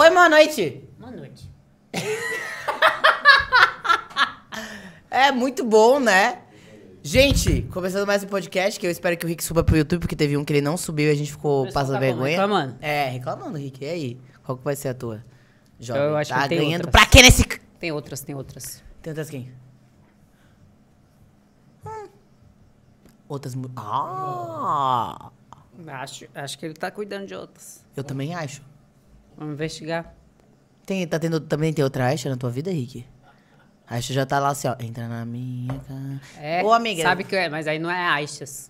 Oi, boa noite. Boa noite. é muito bom, né? Gente, começando mais um podcast, que eu espero que o Rick suba pro YouTube, porque teve um que ele não subiu e a gente ficou Mas passando tá vergonha. Reclamando. É, reclamando, Rick. E aí? Qual que vai ser a tua? Joga. eu acho tá que tem ganhando outras. pra quê nesse... Tem outras, tem outras. Tem outras quem? Hum. Outras... Ah! Acho, acho que ele tá cuidando de outras. Eu também acho. Vamos investigar. Tem, tá tendo, também tem outra Aisha na tua vida, Rick? A Aisha já tá lá assim, ó. Entra na minha casa. É, Ô, amiga. Sabe que é, mas aí não é Aishas.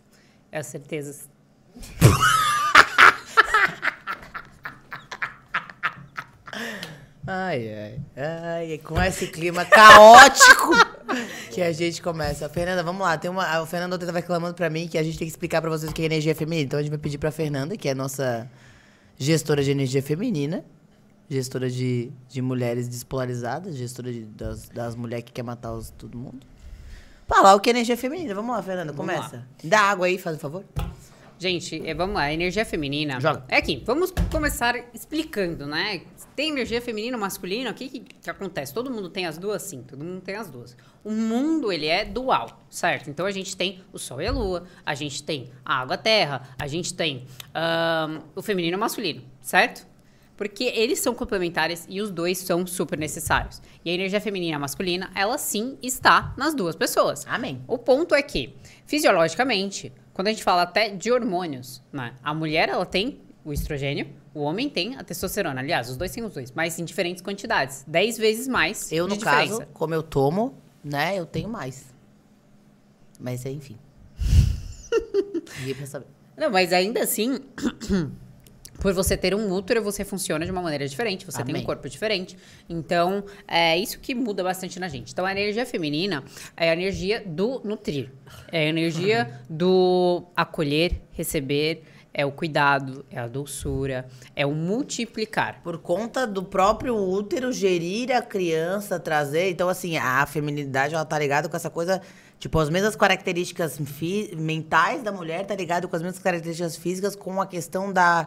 É certezas. Ai, ai, ai, com esse clima caótico que a gente começa. Fernanda, vamos lá. Tem uma, a Fernanda ontem tava tá reclamando pra mim que a gente tem que explicar pra vocês o que é energia feminina. Então a gente vai pedir pra Fernanda, que é a nossa gestora de energia feminina, gestora de, de mulheres despolarizadas, gestora de, das, das mulheres que quer matar os, todo mundo. Falar ah, o que é energia feminina. Vamos lá, Fernanda, começa. Dá água aí, faz um favor. Gente, é, vamos lá, energia feminina. Joga. É aqui, vamos começar explicando, né? Tem energia feminina ou masculina, o que, que, que, acontece? Todo mundo tem as duas? Sim, todo mundo tem as duas. O mundo, ele é dual, certo? Então a gente tem o Sol e a Lua, a gente tem a Água, a Terra, a gente tem um, o feminino e o masculino, certo? Porque eles são complementares e os dois são super necessários. E a energia feminina e a masculina, ela sim está nas duas pessoas. Amém. O ponto é que, fisiologicamente, quando a gente fala até de hormônios, né? A mulher, ela tem o estrogênio, o homem tem a testosterona. Aliás, os dois têm os dois, mas em diferentes quantidades. Dez vezes mais. Eu, no diferença. caso, como eu tomo, né, eu tenho mais. Mas enfim. Ninguém pra saber. Não, mas ainda assim por você ter um útero, você funciona de uma maneira diferente, você Amém. tem um corpo diferente. Então, é isso que muda bastante na gente. Então, a energia feminina é a energia do nutrir, é a energia do acolher, receber, é o cuidado, é a doçura, é o multiplicar. Por conta do próprio útero gerir a criança, trazer. Então, assim, a feminilidade, ela tá ligada com essa coisa. Tipo, as mesmas características mentais da mulher, tá ligado com as mesmas características físicas, com a questão da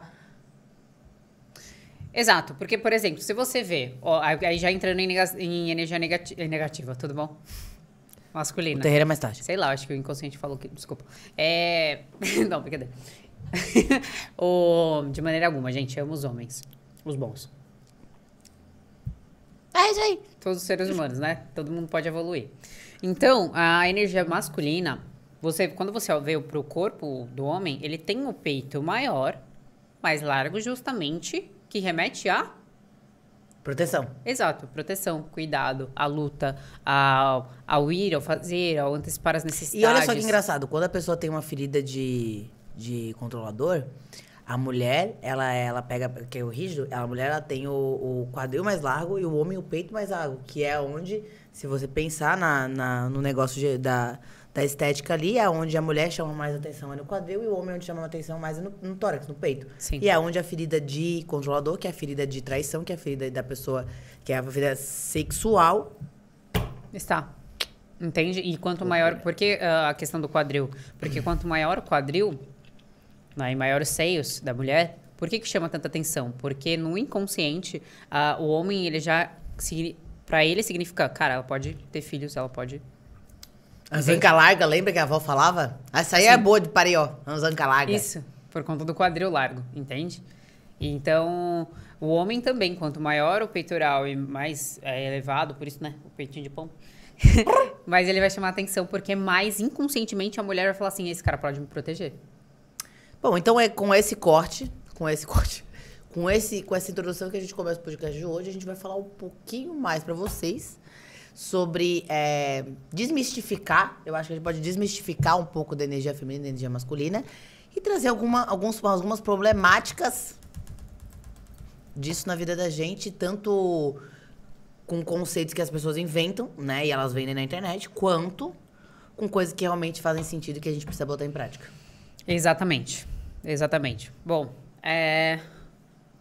Exato, porque, por exemplo, se você vê, ó, aí já entrando em, em energia negati negativa, tudo bom? Masculina. O terreiro é mais tarde. Sei lá, acho que o inconsciente falou que. Desculpa. É. Não, brincadeira. o... De maneira alguma, gente, amo os homens. Os bons. É isso aí. Todos os seres humanos, né? Todo mundo pode evoluir. Então, a energia masculina, você, quando você veio pro corpo do homem, ele tem o peito maior, mais largo, justamente que remete a Proteção. Exato, proteção, cuidado, a luta, ao, ao ir, ao fazer, ao antecipar as necessidades. E olha só que engraçado, quando a pessoa tem uma ferida de, de controlador, a mulher, ela, ela pega, que é o rígido, a mulher ela tem o, o quadril mais largo e o homem o peito mais largo, que é onde, se você pensar na, na no negócio de, da, da estética ali, é onde a mulher chama mais atenção é no quadril e o homem é onde chama atenção mais é no, no tórax, no peito. Sim. E é onde a ferida de controlador, que é a ferida de traição, que é a ferida da pessoa, que é a ferida sexual. Está. Entende? E quanto maior. Por que uh, ah, a questão do quadril? Porque quanto maior o quadril, né, e maior os seios da mulher, por que, que chama tanta atenção? Porque no inconsciente, uh, o homem, ele já. Para ele significa, cara, ela pode ter filhos, ela pode a zanca larga, lembra que a avó falava? Essa aí é Sim. é boa de parir, ó. A zanca larga. Isso, por conta do quadril largo, entende? Então, o homem também, quanto maior o peitoral e mais é, elevado, por isso, né? O peitinho de pão. Mas ele vai chamar atenção, porque mais inconscientemente a mulher vai falar assim: esse cara pode me proteger. Bom, então é com esse corte, com esse corte, com, esse, com essa introdução que a gente começa o podcast de hoje, a gente vai falar um pouquinho mais para vocês sobre é, desmistificar. Eu acho que a gente pode desmistificar um pouco da energia feminina e da energia masculina e trazer alguma, alguns, algumas problemáticas disso na vida da gente, tanto com conceitos que as pessoas inventam, né? E elas vendem na internet, quanto com coisas que realmente fazem sentido e que a gente precisa botar em prática. Exatamente. Exatamente. Bom, é...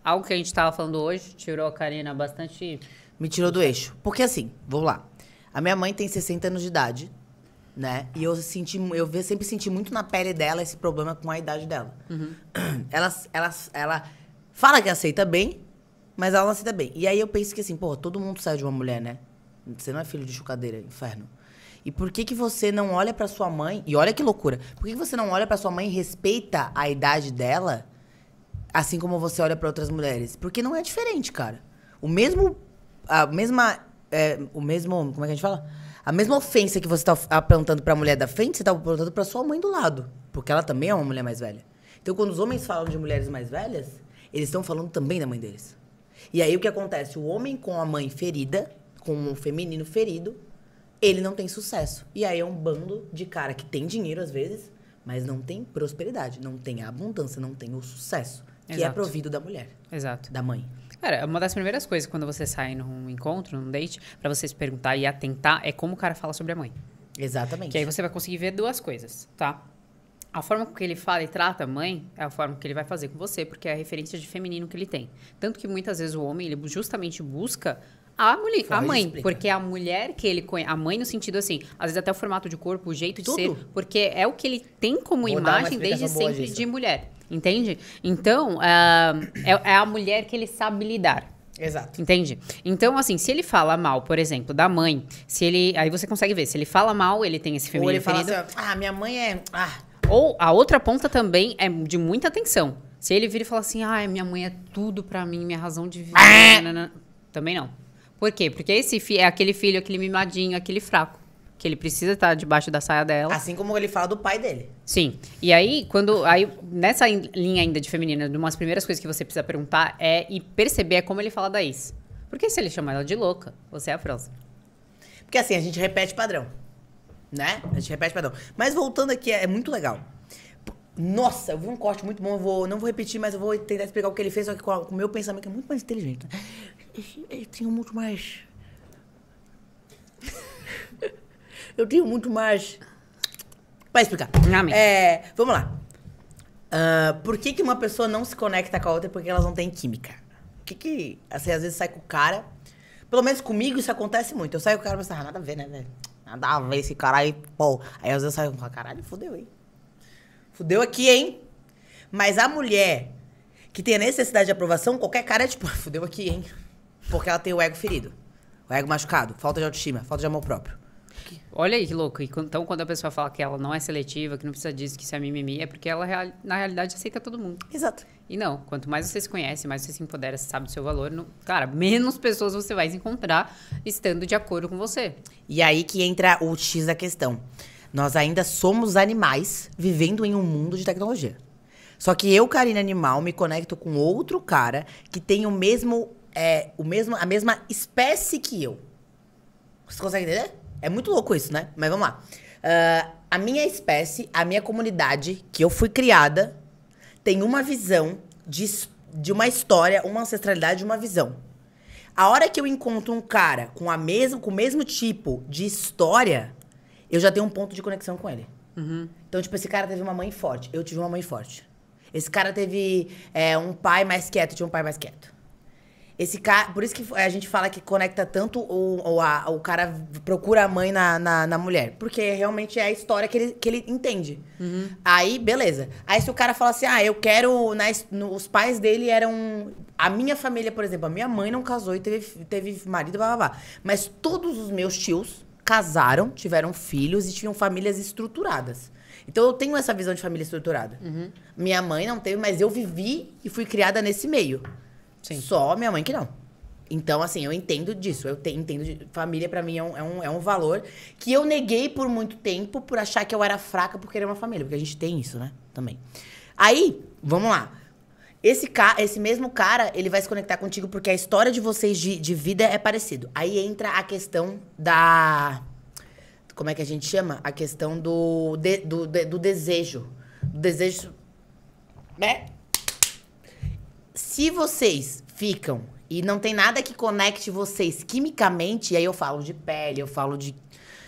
algo que a gente estava falando hoje tirou a Karina bastante. Me tirou do eixo. Porque assim, vou lá. A minha mãe tem 60 anos de idade, né? E eu senti, eu sempre senti muito na pele dela esse problema com a idade dela. Uhum. Ela, ela, ela fala que aceita bem, mas ela não aceita bem. E aí eu penso que assim, pô, todo mundo sai de uma mulher, né? Você não é filho de chucadeira, inferno. E por que que você não olha para sua mãe? E olha que loucura. Por que, que você não olha para sua mãe e respeita a idade dela, assim como você olha para outras mulheres? Porque não é diferente, cara. O mesmo a mesma é, o mesmo. Como é que a gente fala? A mesma ofensa que você tá para pra mulher da frente, você tá apontando pra sua mãe do lado. Porque ela também é uma mulher mais velha. Então, quando os homens falam de mulheres mais velhas, eles estão falando também da mãe deles. E aí o que acontece? O homem com a mãe ferida, com o feminino ferido, ele não tem sucesso. E aí é um bando de cara que tem dinheiro às vezes, mas não tem prosperidade, não tem a abundância, não tem o sucesso que é Exato. é provido da mulher. Exato. Da mãe. Cara, é uma das primeiras coisas quando você sai num encontro, num date, para você se perguntar e atentar é como o cara fala sobre a mãe. Exatamente. Que aí você vai conseguir ver duas coisas, tá? A forma com que ele fala e trata a mãe é a forma que ele vai fazer com você, porque é a referência de feminino que ele tem. Tanto que muitas vezes o homem, ele justamente busca a mulher, a mãe, explica. porque é a mulher que ele conhece, a mãe no sentido assim, às vezes até o formato de corpo, o jeito de Tudo. ser, porque é o que ele tem como Vou imagem desde sempre disso. de mulher. Entende? Então, uh, é, é a mulher que ele sabe lidar. Exato. Entende? Então, assim, se ele fala mal, por exemplo, da mãe, se ele. Aí você consegue ver, se ele fala mal, ele tem esse feminino. Ou ele fala assim, ah, minha mãe é. Ah. Ou a outra ponta também é de muita atenção. Se ele vira e fala assim, ah, minha mãe é tudo para mim, minha razão de vida. Ah! Também não. Por quê? Porque esse é aquele filho, aquele mimadinho, aquele fraco que ele precisa estar tá debaixo da saia dela. Assim como ele fala do pai dele. Sim. E aí, quando. Aí, nessa linha ainda de feminina, uma das primeiras coisas que você precisa perguntar é e perceber é como ele fala da ex. Porque se ele chama ela de louca, você é a próxima. Porque assim, a gente repete padrão. Né? A gente repete padrão. Mas voltando aqui, é, muito legal. Nossa, eu vi um corte muito bom, eu vou, não vou repetir, mas eu vou tentar explicar o que ele fez, só que com o meu pensamento que é muito mais inteligente. Ele tem um muito mais Eu tenho muito mais Vai explicar. É, vamos lá. Uh, por que, que uma pessoa não se conecta com a outra é porque elas não têm química? O que que. Assim, às vezes sai com o cara. Pelo menos comigo isso acontece muito. Eu saio com o cara e penso, ah, nada a ver, né, velho? Nada a ver esse cara aí, pô. Aí às vezes eu saio com caralho, fudeu, hein? Fudeu aqui, hein? Mas a mulher que tem a necessidade de aprovação, qualquer cara é tipo, ah, fudeu aqui, hein? Porque ela tem o ego ferido, o ego machucado, falta de autoestima, falta de amor próprio. Olha aí que louco. Então, quando a pessoa fala que ela não é seletiva, que não precisa disso, que isso é mimimi, é porque ela, na realidade, aceita todo mundo. Exato. E não, quanto mais você se conhece, mais você se empodera, você sabe do seu valor, não, cara, menos pessoas você vai encontrar estando de acordo com você. E aí que entra o X da questão. Nós ainda somos animais vivendo em um mundo de tecnologia. Só que eu, Karina Animal, me conecto com outro cara que tem o mesmo, é, o mesmo, a mesma espécie que eu. Você consegue entender? É muito louco isso, né? Mas vamos lá. Uh, a minha espécie, a minha comunidade, que eu fui criada, tem uma visão de, de uma história, uma ancestralidade, uma visão. A hora que eu encontro um cara com, a mesmo, com o mesmo tipo de história, eu já tenho um ponto de conexão com ele. Uhum. Então, tipo, esse cara teve uma mãe forte, eu tive uma mãe forte. Esse cara teve é, um pai mais quieto, eu tive um pai mais quieto. Esse cara, por isso que a gente fala que conecta tanto o, o, a, o cara procura a mãe na, na, na, mulher. Porque realmente é a história que ele, que ele entende. Uhum. Aí, beleza. Aí se o cara fala assim, ah, eu quero. Na, no, os pais dele eram. A minha família, por exemplo, a minha mãe não casou e teve, teve marido, blá blá blá. Mas todos os meus tios casaram, tiveram filhos e tinham famílias estruturadas. Então eu tenho essa visão de família estruturada. Uhum. Minha mãe não teve, mas eu vivi e fui criada nesse meio. Sim. Só minha mãe que não. Então, assim, eu entendo disso. Eu te, entendo. De, família, para mim, é um, é, um, é um valor que eu neguei por muito tempo por achar que eu era fraca por querer uma família. Porque a gente tem isso, né? Também. Aí, vamos lá. Esse, ca esse mesmo cara, ele vai se conectar contigo porque a história de vocês de, de vida é parecido. Aí entra a questão da. Como é que a gente chama? A questão do, de, do, de, do desejo. Do desejo. Né? se vocês ficam e não tem nada que conecte vocês quimicamente, e aí eu falo de pele, eu falo de.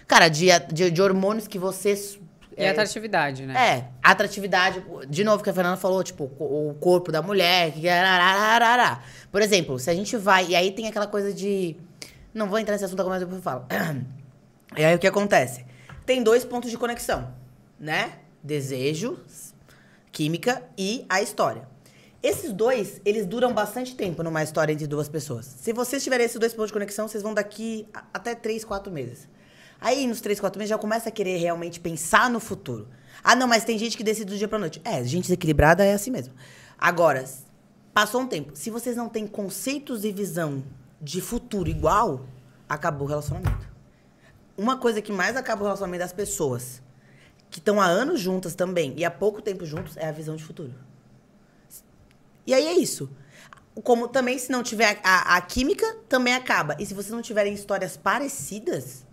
Cara, de, de, de hormônios que vocês. E é, atratividade, né? É, atratividade. De novo, que a Fernanda falou, tipo, o corpo da mulher. É, Por exemplo, se a gente vai. E aí tem aquela coisa de. Não vou entrar nesse assunto agora, mas depois eu falo. E aí o que acontece? Tem dois pontos de conexão, né? Desejo, química e a história. Esses dois, eles duram bastante tempo numa história entre duas pessoas. Se vocês tiverem esses dois pontos de conexão, vocês vão daqui até três, quatro meses. Aí, nos três, quatro meses, já começa a querer realmente pensar no futuro. Ah, não, mas tem gente que decide do dia pra noite. É, gente desequilibrada é assim mesmo. Agora, passou um tempo. Se vocês não têm conceitos e visão de futuro igual, acabou o relacionamento. Uma coisa que mais acaba o relacionamento das pessoas que estão há anos juntas também e há pouco tempo juntos é a visão de futuro. E aí é isso. Como também, se não tiver a, a, química, também acaba. E se vocês não tiverem histórias parecidas,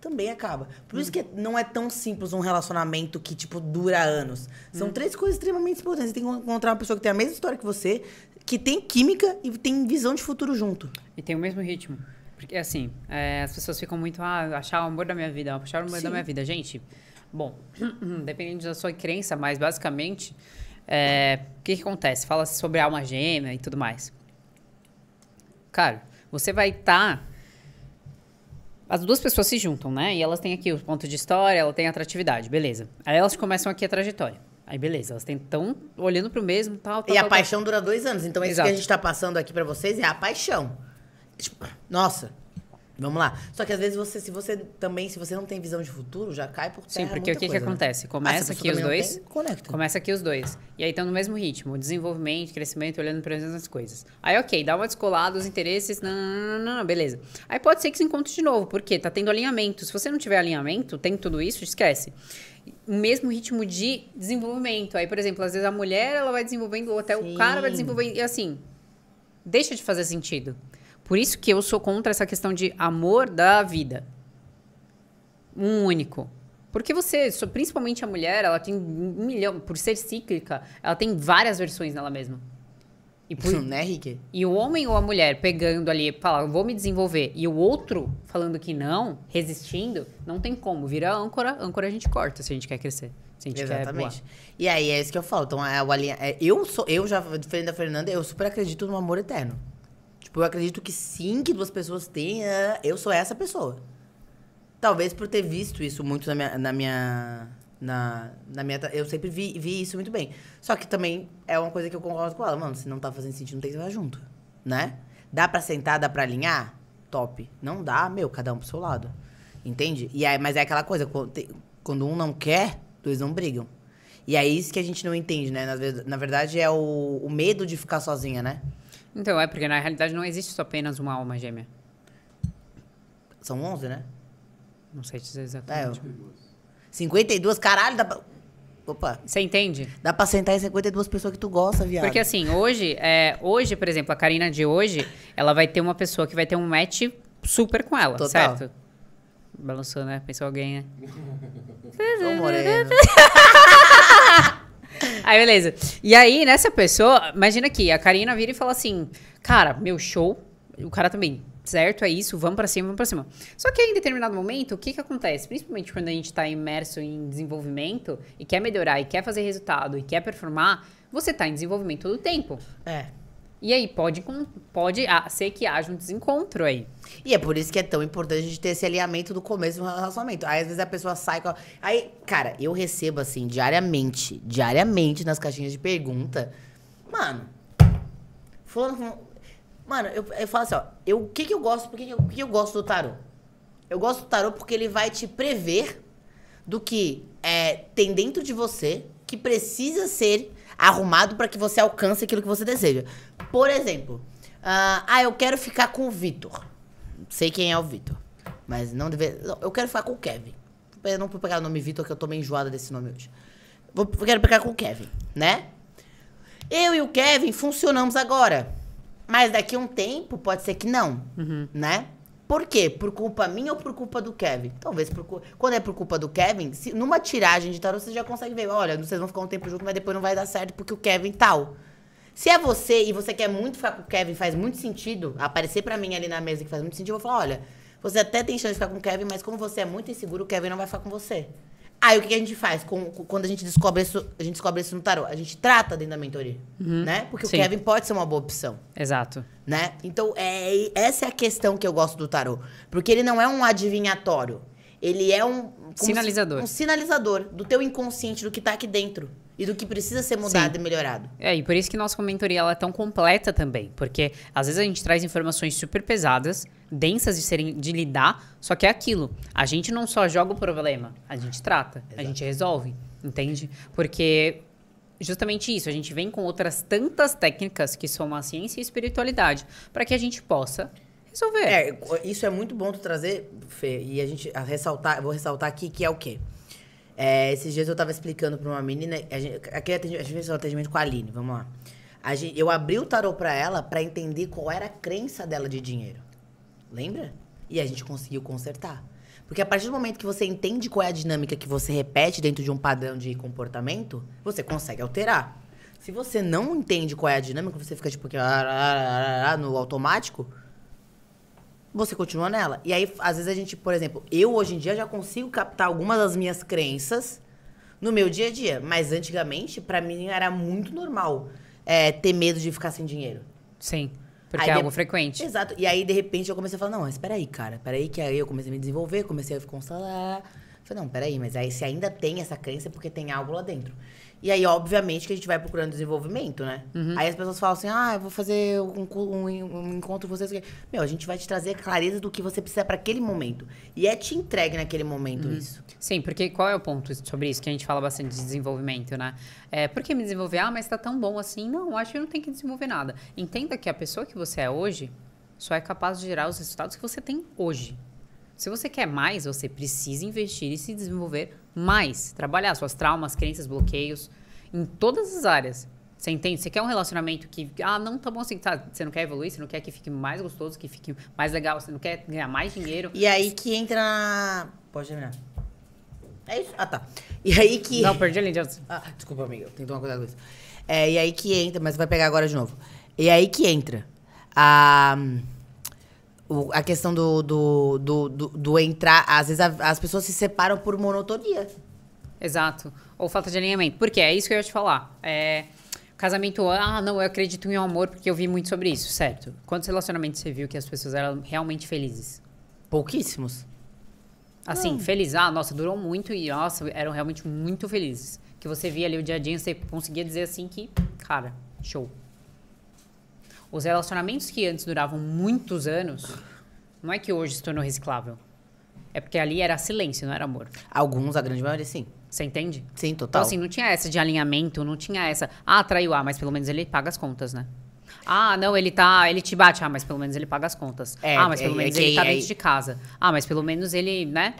também acaba. Por hum. isso que não é tão simples um relacionamento que, tipo, dura anos. São hum. três coisas extremamente importantes. Você tem que encontrar uma pessoa que tem a mesma história que você, que tem química e tem visão de futuro junto. E tem o mesmo ritmo. Porque, assim, é, as pessoas ficam muito, ah, achar o amor da minha vida, achar o amor Sim. da minha vida. Gente, bom, dependendo da sua crença, mas basicamente é, o que, que acontece? Fala sobre alma gêmea e tudo mais. Cara, você vai estar. Tá... As duas pessoas se juntam, né? E elas têm aqui o ponto de história, ela tem atratividade, beleza. Aí elas começam aqui a trajetória. Aí beleza, elas estão olhando pro mesmo, tal, tal. E tal, a paixão tal. dura dois anos, então Exato. isso que a gente tá passando aqui para vocês é a paixão. Tipo, nossa, Vamos lá. Só que às vezes você, se você também, se você não tem visão de futuro, já cai por terra. Sim, porque o que, coisa, que né? acontece? Ah, começa aqui os dois. Tem, conecta. Começa aqui os dois. E aí estão no mesmo ritmo, desenvolvimento, crescimento, olhando para as mesmas coisas. Aí, ok, dá uma descolada, os interesses, não, não, não, beleza. Aí pode ser que se encontre de novo, porque tá tendo alinhamento. Se você não tiver alinhamento, tem tudo isso, esquece o mesmo ritmo de desenvolvimento. Aí, por exemplo, às vezes a mulher ela vai desenvolvendo, ou até Sim. o cara vai desenvolvendo, e assim, deixa de fazer sentido. Por isso que eu sou contra essa questão de amor da vida. Um único. Porque você, principalmente a mulher, ela tem um milhão, por ser cíclica, ela tem várias versões nela mesma. E por, né, Rick? E o homem ou a mulher pegando ali, fala, vou me desenvolver, e o outro falando que não, resistindo, não tem como. Vira âncora, âncora a gente corta se a gente quer crescer. Se a gente Exatamente. e aí é isso que eu falo. Então, é, o é, eu sou, eu já, diferente da Fernanda, eu super acredito no amor eterno. Tipo, eu acredito que sim, que duas pessoas têm. É, eu sou essa pessoa. Talvez por ter visto isso muito na minha. Na minha na, na minha eu sempre vi, vi isso muito bem. Só que também é uma coisa que eu concordo com ela. Mano, se não tá fazendo sentido, não tem que levar junto. Né? Dá pra sentar, dá pra alinhar? Top. Não dá, meu, cada um pro seu lado. Entende? E aí, mas é aquela coisa, quando um não quer, dois não brigam. E é isso que a gente não entende, né? Na, verdade, é o, o medo de ficar sozinha, né? Então, é porque na realidade não existe só apenas uma alma gêmea. São 11, né? Não sei dizer é, exatamente. É, eu... 52, caralho, dá pra... Opa. Você entende? Dá pra sentar em 52 pessoas que tu gosta, viado. Porque assim, hoje, é, hoje, por exemplo, a Karina de hoje, ela vai ter uma pessoa que vai ter um match super com ela, Total. certo? Balançou, né? Pensou alguém, né? Tô moreno. Aí, beleza. E aí, nessa pessoa, imagina aqui, a Karina vira e fala assim: Cara, meu show, o cara também, certo? É isso, vamos pra cima, vamos pra cima. Só que aí, em determinado momento, o que que acontece? Principalmente quando a gente tá imerso em desenvolvimento e quer melhorar, e quer fazer resultado, e quer performar, você tá em desenvolvimento todo o tempo. É. E aí pode, pode ah, ser que haja um desencontro aí. E é por isso que é tão importante a gente ter esse alinhamento do começo do relacionamento. Aí às vezes a pessoa sai com. Aí, cara, eu recebo assim, diariamente, diariamente nas caixinhas de pergunta. Mano, com. Mano, eu, eu falo assim, ó, eu, o que, que eu gosto, por que, eu, que eu gosto do tarô? Eu gosto do tarô porque ele vai te prever do que é, tem dentro de você que precisa ser arrumado para que você alcance aquilo que você deseja. Por exemplo, uh, ah, eu quero ficar com o Vitor. Sei quem é o Vitor, mas não deve. Eu quero ficar com o Kevin. Eu não vou pegar o nome Vitor, que eu tô meio enjoada desse nome hoje. Vou, eu quero pegar com o Kevin, né? Eu e o Kevin funcionamos agora. Mas daqui a um tempo pode ser que não, uhum. né? Por quê? Por culpa minha ou por culpa do Kevin? Talvez por cu... quando é por culpa do Kevin, se, numa tiragem de tarô você já consegue ver, olha, vocês vão ficar um tempo junto, mas depois não vai dar certo porque o Kevin tal. Se é você e você quer muito ficar com o Kevin, faz muito sentido aparecer para mim ali na mesa que faz muito sentido, eu vou falar, olha, você até tem chance de ficar com o Kevin, mas como você é muito inseguro, o Kevin não vai ficar com você. Aí o que, a gente faz? Com, com, quando a gente descobre isso, a gente descobre isso no tarô. A gente trata dentro da mentoria, uhum. né? Porque Sim. o Kevin pode ser uma boa opção. Exato. Né? Então, é, essa é a questão que eu gosto do tarô. Porque ele não é um adivinhatório. Ele é um... Sinalizador. Se, um sinalizador do teu inconsciente, do que tá aqui dentro e do que precisa ser mudado Sim. e melhorado. É, e por isso que nossa mentoria ela é tão completa também, porque às vezes a gente traz informações super pesadas, densas de serem de lidar, só que é aquilo. A gente não só joga o problema, a gente trata, Exato. a gente resolve, entende? Porque justamente isso, a gente vem com outras tantas técnicas que somam a ciência e a espiritualidade, para que a gente possa resolver. É, isso é muito bom tu trazer, Fê, e a gente a ressaltar, vou ressaltar aqui que é o quê? É, esses dias eu tava explicando pra uma menina. A gente, a gente fez um atendimento com a Aline, vamos lá. A gente, eu abri o tarô pra ela pra entender qual era a crença dela de dinheiro. Lembra? E a gente conseguiu consertar. Porque a partir do momento que você entende qual é a dinâmica que você repete dentro de um padrão de comportamento, você consegue alterar. Se você não entende qual é a dinâmica, você fica tipo que ah, ah, ah, no automático, você continua nela. E aí, às vezes a gente, por exemplo, eu hoje em dia já consigo captar algumas das minhas crenças no meu dia a dia. Mas antigamente, para mim, era muito normal é, ter medo de ficar sem dinheiro. Sim. Porque aí, é algo de... frequente. Exato. E aí, de repente, eu comecei a falar, não, mas peraí, cara. Peraí que aí eu comecei a me desenvolver, comecei a ficar um salário. Falei, não, peraí, mas aí você ainda tem essa crença é porque tem algo lá dentro. E aí, obviamente, que a gente vai procurando desenvolvimento, né? Uhum. Aí as pessoas falam assim: ah, eu vou fazer um, um, um encontro com vocês. Meu, a gente vai te trazer clareza do que você precisa para aquele momento. E é te entregue naquele momento uhum. isso. Sim, porque qual é o ponto sobre isso que a gente fala bastante de desenvolvimento, né? É, por que me desenvolver? Ah, mas tá tão bom assim. Não, acho que não tem que desenvolver nada. Entenda que a pessoa que você é hoje só é capaz de gerar os resultados que você tem hoje. Se você quer mais, você precisa investir e se desenvolver mas trabalhar suas traumas, crenças, bloqueios em todas as áreas. Você entende? Você quer um relacionamento que, ah, não tá bom assim, tá? Você não quer evoluir, você não quer que fique mais gostoso, que fique mais legal, você não quer ganhar mais dinheiro. E aí que entra. Na... Pode terminar. É isso? Ah, tá. E aí que. Não, perdi a linha de. Ah, desculpa, amiga, tem que tomar cuidado com isso. É, e aí que entra, mas vai pegar agora de novo. E aí que entra. A. Ah, o, a questão do, do, do, do, do entrar. Às vezes a, as pessoas se separam por monotonia. Exato. Ou falta de alinhamento. Porque é isso que eu ia te falar. É, casamento, ah, não, eu acredito em um amor porque eu vi muito sobre isso, certo? Quantos relacionamentos você viu que as pessoas eram realmente felizes? Pouquíssimos. Assim, não. felizes. Ah, nossa, durou muito e, nossa, eram realmente muito felizes. Que você via ali o dia a dia, você conseguia dizer assim que, cara, show. Os relacionamentos que antes duravam muitos anos, não é que hoje se tornou reciclável. É porque ali era silêncio, não era amor. Alguns, a grande maioria, sim. Você entende? Sim, então, total. Então, assim, não tinha essa de alinhamento, não tinha essa. Ah, traiu, ah, mas pelo menos ele paga as contas, né? Ah, não, ele tá. Ele te bate, ah, mas pelo menos ele paga as contas. É, ah, mas pelo é, é menos é, ele tá dentro de casa. Ah, mas pelo menos ele, né?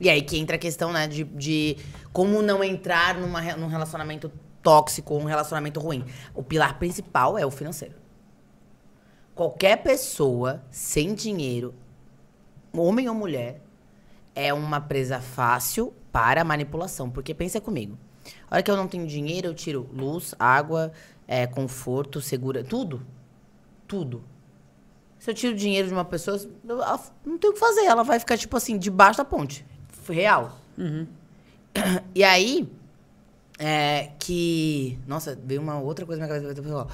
E aí que entra a questão, né, de, de como não entrar numa, num relacionamento tóxico, um relacionamento ruim. O pilar principal é o financeiro qualquer pessoa sem dinheiro, homem ou mulher, é uma presa fácil para manipulação. Porque pensa comigo. A hora que eu não tenho dinheiro, eu tiro luz, água, é, conforto, segura, tudo. Tudo. Se eu tiro dinheiro de uma pessoa, não tem o que fazer. Ela vai ficar, tipo assim, debaixo da ponte. Real. Uhum. E aí, é, que... Nossa, veio uma outra coisa na minha cabeça.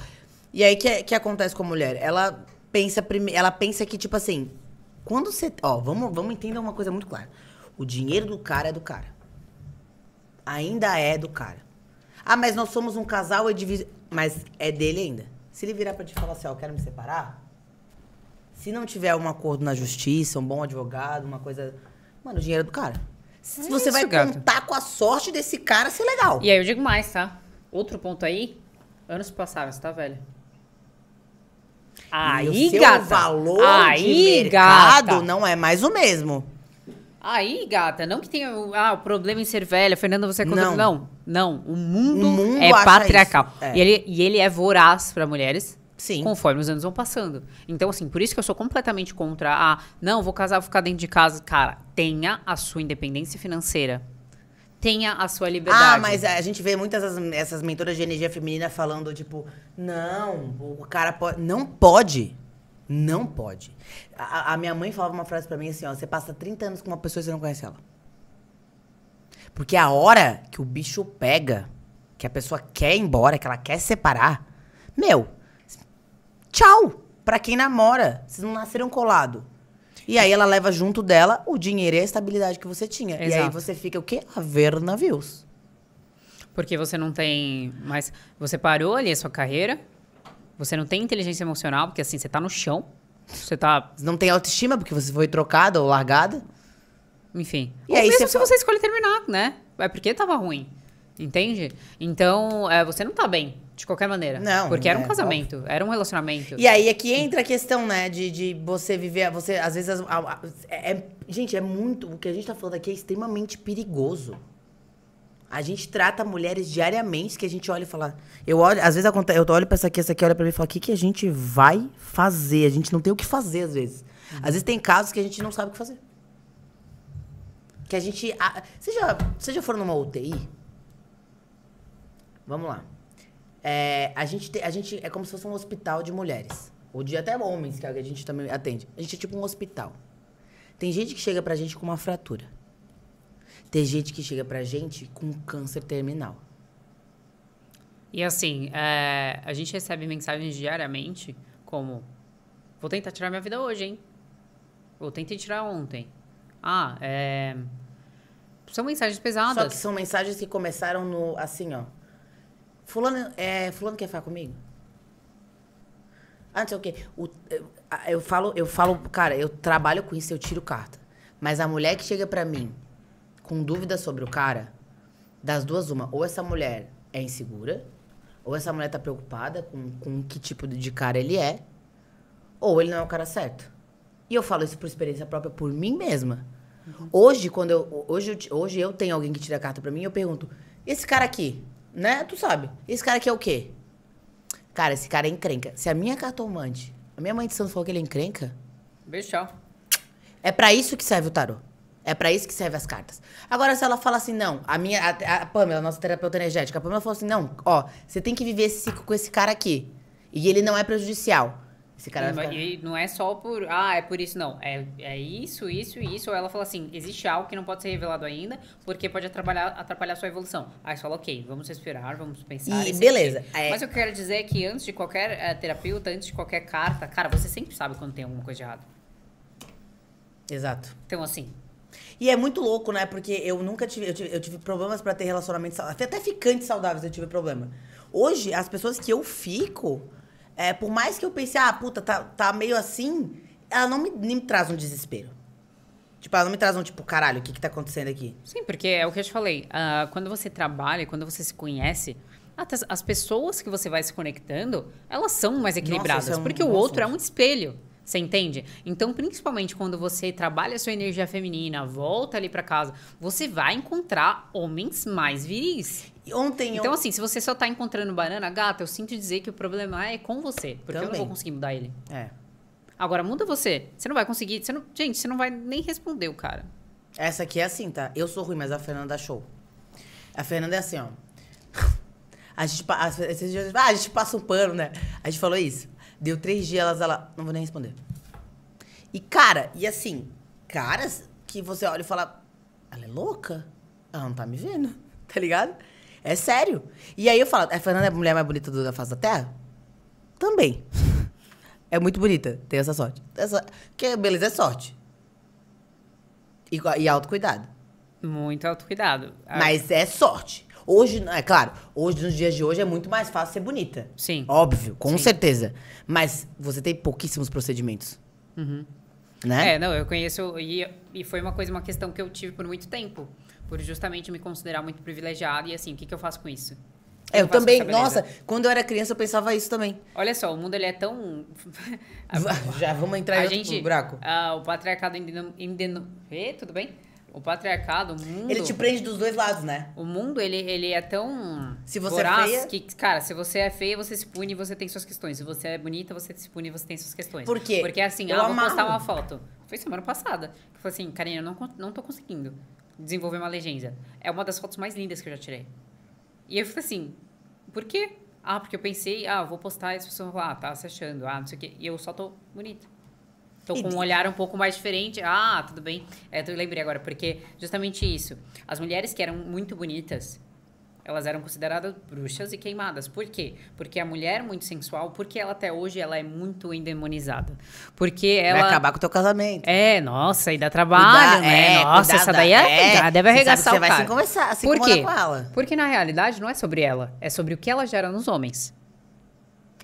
E aí, o que, é, que acontece com a mulher? Ela pensa, prime... ela pensa que, tipo assim, quando você... Ó, vamos, vamos entender uma coisa muito clara. O dinheiro do cara é do cara. Ainda é do cara. Ah, mas nós somos um casal, é diviso... mas é dele ainda. Se ele virar pra te falar assim, ó, eu quero me separar, se não tiver um acordo na justiça, um bom advogado, uma coisa... Mano, o dinheiro é do cara. Se é você isso, vai contar com a sorte desse cara ser é legal. E aí eu digo mais, tá? Outro ponto aí, anos passaram, você tá velho. Aí, e o gata. valor aí, de mercado gata. não é mais o mesmo. Aí, gata, não que tenha ah, o problema em ser velha, Fernanda, você é contra... Não. não, não. O mundo, o mundo é patriarcal. É. E, ele, e ele é voraz para mulheres. Sim. Conforme os anos vão passando. Então, assim, por isso que eu sou completamente contra a. Ah, não, vou casar, vou ficar dentro de casa. Cara, tenha a sua independência financeira tenha a sua ah, liberdade. Ah, mas a gente vê muitas essas, mentoras de energia feminina falando, tipo, não, o cara pode. Não pode. Não pode. A, a minha mãe falava uma frase para mim assim: ó, você passa 30 anos com uma pessoa e você não conhece ela. Porque a hora que o bicho pega, que a pessoa quer ir embora, que ela quer separar, meu, tchau! Pra quem namora, vocês não nasceram colado. E aí ela leva junto dela o dinheiro e a estabilidade que você tinha. Exato. E aí você fica o quê? A ver navios. Porque você não tem mais. Você parou ali a sua carreira, você não tem inteligência emocional, porque assim, você tá no chão. Você tá. Não tem autoestima, porque você foi trocada ou largada. Enfim. E ou aí mesmo você se você escolhe terminar, né? É porque tava ruim. Entende? Então, é, você não tá bem. De qualquer maneira. Não. Porque era um né? casamento, óbvio. era um relacionamento. E aí é que entra a questão, né? De, de você viver. Você, às vezes. A, a, é, é, gente, é muito. O que a gente tá falando aqui é extremamente perigoso. A gente trata mulheres diariamente que a gente olha e fala. Eu olho, às vezes eu olho pra essa aqui, essa aqui olha pra mim e fala: o que, que a gente vai fazer? A gente não tem o que fazer, às vezes. Uhum. Às vezes tem casos que a gente não sabe o que fazer. Que a gente. seja você, já, já foram numa UTI? Vamos lá. É, a, gente te, a gente é como se fosse um hospital de mulheres. Ou de até homens, é que a gente também atende. A gente é tipo um hospital. Tem gente que chega pra gente com uma fratura. Tem gente que chega pra gente com câncer terminal. E assim, é, a gente recebe mensagens diariamente como: Vou tentar tirar minha vida hoje, hein? Ou tentei tirar ontem. Ah, é. São mensagens pesadas. Só que são mensagens que começaram no assim, ó. Fulano, é, fulano quer falar comigo? Ah, não sei o quê. O, eu, eu, falo, eu falo, cara, eu trabalho com isso, eu tiro carta. Mas a mulher que chega pra mim com dúvida sobre o cara, das duas, uma, ou essa mulher é insegura, ou essa mulher tá preocupada com, com que tipo de cara ele é, ou ele não é o cara certo. E eu falo isso por experiência própria, por mim mesma. Uhum. Hoje, quando eu, hoje, hoje eu tenho alguém que tira a carta pra mim, eu pergunto, esse cara aqui, né? Tu sabe. Esse cara aqui é o quê? Cara, esse cara é encrenca. Se a minha cartomante, a minha mãe de santo falou que ele é encrenca. beijão É pra isso que serve o tarô. É pra isso que serve as cartas. Agora, se ela fala assim, não, a minha, a, a Pamela, nossa terapeuta energética, a Pamela falou assim, não, ó, você tem que viver esse ciclo com esse cara aqui. E ele não é prejudicial. Esse cara e, vai ficar... e não é só por, ah, é por isso, não. É, é isso, isso e isso. Ou ela fala assim: existe algo que não pode ser revelado ainda, porque pode atrapalhar, atrapalhar a sua evolução. Aí você fala, ok, vamos respirar, vamos pensar. E beleza. É... Mas eu quero dizer é que antes de qualquer é, terapeuta, antes de qualquer carta, cara, você sempre sabe quando tem alguma coisa de errado. Exato. Então, assim, e é muito louco, né? Porque eu nunca tive. Eu tive, eu tive problemas para ter relacionamentos saudáveis. até ficantes saudáveis eu tive problema. Hoje, as pessoas que eu fico é, por mais que eu pense, ah, puta, tá, tá meio assim, ela não me, nem me traz um desespero. Tipo, ela não me traz um tipo, caralho, o que que tá acontecendo aqui? Sim, porque é o que eu te falei. Uh, quando você trabalha, quando você se conhece, até as pessoas que você vai se conectando, elas são mais equilibradas. Nossa, é um, porque o outro é um espelho. Você entende? Então, principalmente quando você trabalha a sua energia feminina, volta ali para casa, você vai encontrar homens mais viris. Ontem Então, eu... assim, se você só tá encontrando banana, gata, eu sinto dizer que o problema é com você. Porque Também. eu não vou conseguir mudar ele. É. Agora, muda você. Você não vai conseguir. Você não... Gente, você não vai nem responder o cara. Essa aqui é assim, tá? Eu sou ruim, mas a Fernanda achou. A Fernanda é assim, ó. A gente, a, ah, a gente passa um pano, né? A gente falou isso. Deu três dias, elas, ela, não vou nem responder. E, cara, e assim, caras que você olha e fala, ela é louca? Ela não tá me vendo, tá ligado? É sério. E aí eu falo, a Fernanda é a mulher mais bonita da face da Terra? Também. É muito bonita, tem essa sorte. Essa, que beleza é sorte. E, e autocuidado. Muito autocuidado. Ah. Mas é sorte. Hoje, é claro, hoje, nos dias de hoje, é muito mais fácil ser bonita. Sim. Óbvio, com Sim. certeza. Mas você tem pouquíssimos procedimentos. Uhum. Né? É, não, eu conheço. E, e foi uma coisa, uma questão que eu tive por muito tempo. Por justamente me considerar muito privilegiada e assim, o que, que eu faço com isso? É, eu, eu também, nossa, quando eu era criança eu pensava isso também. Olha só, o mundo ele é tão. Já vamos entrar em gente, buraco. Ah, o patriarcado indeno... indeno... Ê, tudo bem? O patriarcado, o mundo... Ele te prende dos dois lados, né? O mundo, ele, ele é tão se você é voraz é feia... que, cara, se você é feia, você se pune e você tem suas questões. Se você é bonita, você se pune e você tem suas questões. Por quê? Porque é assim, eu ah, vou postar uma foto. Foi semana passada. Que foi assim, Karina, eu não, não tô conseguindo desenvolver uma legenda. É uma das fotos mais lindas que eu já tirei. E eu fico assim, por quê? Ah, porque eu pensei, ah, vou postar e as pessoas vão falar, ah, tá se achando, ah, não sei o quê. E eu só tô bonita. Tô com um olhar um pouco mais diferente. Ah, tudo bem. É, eu lembrei agora, porque justamente isso. As mulheres que eram muito bonitas, elas eram consideradas bruxas e queimadas. Por quê? Porque a mulher é muito sensual, porque ela até hoje ela é muito endemonizada. Porque ela... Vai acabar com o teu casamento. É, nossa, e dá trabalho, cuidar, né? É, nossa, essa daí é, é, deve arregaçar você o cara. Você vai se, conversar, se Por quê? com ela. Porque na realidade não é sobre ela, é sobre o que ela gera nos homens.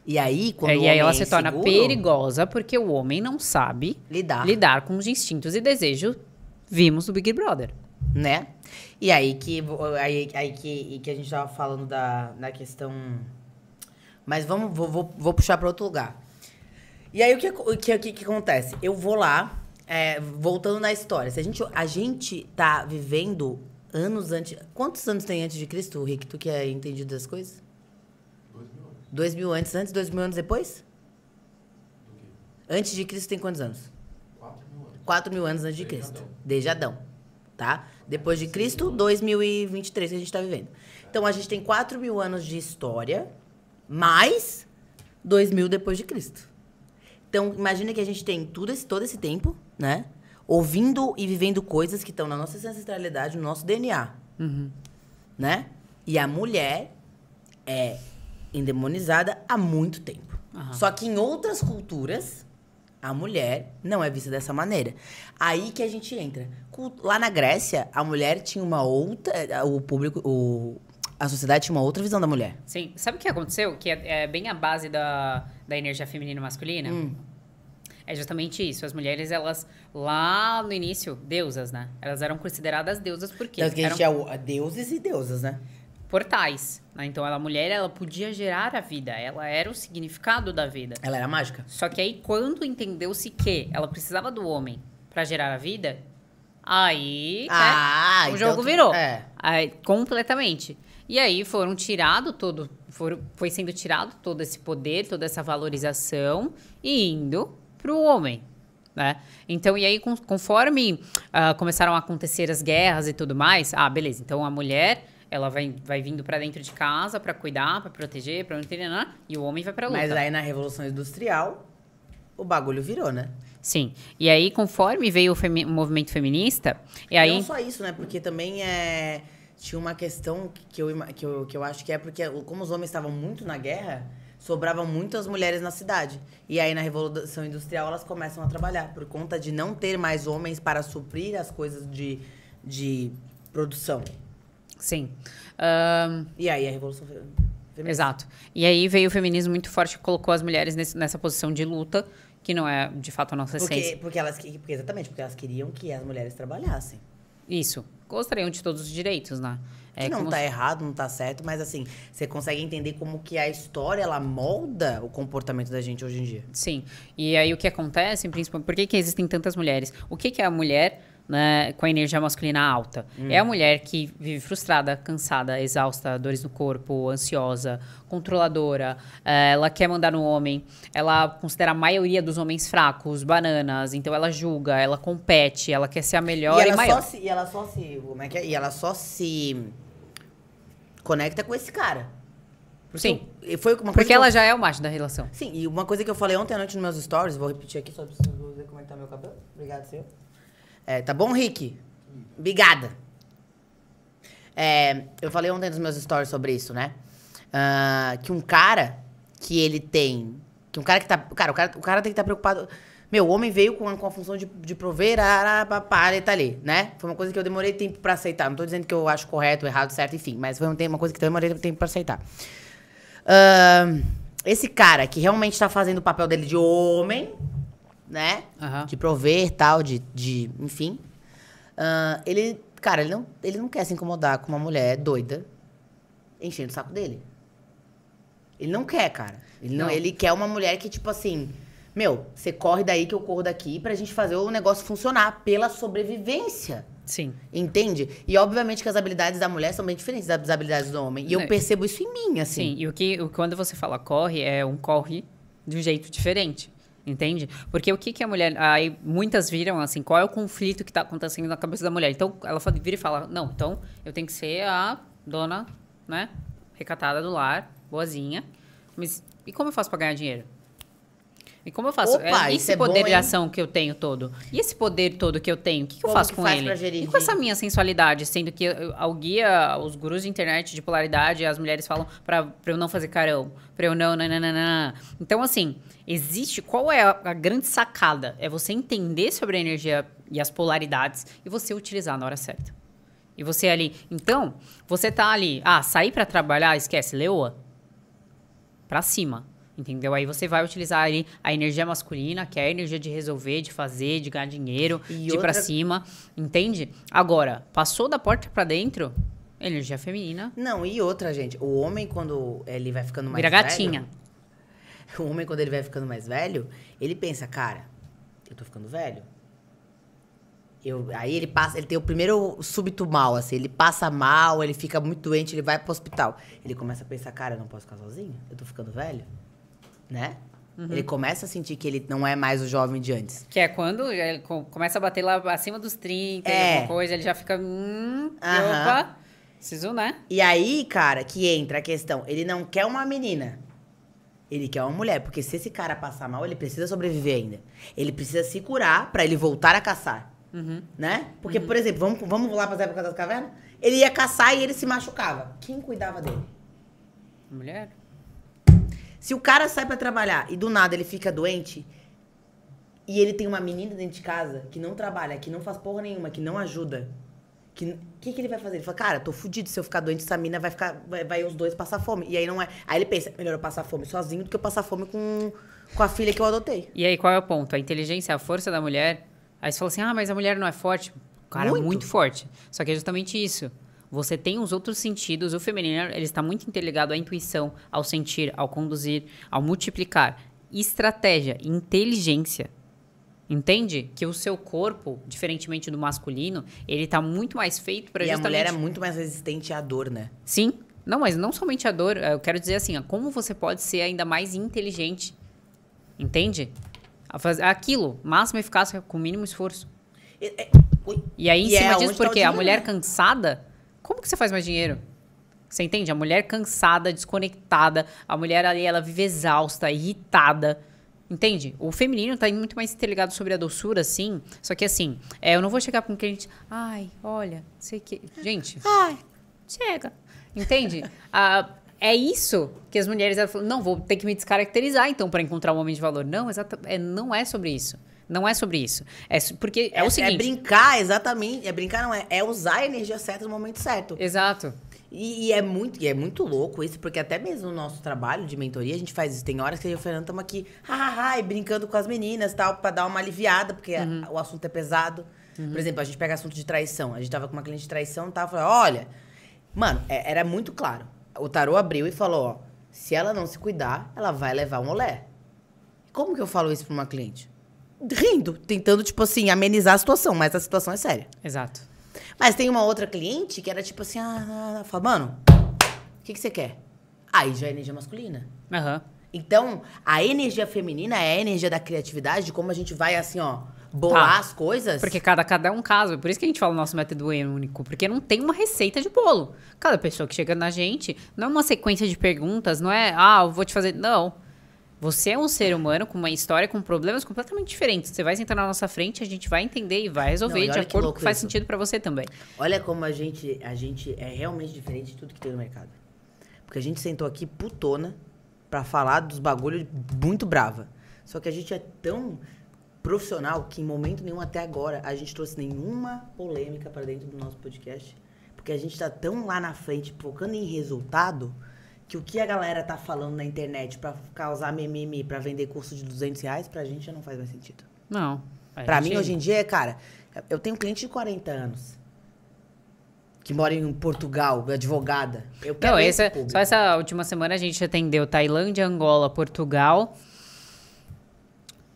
E aí, quando é, e aí ela é se torna perigosa porque o homem não sabe lidar. lidar com os instintos e desejos. Vimos do Big Brother, né? E aí que, aí, aí que, que a gente tava falando da, da questão. Mas vamos, vou, vou, vou puxar para outro lugar. E aí o que, o que, o que, que acontece? Eu vou lá, é, voltando na história. Se a gente, a gente tá vivendo anos antes. Quantos anos tem antes de Cristo, Rick? Tu que é entendido das coisas? Dois mil anos. antes, antes, dois mil anos depois? Antes de Cristo tem quantos anos? Quatro mil anos. Quatro mil anos antes de Cristo. Adão. Desde Adão tá? Depois de Cristo, 2023 que a gente está vivendo. Então a gente tem 4 mil anos de história, mais 2 mil depois de Cristo. Então imagina que a gente tem tudo esse, todo esse tempo, né? Ouvindo e vivendo coisas que estão na nossa ancestralidade, no nosso DNA. Uhum. Né? E a mulher é endemonizada há muito tempo. Uhum. Só que em outras culturas, a mulher não é vista dessa maneira. Aí que a gente entra. Lá na Grécia, a mulher tinha uma outra. Eh, o público. O, a sociedade tinha uma outra visão da mulher. Sim. Sabe o que aconteceu? Que é, é bem a base da, da energia feminina e masculina. Hum. É justamente isso. As mulheres, elas, lá no início, deusas, né? Elas eram consideradas deusas porque. Então que eram... a gente é deuses e deusas, né? portais. Né? Então, ela, a mulher, ela podia gerar a vida, ela era o significado da vida. Ela era mágica. Só que aí, quando entendeu-se que ela precisava do homem para gerar a vida, aí né, ah, né, o então jogo virou. É. Aí, completamente. E aí foram tirado todo, foram, foi sendo tirado todo esse poder, toda essa valorização e indo para o homem. Né? Então, e aí, conforme uh, começaram a acontecer as guerras e tudo mais, ah, beleza, então a mulher ela vai, vai vindo para dentro de casa para cuidar, para proteger, para não ter nada, né, né, e o homem vai para luta. Mas aí na Revolução Industrial o bagulho virou, né? Sim. E aí conforme veio o, femi o movimento feminista, e aí não só isso, né? Porque também é tinha uma questão que eu, que eu, que eu acho que é porque como os homens estavam muito na guerra, sobravam muitas mulheres na cidade. E aí, na Revolução Industrial, elas começam a trabalhar, por conta de não ter mais homens para suprir as coisas de, de produção. Sim. Um... E aí a Revolução Feminista. Exato. E aí veio o feminismo muito forte que colocou as mulheres nesse, nessa posição de luta, que não é de fato a nossa porque, essência. Porque elas, porque exatamente, porque elas queriam que as mulheres trabalhassem. Isso. Gostariam de todos os direitos, né? É que não está se... errado, não está certo, mas assim, você consegue entender como que a história ela molda o comportamento da gente hoje em dia. Sim. E aí o que acontece, principalmente, por que, que existem tantas mulheres? O que, que é a mulher né, com a energia masculina alta. Hum. É a mulher que vive frustrada, cansada, exausta, dores no corpo, ansiosa, controladora. É, ela quer mandar no homem. Ela considera a maioria dos homens fracos, bananas. Então ela julga, ela compete, ela quer ser a melhor e, ela e maior. Se, e ela só se... Como é que é? E ela só se... Conecta com esse cara. Porque Sim. Eu, foi uma Porque ela eu, já é o macho da relação. Sim, e uma coisa que eu falei ontem à noite nos meus stories, vou repetir aqui, só preciso ver como é que tá meu cabelo. Obrigado, seu. É, tá bom, Rick? Obrigada. É, eu falei ontem nos meus stories sobre isso, né? Uh, que um cara que ele tem. Que um cara que tá. Cara, o cara, o cara tem que estar tá preocupado. Meu, o homem veio com, com a função de, de prover, arapapá, ele tá ali, né? Foi uma coisa que eu demorei tempo pra aceitar. Não tô dizendo que eu acho correto, errado, certo, enfim. Mas foi uma coisa que eu demorei tempo pra aceitar. Uh, esse cara que realmente tá fazendo o papel dele de homem, né? Uhum. De prover tal, de, de enfim. Uh, ele, cara, ele não, ele não quer se incomodar com uma mulher doida enchendo o saco dele. Ele não quer, cara. Ele, não, não ele quer uma mulher que, tipo assim, meu, você corre daí que eu corro daqui pra gente fazer o negócio funcionar pela sobrevivência. Sim. Entende? E obviamente que as habilidades da mulher são bem diferentes das habilidades do homem. E eu né. percebo isso em mim, assim. Sim, e o que quando você fala corre, é um corre de um jeito diferente. Entende? Porque o que, que a mulher. Aí muitas viram assim, qual é o conflito que está acontecendo na cabeça da mulher. Então ela vira e fala: não, então eu tenho que ser a dona, né? Recatada do lar, boazinha. Mas e como eu faço para ganhar dinheiro? E como eu faço? É Opa, é, esse é poder bom, de ação que eu tenho todo? E esse poder todo que eu tenho, o que, que eu faço que com faz ele? E com essa minha sensualidade, sendo que ao guia, os gurus de internet de polaridade, as mulheres falam para eu não fazer carão, para eu não. não Então, assim, Existe. Qual é a, a grande sacada? É você entender sobre a energia e as polaridades e você utilizar na hora certa. E você ali. Então, você tá ali. Ah, sair para trabalhar, esquece, leoa. Pra cima. Entendeu? Aí você vai utilizar ali a energia masculina, que é a energia de resolver, de fazer, de ganhar dinheiro, e de outra... ir pra cima. Entende? Agora, passou da porta para dentro, energia feminina. Não, e outra, gente. O homem, quando ele vai ficando mais. Vira velho, O homem, quando ele vai ficando mais velho, ele pensa, cara, eu tô ficando velho. Eu, aí ele passa, ele tem o primeiro súbito mal, assim, ele passa mal, ele fica muito doente, ele vai pro hospital. Ele começa a pensar, cara, eu não posso ficar sozinho? Eu tô ficando velho? Né? Uhum. Ele começa a sentir que ele não é mais o jovem de antes. Que é quando ele começa a bater lá acima dos 30, é. alguma coisa, ele já fica. Hum, uhum. opa, preciso, né? E aí, cara, que entra a questão. Ele não quer uma menina. Ele quer uma mulher, porque se esse cara passar mal, ele precisa sobreviver ainda. Ele precisa se curar para ele voltar a caçar. Uhum. Né? Porque, uhum. por exemplo, vamos, vamos lá para época das cavernas? Ele ia caçar e ele se machucava. Quem cuidava dele? Mulher. Se o cara sai para trabalhar e do nada ele fica doente e ele tem uma menina dentro de casa que não trabalha, que não faz porra nenhuma, que não ajuda, que que, que ele vai fazer? Ele fala, cara, tô fudido, se eu ficar doente, essa mina vai ficar, vai, vai, os dois passar fome. E aí não é. Aí ele pensa, melhor eu passar fome sozinho do que eu passar fome com, com a filha que eu adotei. E aí, qual é o ponto? A inteligência, a força da mulher. Aí você fala assim, ah, mas a mulher não é forte. Cara, muito, muito forte. Só que é justamente isso. Você tem os outros sentidos, o feminino, ele está muito interligado à intuição, ao sentir, ao conduzir, ao multiplicar. Estratégia, inteligência. Entende? Que o seu corpo, diferentemente do masculino, ele tá muito mais feito para justamente... E a mulher é muito mais resistente à dor, né? Sim. Não, mas não somente à dor. Eu quero dizer assim, como você pode ser ainda mais inteligente. Entende? Aquilo, máxima eficácia com mínimo esforço. É, e aí, em e é cima é, disso, tá porque tá a mulher né? cansada... Como que você faz mais dinheiro? Você entende? A mulher cansada, desconectada, a mulher ali, ela vive exausta, irritada Entende? O feminino está muito mais interligado sobre a doçura, assim Só que assim, é, eu não vou chegar com um cliente, ai, olha, sei que. Gente. Ai, chega. Entende? ah, é isso que as mulheres falam, não, vou ter que me descaracterizar então para encontrar um homem de valor. Não, é, não é sobre isso. Não é sobre isso. É porque é, é, o é seguinte. É brincar, exatamente. É brincar, não é. É usar a energia certa no momento certo. Exato. E, e, é muito, e é muito louco isso, porque até mesmo no nosso trabalho de mentoria, a gente faz isso. Tem horas que eu e o Fernando estamos aqui, hahaha, e brincando com as meninas tal, para dar uma aliviada, porque uhum. a, o assunto é pesado. Uhum. Por exemplo, a gente pega assunto de traição. A gente tava com uma cliente de traição e tava tá, falando, olha, mano, é, era muito claro. O tarô abriu e falou, ó, se ela não se cuidar, ela vai levar um olé. Como que eu falo isso pra uma cliente? Rindo, tentando, tipo assim, amenizar a situação, mas a situação é séria. Exato. Mas tem uma outra cliente que era tipo assim, ah, fala, mano, o que, que você quer? Aí já é energia masculina. Aham. Então, a energia feminina é a energia da criatividade, de como a gente vai assim, ó, bolar Tá. as coisas. Porque cada, cada é um caso. Por isso que a gente fala o nosso método é único. Porque não tem uma receita de bolo. Cada pessoa que chega na gente, não é uma sequência de perguntas, não é, ah, eu vou te fazer. Não. Você é um ser humano com uma história, com problemas completamente diferentes. Você vai sentar na nossa frente, a gente vai entender e vai resolver Não, e de acordo com o que faz isso. sentido para você também. Olha como a gente, a gente é realmente diferente de tudo que tem no mercado. Porque a gente sentou aqui putona para falar dos bagulhos muito brava. Só que a gente é tão profissional que em momento nenhum até agora a gente trouxe nenhuma polêmica para dentro do nosso podcast. Porque a gente está tão lá na frente, focando em resultado que o que a galera tá falando na internet para causar mimimi, para vender curso de 200 reais, pra gente já não faz mais sentido. Não. Pra mim, hoje em dia, cara, eu tenho um cliente de 40 anos que mora em Portugal, advogada. Eu quero não, essa, só essa última semana a gente atendeu Tailândia, Angola, Portugal,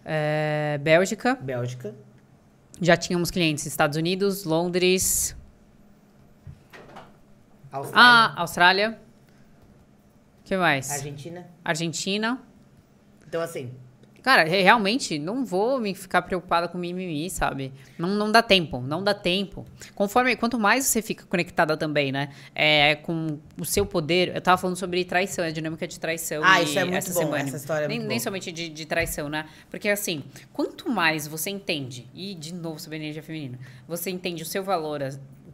é, Bélgica. Bélgica. Já tínhamos clientes Estados Unidos, Londres. Austrália. Ah, Austrália que mais? Argentina. Argentina. Então, assim. Cara, realmente não vou me ficar preocupada com mimimi, sabe? Não, não dá tempo, não dá tempo. Conforme quanto mais você fica conectada também, né? É, com o seu poder. Eu tava falando sobre traição, a dinâmica de traição. Ah, isso é muito essa bom, semana. essa história é nem, nem somente de, de, traição, né? Porque assim, quanto mais você entende, e de novo sobre energia feminina, você entende o seu valor,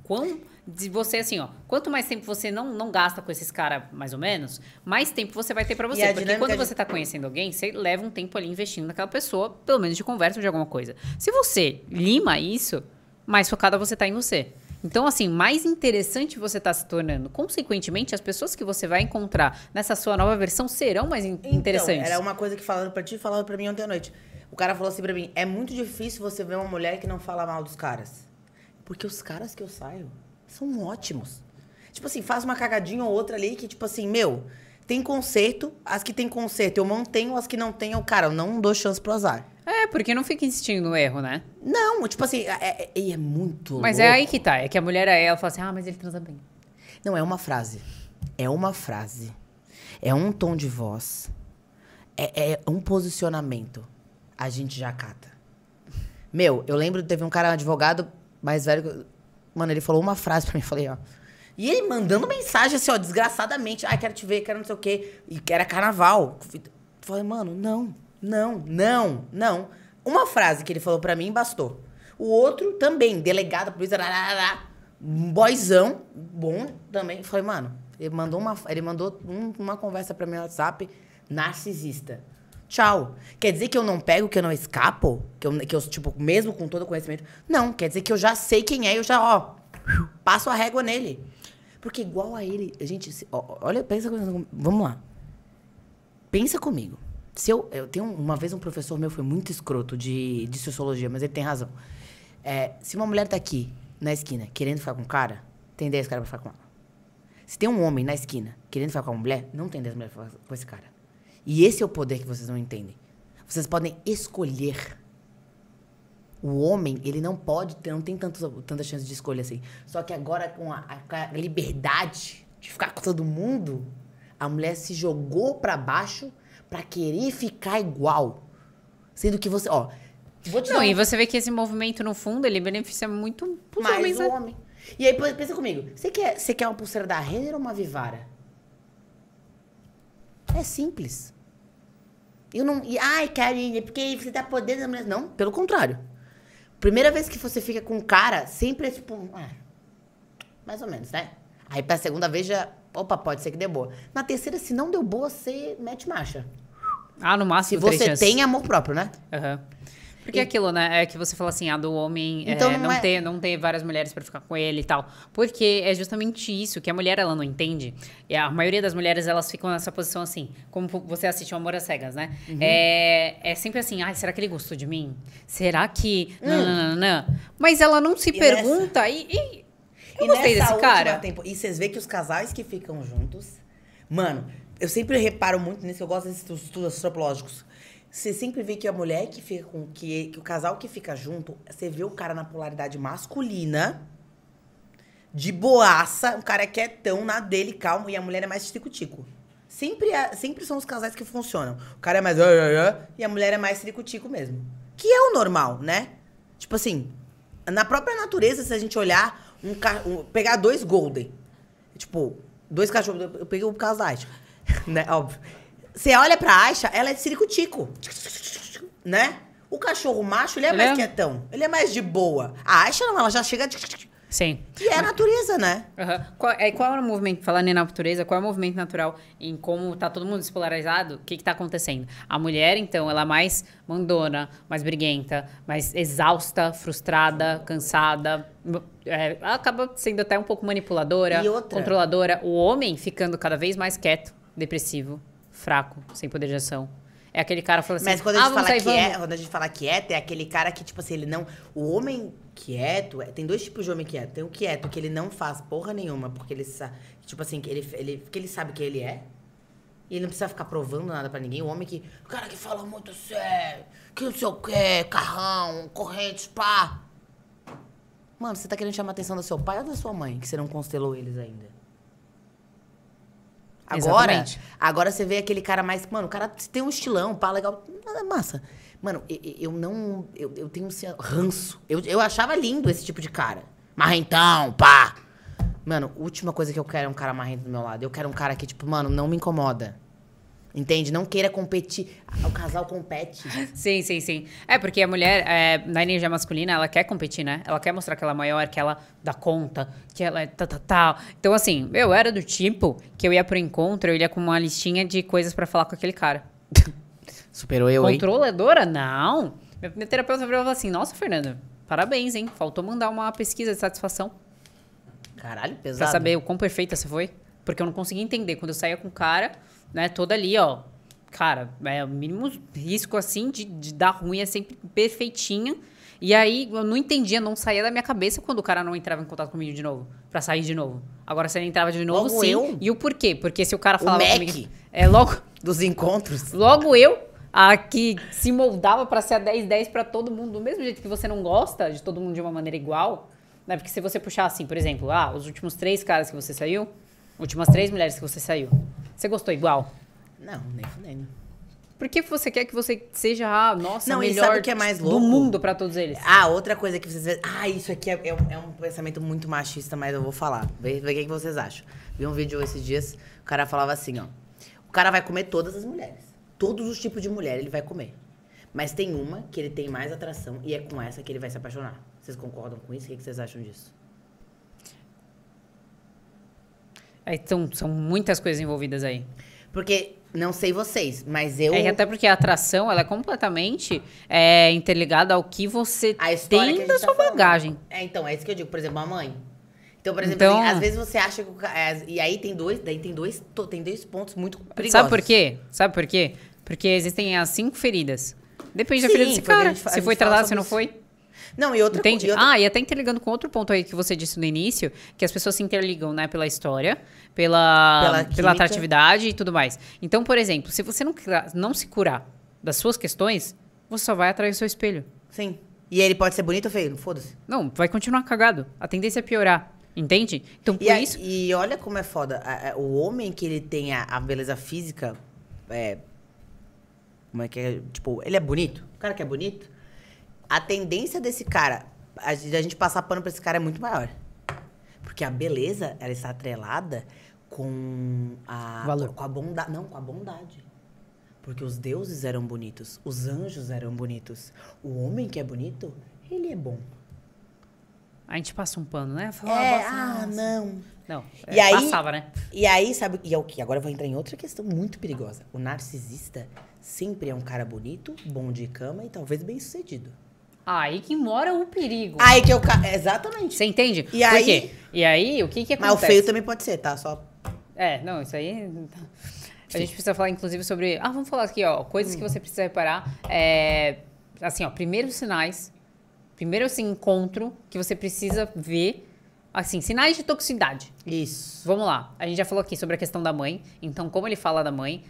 quão de você assim, ó, quanto mais tempo você não, não gasta com esses caras, mais ou menos, mais tempo você vai ter para você. Porque quando você tá conhecendo alguém, você leva um tempo ali investindo naquela pessoa, pelo menos de conversa ou de alguma coisa. Se você lima isso, mais focada você tá em você. Então, assim, mais interessante você está se tornando. Consequentemente, as pessoas que você vai encontrar nessa sua nova versão serão mais in então, interessantes. Era uma coisa que falaram para ti e falaram para mim ontem à noite. O cara falou assim para mim: é muito difícil você ver uma mulher que não fala mal dos caras. Porque os caras que eu saio são ótimos. Tipo assim, faz uma cagadinha ou outra ali que, tipo assim, meu, tem conserto, as que tem conserto eu mantenho, as que não tem, eu, cara, eu não dou chance pro azar. É, porque não fica insistindo no erro, né? Não, tipo assim, é, é, é muito. Mas é louco. é aí que tá, é que a mulher é ela fala assim, ah, mas ele transa bem. Não, é uma frase. É uma frase. É um tom de voz. É, é um posicionamento. A gente já cata. Meu, eu lembro teve um cara, um advogado, mais velho. Mano, ele falou uma frase pra mim. Falei, ó. E ele mandando mensagem assim, ó, desgraçadamente. Ai, ah, quero te ver, quero não sei o quê. E era carnaval. Falei, mano, não, não, não, não. Uma frase que ele falou pra mim bastou. O outro também, delegado, polícia, um boizão, bom também. Falei, mano, ele mandou uma, ele mandou um, uma conversa pra mim no WhatsApp, narcisista. Tchau. Quer dizer que eu não pego, que eu não escapo? Que eu, que eu tipo, mesmo com todo o conhecimento? Não, quer dizer que eu já sei quem é, e eu já, ó, passo a régua nele. Porque igual a ele, gente, se, ó, olha, pensa comigo, vamos lá. Pensa comigo. Se eu, eu tenho uma vez um professor meu foi muito escroto de, de sociologia, mas ele tem razão. É, se uma mulher tá aqui na esquina querendo ficar com um cara, tem 10 caras pra ficar com ela. Se tem um homem na esquina querendo ficar com uma mulher, não tem 10 mulheres pra ficar com esse cara. E esse é o poder que vocês não entendem. Vocês podem escolher. O homem, ele não pode, não tem tanto, tanta chance de escolha assim. Só que agora, com a, a liberdade de ficar com todo mundo, a mulher se jogou para baixo para querer ficar igual. Sendo que você, ó. não, um... e você vê que esse movimento, no fundo, ele beneficia muito os Mais homens. O né? homem. E aí, pensa comigo. Você quer, você quer uma pulseira da Renner ou uma Vivara? É simples. Eu não. E, Ai, Karine, porque você tá podendo da mulher. Não, pelo contrário. Primeira vez que você fica com um cara, sempre é tipo. Ah, mais ou menos, né? Aí pra segunda vez já. Opa, pode ser que dê boa. Na terceira, se não deu boa, você mete marcha. Ah, no máximo, Se você três chances. tem amor próprio, né? Aham. Porque é e... aquilo, né? É que você fala assim, a ah, do homem então, é, não, não é... ter, não ter várias mulheres para ficar com ele e tal. Porque é justamente isso que a mulher ela não entende. E a maioria das mulheres elas ficam nessa posição assim, como você assistiu Amor às Cegas, né? Uhum. É, é sempre assim, ai, será que ele gostou de mim? Será que. Hum. Não, não, não, Mas ela não se e pergunta nessa... e, e. Eu e gostei desse cara. Tempo... e vocês veem que os casais que ficam juntos. Mano, eu sempre reparo muito nisso, eu gosto desses estudos astrológicos. Você sempre vê que a mulher que fica com que, que o casal que fica junto, você vê o cara na polaridade masculina, de boaça, o cara é quietão na dele, calmo, e a mulher é mais tico-tico. Sempre, é, sempre são os casais que funcionam. O cara é mais. E a mulher é mais tico-tico mesmo. Que é o normal, né? Tipo assim, na própria natureza, se a gente olhar, um, um pegar dois Golden. Tipo, dois cachorros. Eu peguei o um casais, né? Óbvio. Você olha pra Aisha, ela é ciricutico. Né? O cachorro macho, ele é ele mais é... quietão. Ele é mais de boa. A Aisha não, ela já chega. Sim. E é a natureza, né? Uhum. Qual, é, qual é o movimento, falando em natureza, qual é o movimento natural em como tá todo mundo despolarizado? O que, que tá acontecendo? A mulher, então, ela é mais mandona, mais briguenta, mais exausta, frustrada, cansada. É, ela acaba sendo até um pouco manipuladora, controladora. O homem ficando cada vez mais quieto, depressivo, fraco, sem poder de ação. É aquele cara falando assim. Mas quando a gente, ah, fala, que é, quando a gente fala quieto, é aquele cara que, tipo assim, ele não. O homem quieto. É, tem dois tipos de homem quieto. Tem o quieto, que ele não faz porra nenhuma, porque ele sabe. Tipo assim, ele, ele, ele sabe que ele é. E ele não precisa ficar provando nada para ninguém. O homem que. O cara que fala muito sério, que não sei o quê, carrão, corrente, pá. Mano, você tá querendo chamar a atenção do seu pai ou da sua mãe, que você não constelou eles ainda? Agora, agora você vê aquele cara mais. Mano, o cara tem um estilão, pá, legal. É massa. Mano, eu, eu não. Eu, eu tenho um ranço. Eu, eu achava lindo esse tipo de cara. Marrentão, pá. Mano, última coisa que eu quero é um cara marrento do meu lado. Eu quero um cara que, tipo, mano, não me incomoda. Entende? Não queira competir. O casal compete. sim, sim, sim. É porque a mulher, é, na energia masculina, ela quer competir, né? Ela quer mostrar que ela é maior, que ela dá conta, que ela é tal, tal, Então, assim, eu era do tipo que eu ia pro encontro, eu ia com uma listinha de coisas para falar com aquele cara. Superou eu, Controladora? Não. Minha terapeuta falou assim, nossa, Fernanda, parabéns, hein? Faltou mandar uma pesquisa de satisfação. Caralho, pesado. Pra saber o quão perfeita você foi. Porque eu não conseguia entender. Quando eu saía com o cara né, toda ali, ó. Cara, é o mínimo risco, assim, de, de dar ruim, é sempre perfeitinha. E aí, eu não entendia, não saía da minha cabeça quando o cara não entrava em contato comigo de novo, para sair de novo. Agora, se ele entrava de novo, logo sim. Eu? E o porquê? Porque se o cara falava o Mac comigo... É, logo... Dos encontros. Logo eu, a que se moldava para ser a 10-10 pra todo mundo, do mesmo jeito que você não gosta de todo mundo de uma maneira igual, né? Porque se você puxar assim, por exemplo, ah, os últimos três caras que você saiu, últimas três mulheres que você saiu, você gostou igual? Não, nem fudendo. Por que você quer que você seja, a ah, nossa, não, melhor sabe o que é mais louco? do mundo para todos eles? Ah, outra coisa que vocês... Ah, isso aqui é, é, um, é um pensamento muito machista, mas eu vou falar. Vê o é que vocês acham. Vi um vídeo esses dias, o cara falava assim, ó. O cara vai comer todas as mulheres. Todos os tipos de mulher ele vai comer. Mas tem uma que ele tem mais atração e é com essa que ele vai se apaixonar. Vocês concordam com isso? O que é vocês acham disso? É, são, são muitas coisas envolvidas aí. Porque não sei vocês, mas eu. É, até porque a atração ela é completamente é, interligada ao que você tem que da tá sua tá bagagem. É, então, é isso que eu digo, por exemplo, a mãe. Então, por exemplo, então... Assim, às vezes você acha que. O... É, e aí tem dois, daí tem dois, tem dois pontos muito perigosos. Sabe por quê? Sabe por quê? Porque existem as cinco feridas. Depende Sim, da ferida desse cara. Gente, se foi tratado, se não foi. Não, e outra Entende? outra... Ah, e até interligando com outro ponto aí que você disse no início, que as pessoas se interligam, né, pela história, pela, pela, pela atratividade e tudo mais. Então, por exemplo, se você não, não se curar das suas questões, você só vai atrair o seu espelho. Sim. E ele pode ser bonito ou feio? Foda-se. Não, vai continuar cagado. A tendência é piorar. Entende? Então, por e, isso. E olha como é foda. O homem que ele tem a, a beleza física. É, como é que é? Tipo, ele é bonito. O cara que é bonito, a tendência desse cara, a gente passar pano pra esse cara é muito maior. Porque a beleza, ela está atrelada com a, Valor. com a bondade. Não, com a bondade. Porque os deuses eram bonitos, os anjos eram bonitos. O homem que é bonito, ele é bom. A gente passa um pano, né? Fala, é, ah, não. Não, e é, aí, passava, né? E aí, sabe, e é o que? Agora eu vou entrar em outra questão muito perigosa. O narcisista sempre é um cara bonito, bom de cama e talvez bem sucedido. Aí que mora o perigo. Aí que eu. Ca... Exatamente. Você entende? E Por aí... quê? E aí, o que que acontece? Mas o feio também pode ser, tá? Só. É, não, isso aí. Tá. A gente precisa falar, inclusive, sobre. Ah, vamos falar aqui, ó. Coisas que hum. você precisa reparar. É, assim, ó, primeiros sinais. Primeiro, assim, encontro que você precisa ver. Assim, sinais de toxicidade. Isso. Vamos lá. A gente já falou aqui sobre a questão da mãe. Então, como ele fala da mãe,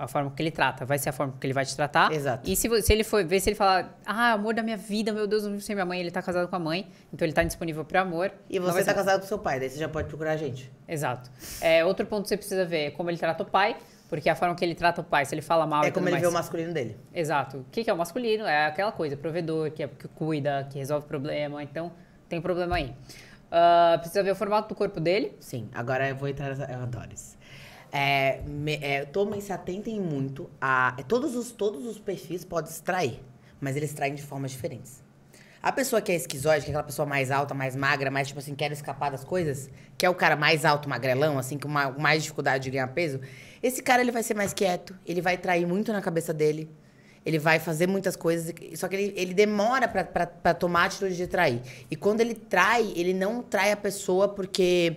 a forma que ele trata, vai ser a forma que ele vai te tratar. Exato. E se, se ele for ver, se ele falar, ah, amor da minha vida, meu Deus, não sei minha mãe, ele tá casado com a mãe, então ele tá indisponível para amor. E então você tá ser... casado com seu pai, daí você já pode procurar a gente. Exato. É, outro ponto que você precisa ver é como ele trata o pai, porque a forma que ele trata o pai, se ele fala mal. É como ele mais... vê o masculino dele. Exato. O que é o masculino? É aquela coisa, provedor, que, é, que cuida, que resolve problema, então tem um problema aí. Uh, precisa ver o formato do corpo dele. Sim, agora eu vou entrar. Eu adoro isso. É, me, é, tomem, se atentem muito a. É, todos os, todos os perfis podem extrair mas eles traem de formas diferentes. A pessoa que é esquizóide, que é aquela pessoa mais alta, mais magra, mais, tipo assim, quer escapar das coisas, que é o cara mais alto, magrelão, assim, com uma, mais dificuldade de ganhar peso, esse cara, ele vai ser mais quieto, ele vai trair muito na cabeça dele, ele vai fazer muitas coisas, só que ele, ele demora para tomar a atitude de trair. E quando ele trai, ele não trai a pessoa porque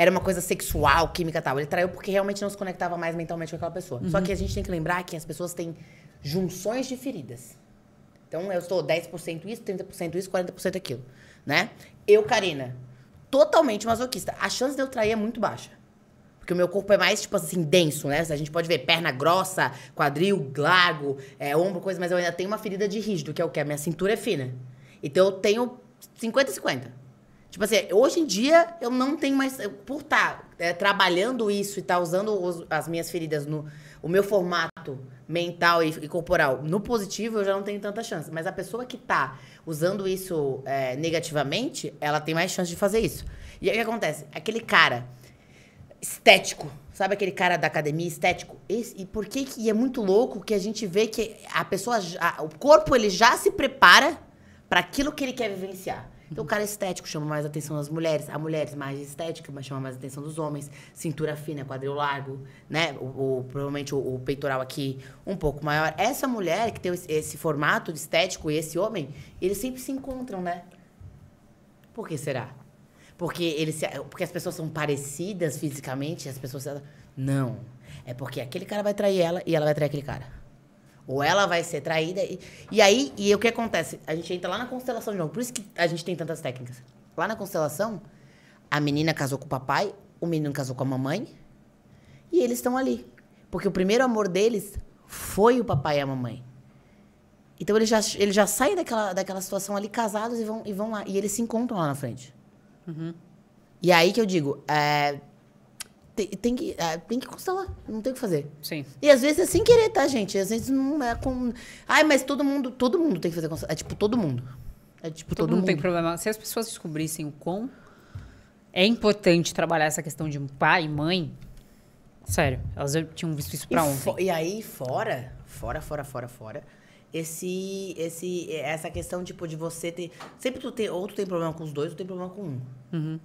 era uma coisa sexual, química e tal. Ele traiu porque realmente não se conectava mais mentalmente com aquela pessoa. Uhum. Só que a gente tem que lembrar que as pessoas têm junções de feridas. Então, eu sou 10% isso, 30% isso, 40% aquilo, né? Eu, Karina, totalmente masoquista. A chance de eu trair é muito baixa. Porque o meu corpo é mais, tipo assim, denso, né? A gente pode ver perna grossa, quadril largo, é, ombro, coisa, mas eu ainda tenho uma ferida de rígido, que é o quê? A minha cintura é fina. Então eu tenho 50-50. Tipo assim, hoje em dia eu não tenho mais. Por estar tá, é, trabalhando isso e estar tá usando os, as minhas feridas no. O meu formato mental e, e, corporal no positivo, eu já não tenho tanta chance. Mas a pessoa que está usando isso é, negativamente, ela tem mais chance de fazer isso. E aí o que acontece? Aquele cara estético, sabe aquele cara da academia estético? Esse, e por que que é muito louco que a gente vê que a pessoa, a, o corpo ele já se prepara para aquilo que ele quer vivenciar. Então, o cara estético chama mais atenção das mulheres, a mulher é mais estética, mas chama mais atenção dos homens. Cintura fina, quadril largo, né? O, o provavelmente o, o, peitoral aqui um pouco maior. Essa mulher que tem esse, esse formato de estético e esse homem, eles sempre se encontram, né? Por que será? Porque, eles se, porque as pessoas são parecidas fisicamente, as pessoas. Se, não. É porque aquele cara vai trair ela e ela vai trair aquele cara. Ou ela vai ser traída. E, e aí, e o que acontece? A gente entra lá na constelação de novo. Por isso que a gente tem tantas técnicas. Lá na constelação, a menina casou com o papai, o menino casou com a mamãe. E eles estão ali. Porque o primeiro amor deles foi o papai e a mamãe. Então eles já, eles já saem daquela, daquela situação ali casados e vão, e vão lá. E eles se encontram lá na frente. Uhum. E é aí que eu digo, é, tem, tem, que, é, tem que constelar, não tem o que fazer. Sim. E às vezes é sem querer, tá, gente? Às vezes não é com. Ai, mas todo mundo, todo mundo tem que fazer constelação. É tipo todo mundo. É tipo todo, todo mundo, tem problema. Se as pessoas descobrissem o quão é importante trabalhar essa questão de pai e mãe, sério, elas tinham visto isso pra e ontem. E aí, fora, fora, fora, fora, fora, esse, esse, essa questão, tipo, de você ter... Sempre tu tem, ou tu tem problema com os dois, ou tu tem problema com um. Uhum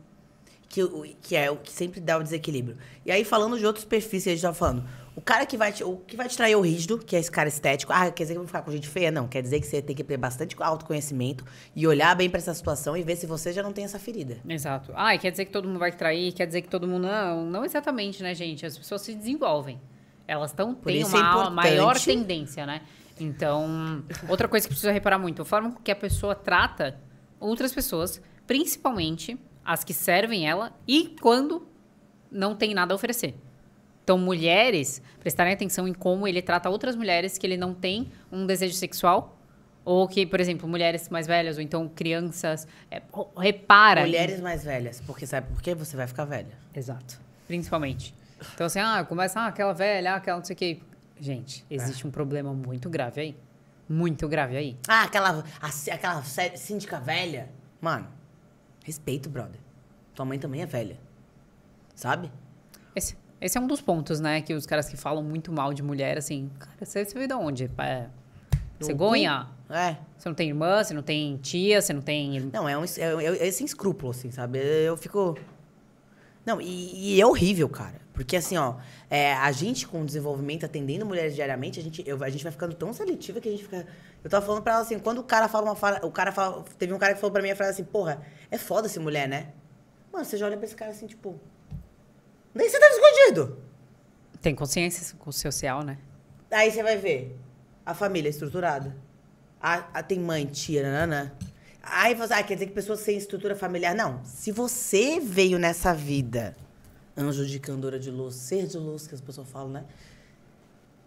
que, que é o que sempre dá um desequilíbrio. E aí, falando de outros perfis que a gente tava tá falando, o cara que vai te, o que vai te trair é o rígido, que é esse cara estético, ah, quer dizer que eu vou ficar com gente feia? Não, quer dizer que você tem que ter bastante autoconhecimento e olhar bem para essa situação e ver se você já não tem essa ferida. Exato. Ah, e quer dizer que todo mundo vai trair, quer dizer que todo mundo. Não, não exatamente, né, gente? As pessoas se desenvolvem. Elas estão têm uma é maior tendência, né? Então, outra coisa que precisa reparar muito, a forma que a pessoa trata outras pessoas, principalmente as que servem ela e quando não tem nada a oferecer. Então, mulheres prestarem atenção em como ele trata outras mulheres que ele não tem um desejo sexual. Ou que, por exemplo, mulheres mais velhas, ou então crianças. É, repara. Mulheres mais velhas, porque sabe por quê? Você vai ficar velha. Exato. Principalmente. Então, assim, ah, começa ah, aquela velha, ah, aquela não sei o quê. Gente, existe é. um problema muito grave aí. Muito grave aí. Ah, aquela, a, aquela síndica velha. Mano, Respeito, brother. Tua mãe também é velha. Sabe? Esse, esse é um dos pontos, né? Que os caras que falam muito mal de mulher, assim, cara, você, você veio de onde? É, cegonha? É. Você não tem irmã, você não tem tia, você não tem. Não, é, um, é, é, é sem escrúpulo, assim, sabe? Eu fico. Não, e, e, é horrível, cara. Porque assim, ó, é, a gente com o desenvolvimento, atendendo mulheres diariamente, a gente, eu, a gente vai ficando tão seletiva que a gente fica. Eu tava falando pra ela assim, quando o cara fala uma O cara fala. Teve um cara que falou pra mim a frase assim, porra, é foda essa mulher, né? Mano, você já olha pra esse cara assim, tipo. Nem você tava tá escondido. Tem consciência social, né? Aí você vai ver. A família é estruturada. A, a tem mãe, tia, nanana. Aí você, assim, ah, quer dizer que pessoas sem estrutura familiar. Não. Se você veio nessa vida, anjo de candura de luz, ser de luz, que as pessoas falam, né?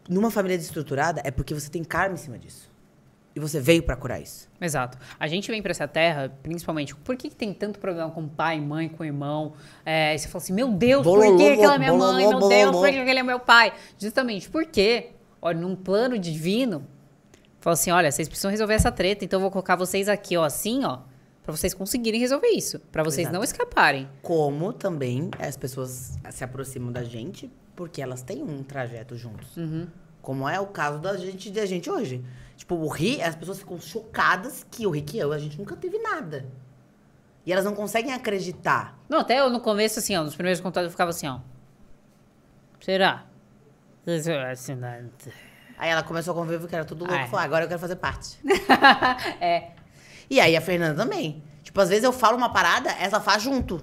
Numa família desestruturada, é porque você tem karma em cima disso e você veio para curar isso. Exato. A gente vem para essa terra, principalmente, por que, que, tem tanto problema com pai, mãe, com irmão? É, você fala assim, meu Deus, por que aquela é minha mãe? Bololô, meu Deus, por que aquele é meu pai? Justamente porque, olha, num plano divino, fala assim, olha, vocês precisam resolver essa treta, então eu vou colocar vocês aqui, ó, assim, ó, para vocês conseguirem resolver isso, para vocês Exato. não escaparem. Como também as pessoas se aproximam da gente porque elas têm um trajeto juntos. Uhum. Como é o caso da gente, da gente hoje. Tipo, o Ri, as pessoas ficam chocadas que o Rick e eu, a gente nunca teve nada. E elas não conseguem acreditar. Não, até eu no começo, assim, ó, nos primeiros contatos eu ficava assim, ó. Será? Isso é assinante. Aí ela começou a conviver que era tudo louco. Ah, é. Falou, ah, agora eu quero fazer parte. é. E aí a Fernanda também. Tipo, às vezes eu falo uma parada, ela faz junto.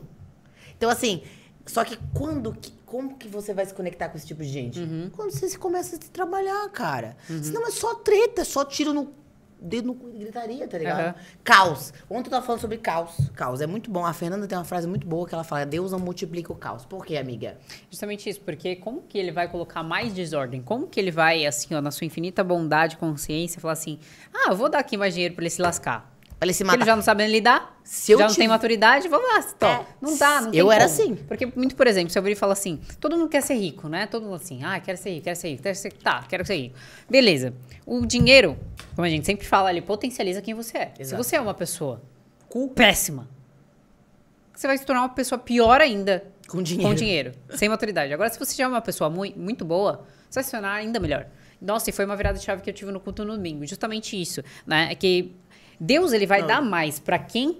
Então, assim, só que quando. Que como que você vai se conectar com esse tipo de gente? Uhum. Quando você começa a trabalhar, cara. Uhum. Senão é só treta, é só tiro no dedo no cu e gritaria, tá ligado? Uhum. Caos. Ontem eu tava falando sobre caos. Caos é muito bom. A Fernanda tem uma frase muito boa que ela fala: Deus não multiplica o caos. Por quê, amiga? Justamente isso, porque como que ele vai colocar mais desordem? Como que ele vai, assim, ó, na sua infinita bondade, consciência, falar assim: ah, eu vou dar aqui mais dinheiro pra ele se lascar? Pra ele se matar. Ele já não sabe lidar. Se já eu já não tem maturidade, vamos lá, então. É. Não dá, não Eu era assim. Porque, muito por exemplo, se eu vir e falar assim, todo mundo quer ser rico, né? Todo mundo assim, ah, quero ser rico, quero ser rico, quero ser... Tá, quero ser rico. Beleza. O dinheiro, como a gente sempre fala, ele potencializa quem você é. Exato. Se você é uma pessoa péssima, você vai se tornar uma pessoa pior ainda. Com dinheiro. Com dinheiro. sem maturidade. Agora, se você já é uma pessoa muito, muito boa, você vai se tornar ainda melhor. Nossa, e foi uma virada de chave que eu tive no culto no domingo. Justamente isso, né? É que Deus ele vai não. dar mais para quem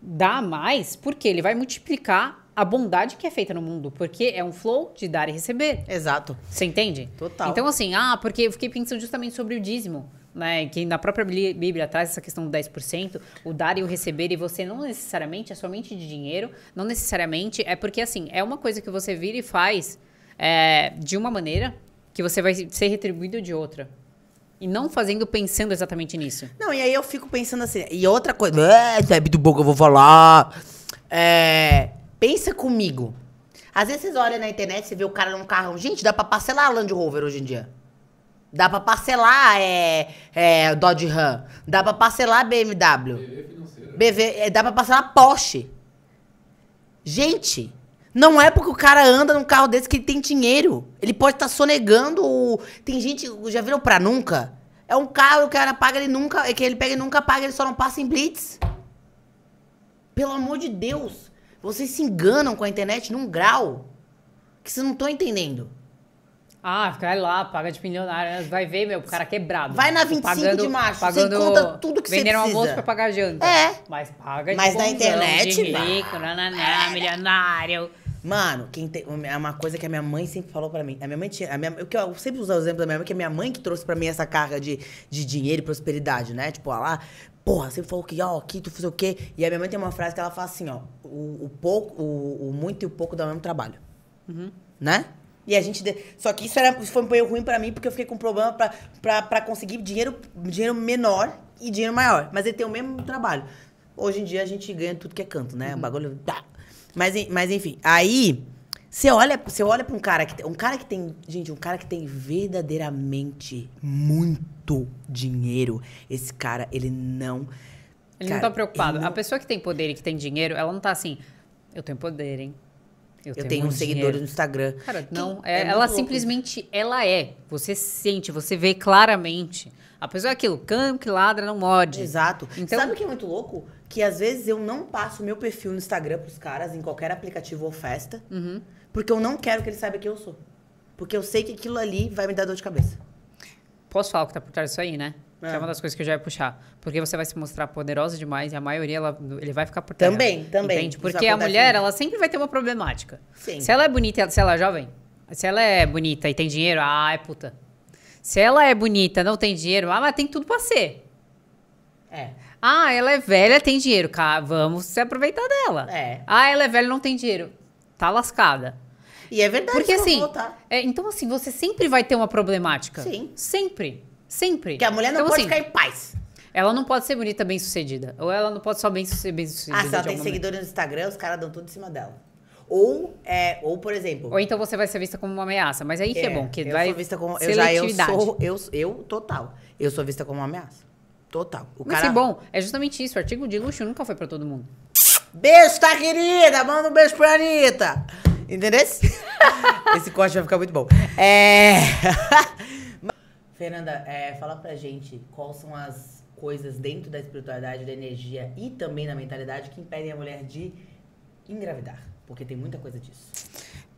dá mais, porque ele vai multiplicar a bondade que é feita no mundo, porque é um flow de dar e receber. Exato. Você entende? Total. Então, assim, ah, porque eu fiquei pensando justamente sobre o dízimo, né? Que na própria Bíblia traz essa questão do 10%, o dar e o receber, e você não necessariamente é somente de dinheiro, não necessariamente é porque, assim, é uma coisa que você vira e faz é, de uma maneira que você vai ser retribuído de outra. E não fazendo pensando exatamente nisso. Não, e aí eu fico pensando assim. E outra coisa. É, sabe do boca, eu vou falar. É, pensa comigo. Às vezes vocês olham na internet, você vê o cara num carro. Gente, dá pra parcelar a Land Rover hoje em dia. Dá pra parcelar é, é, Dodge Ram. Dá pra parcelar BMW. BV, é, dá pra parcelar Porsche. Gente, não é porque o cara anda num carro desse que ele tem dinheiro. Ele pode estar tá sonegando. Ou... Tem gente. Já viram pra nunca? É um carro que o cara paga, ele nunca. É que ele pega e nunca paga, ele só não passa em blitz. Pelo amor de Deus. Vocês se enganam com a internet num grau que vocês não estão entendendo. Ah, vai lá, paga de milionário. Né? Vai ver, meu, o cara quebrado. Vai na 25 pagando, de março, pagando, você conta tudo que você precisa. Vender um almoço pra pagar janta. É. Mas paga de Mas na internet, de rico, nananã, milionário. Mano, quem tem, é uma coisa que a minha mãe sempre falou para mim. A minha mãe tinha. A minha, eu, eu sempre uso o exemplo da minha mãe, que é minha mãe que trouxe para mim essa carga de, de dinheiro e prosperidade, né? Tipo, lá, porra, sempre falou que, ó, aqui tu fez o quê? E a minha mãe tem uma frase que ela fala assim, ó, o, o pouco, o, o, muito e o pouco dá o mesmo trabalho. Uhum. Né? E a gente. De... Só que isso, era, isso foi um banho ruim para mim, porque eu fiquei com problema para conseguir dinheiro, dinheiro menor e dinheiro maior. Mas ele tem o mesmo trabalho. Hoje em dia a gente ganha tudo que é canto, né? Uhum. O bagulho. Tá. Mas, mas enfim, aí você olha, você olha para um cara que um cara que tem, gente, um cara que tem verdadeiramente muito dinheiro. Esse cara, ele não ele cara, não tá preocupado. Não... A pessoa que tem poder e que tem dinheiro, ela não tá assim, eu tenho poder, hein? Eu, eu tenho, um seguidor no Instagram. Cara, não, é, é ela simplesmente ela é. Você sente, você vê claramente. A pessoa é aquilo, cão que ladra não morde. Exato. Então, Sabe o que é muito louco? que às vezes eu não passo meu perfil no Instagram pros caras, em qualquer aplicativo ou festa, uhum. porque eu não quero que eles saibam quem eu sou. Porque eu sei que aquilo ali vai me dar dor de cabeça. Posso falar o que tá por trás disso aí, né? É. Que é ah. uma das coisas que eu já ia puxar. Porque você vai se mostrar poderosa demais e a maioria, ela, ele vai ficar por trás. Também, também. Entende? Porque a mulher, ela sempre vai ter uma problemática. Sim. Se ela é bonita, se ela é jovem, se ela é bonita e tem dinheiro, ah, é puta. Se ela é bonita, não tem dinheiro, ah, mas tem tudo pra ser. É. Ah, ela é velha, tem dinheiro. vamos se aproveitar dela. É. Ah, ela é velha, não tem dinheiro. Tá lascada. E é verdade Porque, assim, é, então, assim, você sempre vai ter uma problemática. Sim. Sempre. Sempre. Que a mulher não então, pode assim, ficar em paz. Ela não pode ser bonita, bem sucedida. Ou ela não pode só bem ser bem sucedida. Ah, se ela tem seguidores no Instagram, os caras dão tudo em cima dela. Ou, é, ou, por exemplo. Ou então você vai ser vista como uma ameaça. Mas aí é, que é bom, que eu vai. Sou vista como, eu já eu sou. Eu, eu, total. Eu sou vista como uma ameaça. Total. O Mas cara... é bom, é justamente isso. O artigo de luxo nunca foi pra todo mundo. Beijo, tá, querida? Manda um beijo pra Anitta. Entendeu? Esse corte vai ficar muito bom. É... Fernanda, é, fala pra gente quais são as coisas dentro da espiritualidade, da energia e também da mentalidade que impedem a mulher de engravidar. Porque tem muita coisa disso.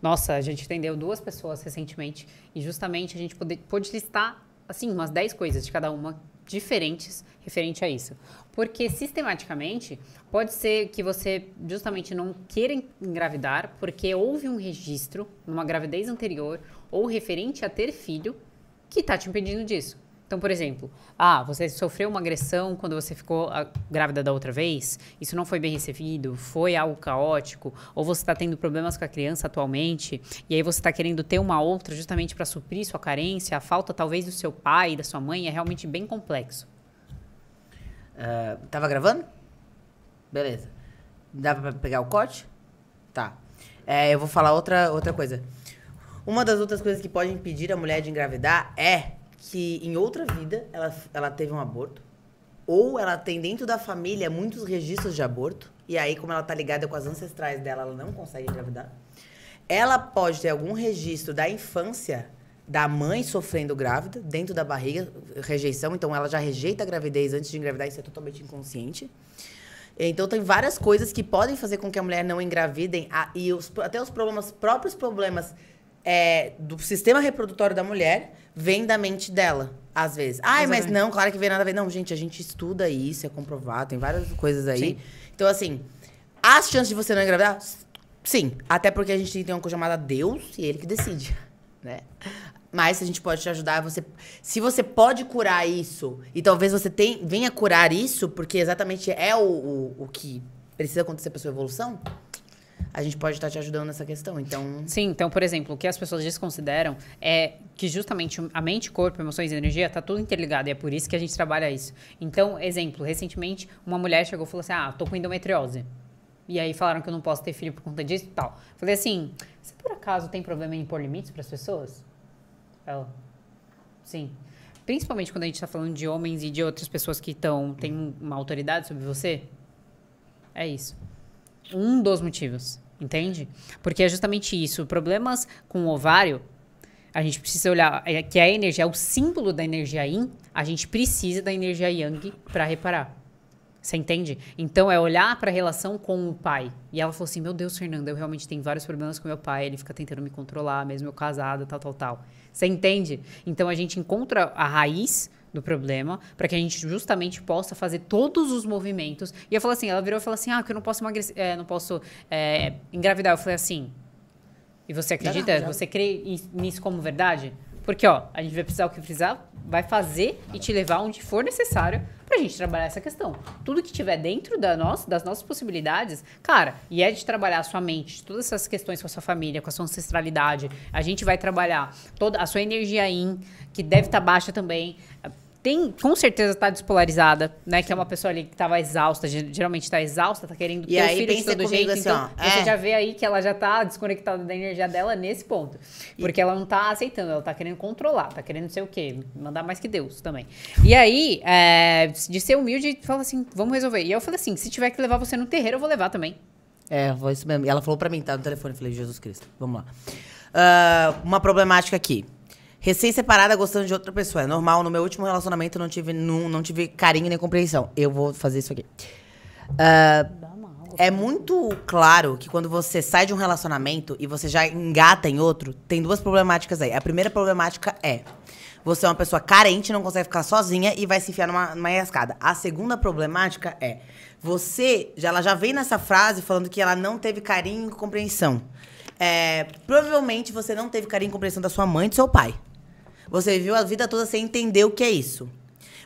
Nossa, a gente entendeu duas pessoas recentemente e justamente a gente pôde listar assim umas 10 coisas de cada uma diferentes referente a isso. Porque sistematicamente pode ser que você justamente não queira engravidar porque houve um registro numa gravidez anterior ou referente a ter filho que está te impedindo disso. Então, por exemplo, ah, você sofreu uma agressão quando você ficou ah, grávida da outra vez, isso não foi bem recebido, foi algo caótico, ou você está tendo problemas com a criança atualmente, e aí você está querendo ter uma outra justamente para suprir sua carência, a falta talvez do seu pai, da sua mãe, é realmente bem complexo. Uh, tava gravando? Beleza. Dá para pegar o corte? Tá. É, eu vou falar outra, outra coisa. Uma das outras coisas que pode impedir a mulher de engravidar é que em outra vida ela, ela teve um aborto, ou ela tem dentro da família muitos registros de aborto, e aí, como ela tá ligada com as ancestrais dela, ela não consegue engravidar. Ela pode ter algum registro da infância da mãe sofrendo grávida, dentro da barriga, rejeição, então ela já rejeita a gravidez antes de engravidar, isso é totalmente inconsciente. Então tem várias coisas que podem fazer com que a mulher não engravidem, e os, até os problemas, próprios problemas é, do sistema reprodutório da mulher vem da mente dela, às vezes. Ai, Exatamente. mas não, claro que vem nada a ver. Não, gente, a gente estuda isso, é comprovado, tem várias coisas aí. Sim. Então, assim, as chances de você não engravidar, sim. Até porque a gente tem uma coisa chamada Deus e ele que decide, né? Mas se a gente pode te ajudar, você. Se você pode curar isso, e talvez você tem, venha curar isso, porque exatamente é o, o, o que precisa acontecer para sua evolução, a gente pode estar te ajudando nessa questão. Então. Sim, então, por exemplo, o que as pessoas desconsideram é que justamente a mente, corpo, emoções e energia tá tudo interligado e é por isso que a gente trabalha isso. Então, exemplo, recentemente uma mulher chegou e falou assim: "Ah, tô com endometriose". E aí falaram que eu não posso ter filho por conta disso e tal. Falei assim: "Você por acaso tem problema em impor limites para as pessoas?" Ela: "Sim" principalmente quando a gente está falando de homens e de outras pessoas que estão têm uma autoridade sobre você. É isso um dos motivos, entende? Porque é justamente isso. Problemas com o ovário, a gente precisa olhar é que a energia é o símbolo da energia Yin, a gente precisa da energia Yang para reparar. Você entende? Então é olhar para a relação com o pai. E ela falou assim: Meu Deus, Fernanda, eu realmente tenho vários problemas com meu pai, ele fica tentando me controlar, mesmo eu casada, tal, tal, tal. Você entende? Então a gente encontra a raiz do problema, para que a gente justamente possa fazer todos os movimentos. E eu falo assim, ela virou e falou assim, ah, que eu não posso emagrecer, é, não posso é, engravidar. Eu falei assim, e você acredita? já. Você crê nisso como verdade? Porque, ó, a gente vai precisar o que precisar, vai fazer e te levar onde for necessário pra gente trabalhar essa questão. Tudo que tiver dentro da nossa, das nossas possibilidades, cara, e é de trabalhar a sua mente, todas essas questões com a sua família, com a sua ancestralidade. A gente vai trabalhar toda a sua energia in, que deve estar tá baixa também tem, com certeza tá despolarizada, né? Que é uma pessoa ali que tava tá exausta, geralmente tá exausta, tá querendo e ter aí, o filho de todo jeito. Assim, então, ó, você é. já vê aí que ela já tá desconectada da energia dela nesse ponto. Porque e... ela não tá aceitando, ela tá querendo controlar, tá querendo não sei o quê, mandar mais que Deus também. E aí, é, de ser humilde, fala assim, vamos resolver. E eu falei assim, se tiver que levar você no terreiro, eu vou levar também. É, foi isso mesmo. E ela falou pra mim, tá no telefone, eu falei, Jesus Cristo, vamos lá. Uh, uma problemática aqui recém-separada gostando de outra pessoa. É normal, no meu último relacionamento não tive, não, não tive carinho nem compreensão. Eu vou fazer isso aqui. Uh, é muito claro que quando você sai de um relacionamento e você já engata em outro, tem duas problemáticas aí. A primeira problemática é você é uma pessoa carente, não consegue ficar sozinha e vai se enfiar numa, numa escada. A segunda problemática é você, já, ela já vem nessa frase falando que ela não teve carinho e compreensão. É, provavelmente você não teve carinho e compreensão da sua mãe e do seu pai. Você viveu a vida toda sem entender o que é isso.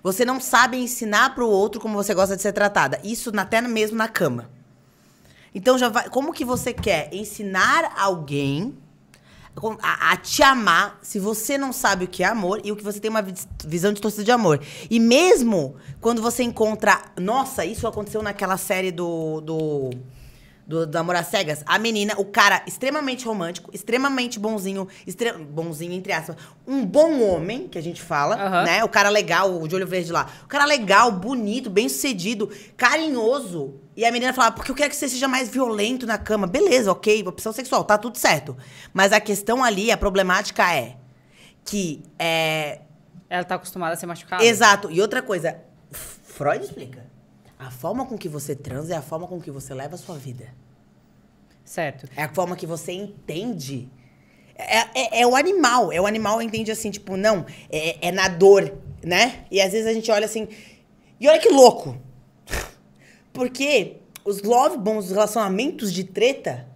Você não sabe ensinar para o outro como você gosta de ser tratada. Isso até mesmo na cama. Então já vai, como que você quer ensinar alguém a, a, te amar se você não sabe o que é amor e o que você tem uma visão distorcida de amor. E mesmo quando você encontra, nossa, isso aconteceu naquela série do do do, do Amor às Cegas, a menina, o cara extremamente romântico, extremamente bonzinho, extre... bonzinho entre aspas, um bom homem, que a gente fala, uhum. né? O cara legal, o de olho verde lá. O cara legal, bonito, bem-sucedido, carinhoso. E a menina fala, ah, porque eu quero que você seja mais violento na cama. Beleza, ok, opção sexual, tá tudo certo. Mas a questão ali, a problemática é que... É... Ela tá acostumada a ser machucada. Exato. E outra coisa, Freud explica. A forma com que você transa é a forma com que você leva a sua vida. Certo. É a forma que você entende. É, é, é o animal. É o animal entende assim, tipo, não, é, é na dor, né? E às vezes a gente olha assim. E olha que louco! Porque os love bons, os relacionamentos de treta,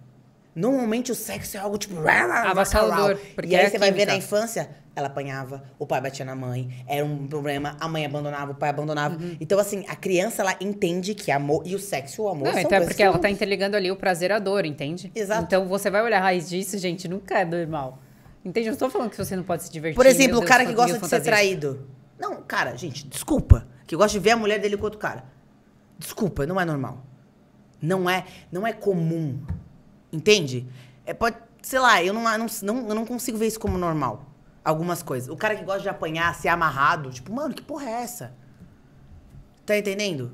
Normalmente o sexo é algo tipo. Avassalador. E aí é você vai ver na infância, ela apanhava, o pai batia na mãe, era um problema, a mãe abandonava, o pai abandonava. Uhum. Então, assim, a criança, ela entende que amor e o sexo, o amor Não, são então é porque ela tá interligando ali o prazer à dor, entende? Exato. Então você vai olhar a raiz disso, gente, nunca é normal. Entende? Eu não tô falando que você não pode se divertir. Por exemplo, Deus, o cara que gosta de fantasia. ser traído. Não, cara, gente, desculpa. Que gosta de ver a mulher dele com outro cara. Desculpa, não é normal. Não é, não é comum Entende? É, pode, sei lá, eu não, não, não, eu não consigo ver isso como normal. Algumas coisas. O cara que gosta de apanhar, ser amarrado, tipo, mano, que porra é essa? Tá entendendo?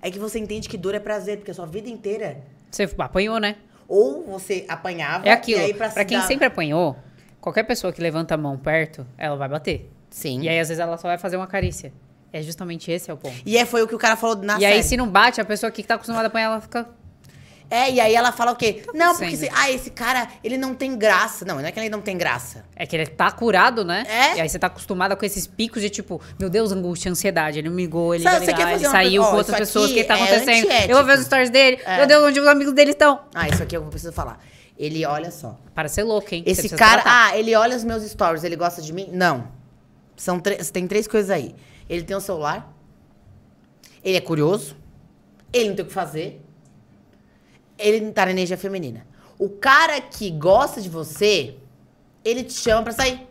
É que você entende que dor é prazer, porque a sua vida inteira. Você apanhou, né? Ou você apanhava. É aquilo. E aí pra, pra quem dar... sempre apanhou, qualquer pessoa que levanta a mão perto, ela vai bater. Sim. E aí, às vezes, ela só vai fazer uma carícia. É justamente esse é o ponto. E é, foi o que o cara falou na E série. aí, se não bate, a pessoa que tá acostumada a apanhar, ela fica é, e aí ela fala o quê? Tá não, porque esse, ah, esse cara, ele não tem graça. Não, não é que ele não tem graça. É que ele tá curado, né? É. E aí você tá acostumada com esses picos de tipo, meu Deus, angústia, ansiedade. Ele migou, ele, Sabe, tá ligar, ele saiu com outras pessoas, o que tá é acontecendo? Eu vou ver os stories dele, é. meu Deus, onde os amigos dele estão? Ah, isso aqui eu preciso falar. Ele olha só. Para ser louco, hein? Esse cara, tratar. ah, ele olha os meus stories, ele gosta de mim? Não. São tem três coisas aí. Ele tem o um celular, ele é curioso, ele não tem o que fazer ele não tá na energia feminina. O cara que gosta de você, ele te chama pra sair.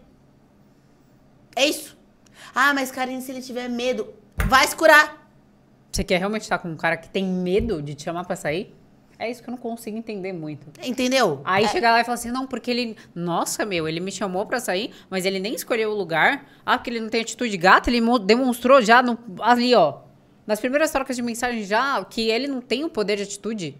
É isso. Ah, mas Karine, se ele tiver medo, vai se curar. Você quer realmente estar tá com um cara que tem medo de te chamar pra sair? É isso que eu não consigo entender muito. Entendeu? Aí é. chega lá e fala assim: não, porque ele. Nossa, meu, ele me chamou pra sair, mas ele nem escolheu o lugar. Ah, porque ele não tem atitude gata, ele demonstrou já no, ali, ó. Nas primeiras trocas de mensagem já que ele não tem o poder de atitude.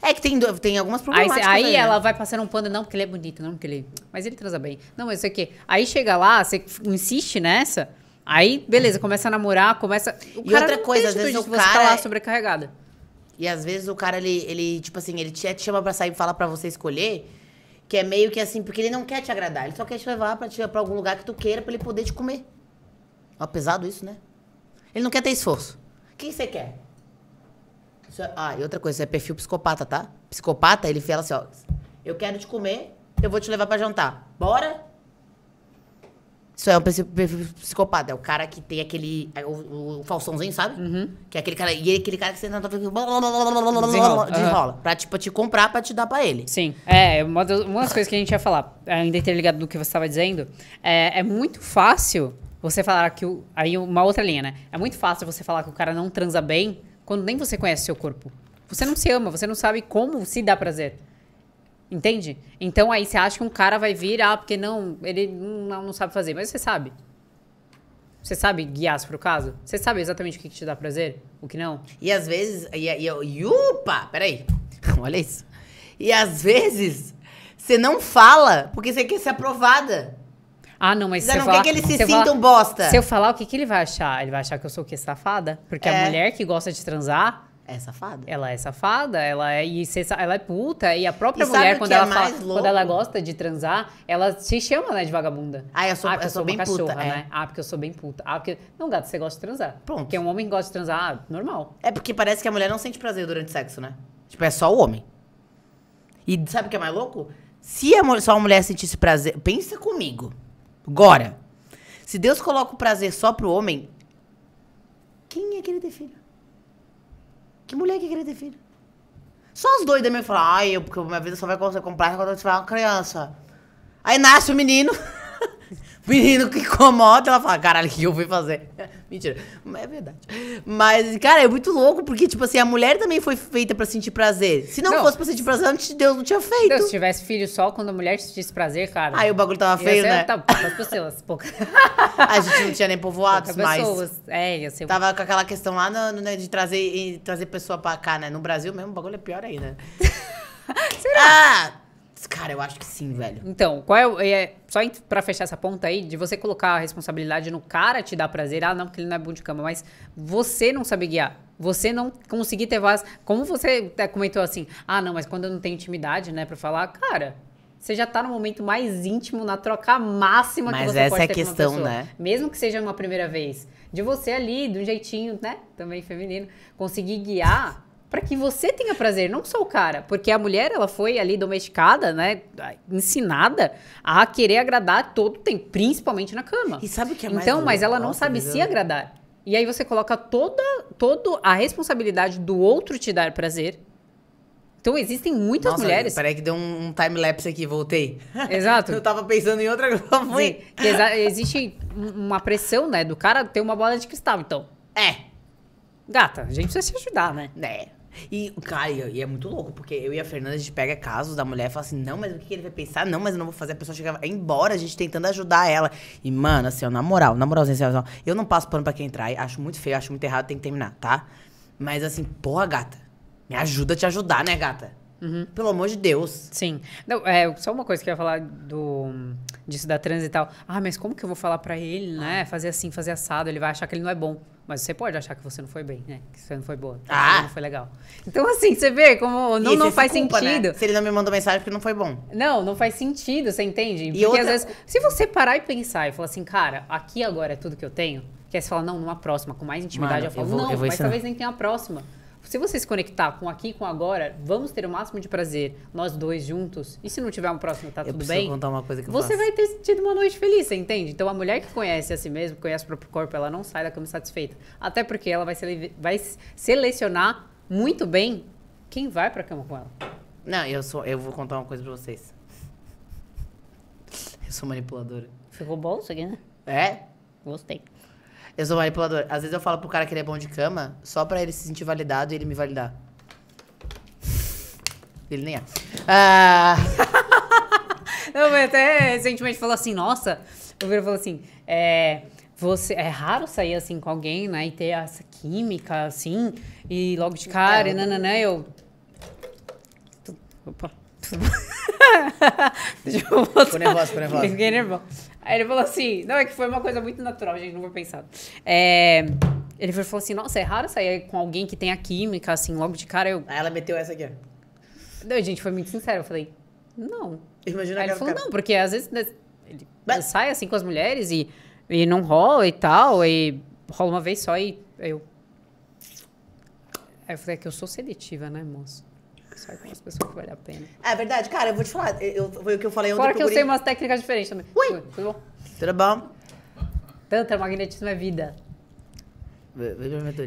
É que tem, tem algumas problemáticas. Aí, aí né? ela vai passando um pano, não, porque ele é bonito, não, porque ele. Mas ele transa bem. Não, mas isso aqui. Aí chega lá, você insiste nessa. Aí, beleza, começa a namorar, começa. O e outra coisa, às vezes o cara. Você tá lá é- sobrecarregada. E às vezes o cara, ele, ele tipo assim, ele te, te chama pra sair e fala pra você escolher. Que é meio que assim, porque ele não quer te agradar, ele só quer te levar pra, te, pra algum lugar que tu queira pra ele poder te comer. Ó, pesado isso, né? Ele não quer ter esforço. Quem você quer? Ah, e outra coisa, isso é perfil psicopata, tá? Psicopata, ele fala assim, ó, eu quero te comer, eu vou te levar para jantar. Bora? Isso é um perfil psicopata. É o cara que tem aquele. É o, o falsãozinho, sabe? Uhum. Que é aquele cara. E aquele cara que você não Desenrola. Desenrola. Uhum. Pra, tipo, te comprar, pra te dar pra ele. Sim. É, é, uma das, uma das coisas que a gente ia falar, ainda interligado do que você estava dizendo, é, é muito fácil você falar que. O, aí, uma outra linha, né? É muito fácil você falar que o cara não transa bem quando nem você conhece seu corpo. Você não se ama, você não sabe como se dá prazer. Entende? Então aí você acha que um cara vai vir, ah, porque não, ele não, não sabe fazer, mas você sabe. Você sabe guiar pro caso? Você sabe exatamente o que, que, te dá prazer, o que não? E às vezes. E, e, e upa! Peraí. Olha isso. E às vezes, você não fala porque você quer ser aprovada. Ah, não, mas. Você não quer que ele se sinta bosta. Se eu falar, o que, que ele vai achar? Ele vai achar que eu sou o quê? Safada? Porque é. a mulher que gosta de transar. É safada. Ela é safada, ela é, e se ela é puta. E a própria e mulher, quando, é ela fala, quando ela gosta de transar, ela se chama né, de vagabunda. Ah, eu sou, ah, eu sou, sou bem puta, É. Né? Ah, porque eu sou bem puta. Ah, porque. Não, gato, você gosta de transar. Pronto. Porque um homem que gosta de transar, ah, normal. É porque parece que a mulher não sente prazer durante o sexo, né? Tipo, é só o homem. E sabe o que é mais louco? Se a, só a mulher sentisse prazer. Pensa comigo. Agora, se Deus coloca o prazer só pro homem, quem ia é querer ter filho? Que mulher é que ia querer ter filho? Só as doidas mesmo falam, ai, eu, porque minha vida só vai comprar quando eu tiver uma criança. Aí nasce o menino. menino que incomoda, ela fala, caralho, o que eu fui fazer? Mentira, mas é verdade. Mas, cara, é muito louco, porque, tipo assim, a mulher também foi feita pra sentir prazer. Se não, não. fosse pra sentir prazer, antes Deus não tinha feito. Deus, se tivesse filho só quando a mulher sentisse prazer, cara. Aí o bagulho tava feio, né? Tá, pessoas, poucas. A gente não tinha nem povoados, mais mas... Pessoas. É, ia ser... Tava com aquela questão lá no, né, de trazer, trazer pessoa pra cá, né? No Brasil mesmo, o bagulho é pior aí, né? Será? Ah! Cara, eu acho que sim, velho. Então, qual é, é só para fechar essa ponta aí, de você colocar a responsabilidade no cara te dar prazer, ah, não, porque ele não é bom de cama, mas você não sabe guiar. Você não conseguir ter voz. Como você comentou assim, ah, não, mas quando eu não tenho intimidade, né, para falar, cara, você já tá no momento mais íntimo, na troca máxima mas que você pode ter é a questão, com uma pessoa. Né? Mesmo que seja uma primeira vez. De você ali, de um jeitinho, né? Também feminino, conseguir guiar para que você tenha prazer, não só o cara, porque a mulher ela foi ali domesticada, né, ensinada a querer agradar todo o tempo, principalmente na cama. E sabe o que é mais Então, mas ela não sabe se é- agradar. E aí você coloca toda toda a responsabilidade do outro te dar prazer. Então existem muitas Nossa, mulheres. Peraí que deu um, um time lapse aqui, voltei. Exato. Eu tava pensando em outra coisa. Fui. existe uma pressão, né, do cara ter uma bola de cristal, então. É. Gata, a gente precisa se ajudar, né? É. E, cara, e é muito louco, porque eu e a Fernanda, a gente pega casos da mulher e fala assim, não, mas o que ele vai pensar? Não, mas eu não vou fazer. A pessoa chegar embora, a gente tentando ajudar ela. E, mano, assim, ó, na moral, na moral, assim, eu não passo pano pra quem entrar, acho muito feio, acho muito errado, tem que terminar, tá? Mas assim, porra, gata, me ajuda a te ajudar, né, gata? Uhum. Pelo amor de Deus. Sim. Não, é, só uma coisa que eu ia falar do, disso da trans e tal. Ah, mas como que eu vou falar pra ele, né? Ah. Fazer assim, fazer assado, ele vai achar que ele não é bom. Mas você pode achar que você não foi bem, né? Que você não foi boa. Ah! Não foi legal. Então, assim, você vê como não, não faz culpa, né? sentido. Né? Se ele não me mandou mensagem porque não foi bom. Não, não faz sentido, você entende? Porque outra... às vezes, se você parar e pensar e falar assim, cara, aqui agora é tudo que eu tenho, que aí é você fala, não, numa próxima, com mais intimidade, Mano, eu falo, eu vou, não, eu mas ensinar. talvez nem tenha a próxima. Se você se conectar com aqui com agora, vamos ter o máximo de prazer, nós dois juntos. E se não tiver um próximo, tá eu tudo bem? contar uma coisa que Você faço. vai ter tido uma noite feliz, você entende? Então a mulher que conhece a si mesma, conhece o próprio corpo, ela não sai da cama satisfeita. Até porque ela vai, sele vai selecionar muito bem quem vai pra cama com ela. Não, eu sou, eu vou contar uma coisa pra vocês. Eu sou manipuladora. Ficou bom isso aqui, né? É? Gostei. Eu sou manipulador. Às vezes eu falo pro cara que ele é bom de cama, só pra ele se sentir validado e ele me validar. Ele nem é. Ah... Não, mas até recentemente falou assim, nossa. O Viro falou assim, é... Você, é raro sair assim com alguém, né? E ter essa química, assim, e logo de cara, então, e nananã, eu. Opa. Deixa eu voltar. Fiquei nervoso, fiquei nervoso. Fiquei nervoso. Aí ele falou assim: não, é que foi uma coisa muito natural, gente, não foi pensado. É. Ele falou assim: nossa, é raro sair com alguém que tem a química, assim, logo de cara. Eu... Aí ah, ela meteu essa aqui, ó. Não, gente, foi muito sincero. Eu falei: não. Imagina Aí ele falou: cara... não, porque às vezes né, ele Mas... sai assim com as mulheres e, e não rola e tal, e rola uma vez só e eu. Aí eu falei: é que eu sou seletiva, né, moço? só com as pessoas que vale a pena. É verdade, cara, eu vou te falar, eu, foi o que eu falei ontem. Fora que eu sei umas técnicas diferentes também. Ui! Tudo bom? Tudo bom? Tantra, é, magnetismo é vida.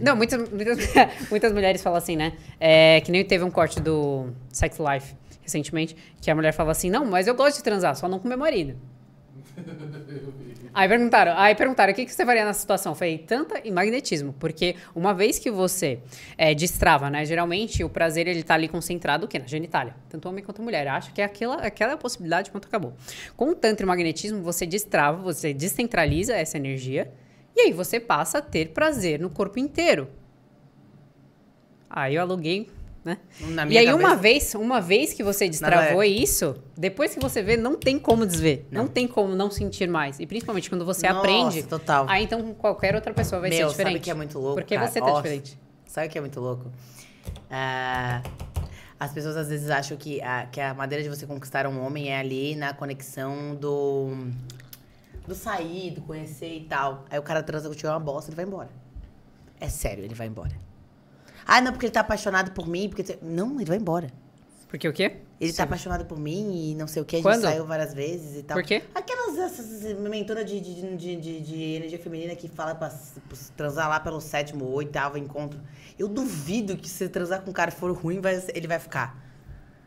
Não, muitas, muitas, muitas mulheres falam assim, né? É, que nem teve um corte do Sex Life recentemente, que a mulher falava assim, não, mas eu gosto de transar, só não com meu marido. Aí perguntaram, aí perguntaram, o que, que você faria na situação? Eu falei, tanta e magnetismo, porque uma vez que você é, destrava, né? Geralmente o prazer ele tá ali concentrado, o quê? Na genitália. Tanto homem quanto mulher. Acho que é aquela, aquela é a possibilidade, quanto acabou. Com o tantra e magnetismo, você destrava, você descentraliza essa energia, e aí você passa a ter prazer no corpo inteiro. Aí eu aluguei né? e aí cabeça... uma vez, uma vez que você destravou isso, depois que você vê, não tem como desver, não, não tem como não sentir mais. E principalmente quando você Nossa, aprende, total. aí então qualquer outra pessoa vai Meu, ser diferente. Sabe que é muito louco, Porque cara. você tá Nossa. diferente. Sabe o que é muito louco? Ah, as pessoas às vezes acham que a, que a maneira de você conquistar um homem é ali na conexão do do sair, do conhecer e tal. Aí o cara transa contigo é uma bosta, ele vai embora. É sério, ele vai embora. Ah, não, porque ele tá apaixonado por mim. porque Não, ele vai embora. Porque o quê? Ele tá Sim. tá apaixonado por mim e não sei o quê. A gente Quando? saiu várias vezes e tal. Por quê? Aquelas essas, mentora de, de, de, de, de energia feminina que fala pra, pra transar lá pelo sétimo oitavo encontro. Eu duvido que se transar com um cara for ruim, vai, ele vai ficar.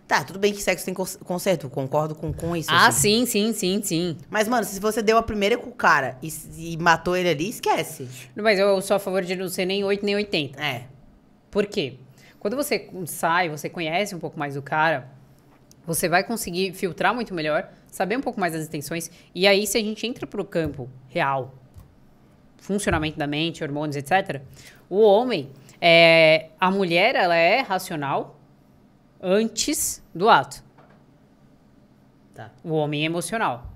Tá, tudo bem que sexo tem conserto, concordo com, com isso. Ah, assim. sim, sim, sim, sim. Mas, mano, se você deu a primeira com o cara e, e matou ele ali, esquece. Mas eu sou a favor de não ser nem 8 nem 80. É. Por quê? Quando você sai, você conhece um pouco mais do cara, você vai conseguir filtrar muito melhor, saber um pouco mais das intenções, e aí se a gente entra pro campo real, funcionamento da mente, hormônios, etc., o homem, é, a mulher, ela é racional antes do ato. Tá. O homem é emocional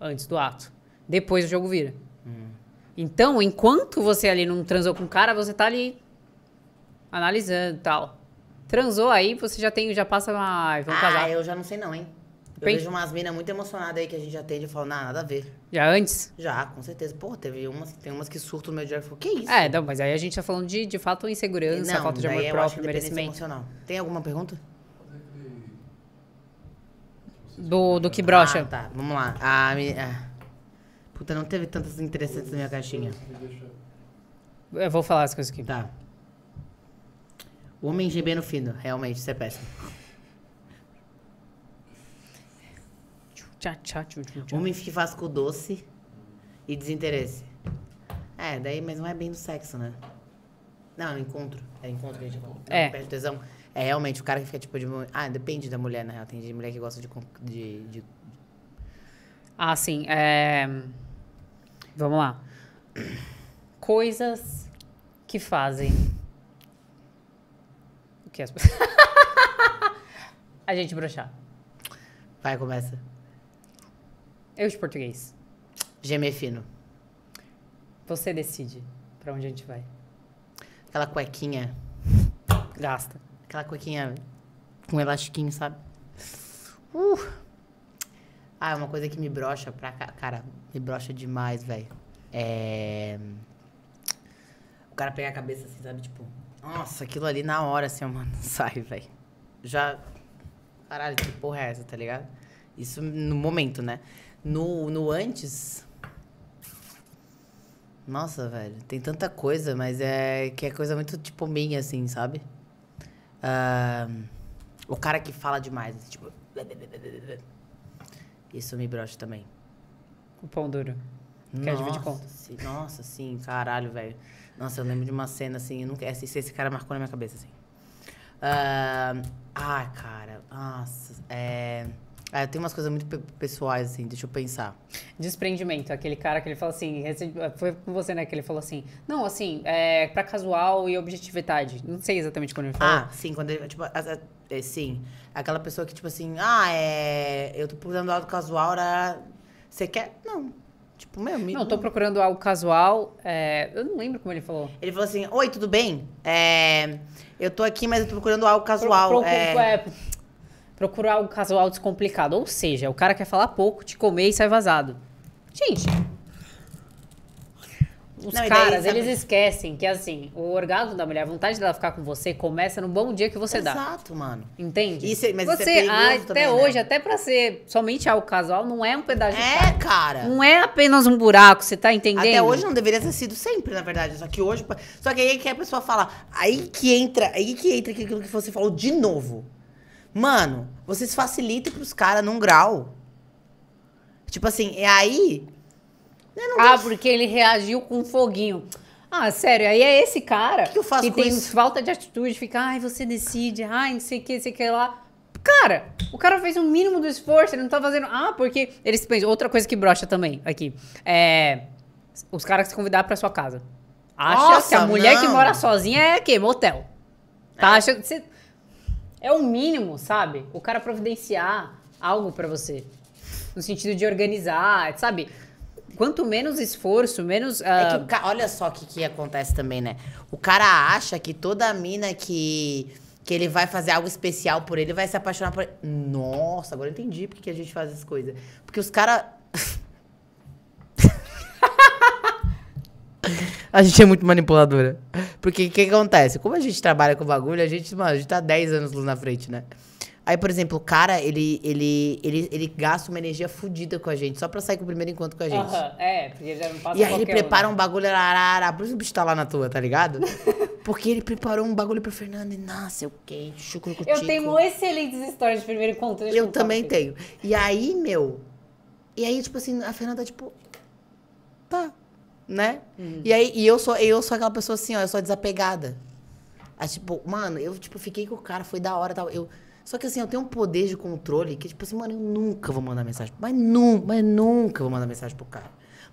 antes do ato. Depois o jogo vira. Hum. Então, enquanto você é ali não transou com o cara, você tá ali analisando e tal. Transou aí, você já tem, já passa uma. Vamos ah, casar. eu já não sei não, hein? Eu vejo umas minas muito emocionadas aí que a gente já tem de falar, nah, nada a ver. Já antes? Já, com certeza. Pô, teve umas, tem umas que surtam no meu dia e falam, que isso? É, não, mas aí a gente tá falando de, de fato insegurança, não, falta de amor próprio, merecimento. Emocional. Tem alguma pergunta? Do, do que brocha. Ah, tá, vamos lá. Ah, Puta, não teve tantas interessantes na minha caixinha. Eu vou falar as coisas aqui. Tá. Homem GB no fino, realmente, isso é péssimo. Tchá, tchá, tchá, tchá. Homem que faz com doce e desinteresse. É, daí, mas não é bem do sexo, né? Não, é encontro. É encontro que a gente é. perde tesão. É realmente o cara que fica tipo de. Ah, depende da mulher, na né? real. Tem de mulher que gosta de. de, de... Ah, sim. É... Vamos lá. Coisas que fazem que é as pessoas. a gente broxar. Vai, começa. Eu de português. Gemer fino. Você decide pra onde a gente vai. Aquela cuequinha. Gasta. Aquela cuequinha com um elastiquinho, sabe? Uh! Ah, é uma coisa que me brocha pra. Cara, me brocha demais, velho. É. O cara pega a cabeça assim, sabe? Tipo. Nossa, aquilo ali na hora, assim, mano, sai, velho. Já. Caralho, que porra é essa, tá ligado? Isso no momento, né? No, no antes. Nossa, velho, tem tanta coisa, mas é que é coisa muito tipo minha, assim, sabe? Uh, o cara que fala demais, assim, tipo. Isso me brocha também. O pão duro. Quer é dividir conta? nossa, sim, caralho, velho. Nossa, eu lembro de uma cena assim, eu nunca, esse, esse cara marcou na minha cabeça, assim. Uh, ah, cara, nossa, é... Ah, eu tenho umas coisas muito pe pessoais, assim, deixa eu pensar. Desprendimento, aquele cara que ele fala assim, foi com você, né, que ele falou assim, não, assim, é pra casual e objetividade. Não sei exatamente quando ele falou. Ah, sim, quando ele, tipo, assim sim. Aquela pessoa que, tipo assim, ah, é, eu tô procurando algo casual, era... Você quer? Não. Tipo, meu, amigo. Não, tô procurando algo casual. É... Eu não lembro como ele falou. Ele falou assim: Oi, tudo bem? É... Eu tô aqui, mas eu tô procurando algo casual. Pro, procuro, é... é procurar algo casual descomplicado. Ou seja, o cara quer falar pouco, te comer e sai vazado. Gente, os não, caras, daí, eles esquecem que, assim, o orgasmo da mulher, a vontade dela ficar com você, começa no bom dia que você Exato, dá. Exato, mano. Entende? Isso, mas você, isso é ah, até também, né? hoje, né? até pra ser somente algo casual, não é um pedaço de É, cara. Não é apenas um buraco, você tá entendendo? Até hoje não deveria ter sido sempre, na verdade. Só que hoje. Só que aí é que a pessoa fala. Aí que entra, aí que entra aquilo que você falou de novo. Mano, vocês facilitam pros caras num grau. Tipo assim, é aí ah, gosto. porque ele reagiu com um foguinho. Ah, sério, aí é esse cara que, que, que tem isso? falta de atitude, fica, ai, você decide, ai, não sei o que, não sei o que lá. Cara, o cara fez o um mínimo do esforço, ele não tá fazendo. Ah, porque eles pensam. Outra coisa que brocha também aqui. É. Os caras se convidaram pra sua casa. Acha Nossa, que a mulher não. que mora sozinha é que? Motel. Tá? É. Acha que você... É o mínimo, sabe? O cara providenciar algo para você. No sentido de organizar, sabe? quanto menos esforço, menos. Uh... É que ah, ca... Olha só o que, que acontece também, né? O cara acha que toda mina que que ele vai fazer algo especial por ele, vai se apaixonar por ele. Nossa, agora eu entendi porque que a gente faz essas coisas. Porque os caras. a gente é muito manipuladora. Porque o que acontece? Como a gente trabalha com bagulho, a gente, mano, a gente tá 10 anos luz na frente, né? Aí, por exemplo, o cara, ele, ele, ele, ele gasta uma energia fodida com a gente, só pra sair com o primeiro encontro com a gente. Aham, é, porque ele já não passa E aí ele prepara um, né? um bagulho, arará, por isso o bicho tá lá na tua, tá ligado? porque ele preparou um bagulho pro Fernando e, nossa, eu quente, chucro contigo. Eu tenho excelentes histórias de primeiro encontro. Eu, eu também tenho. E aí, meu. E aí, tipo assim, a Fernanda, tipo. Tá. Né? Hum. E aí, e eu sou, eu sou aquela pessoa assim, ó, eu sou desapegada. Aí, tipo, mano, eu, tipo, fiquei com o cara, foi da hora e tal. Eu. Só que assim, eu tenho um poder de controle que, tipo assim, mano, eu nunca vou mandar mensagem. Mas nunca, mas nunca vou mandar mensagem pro cara.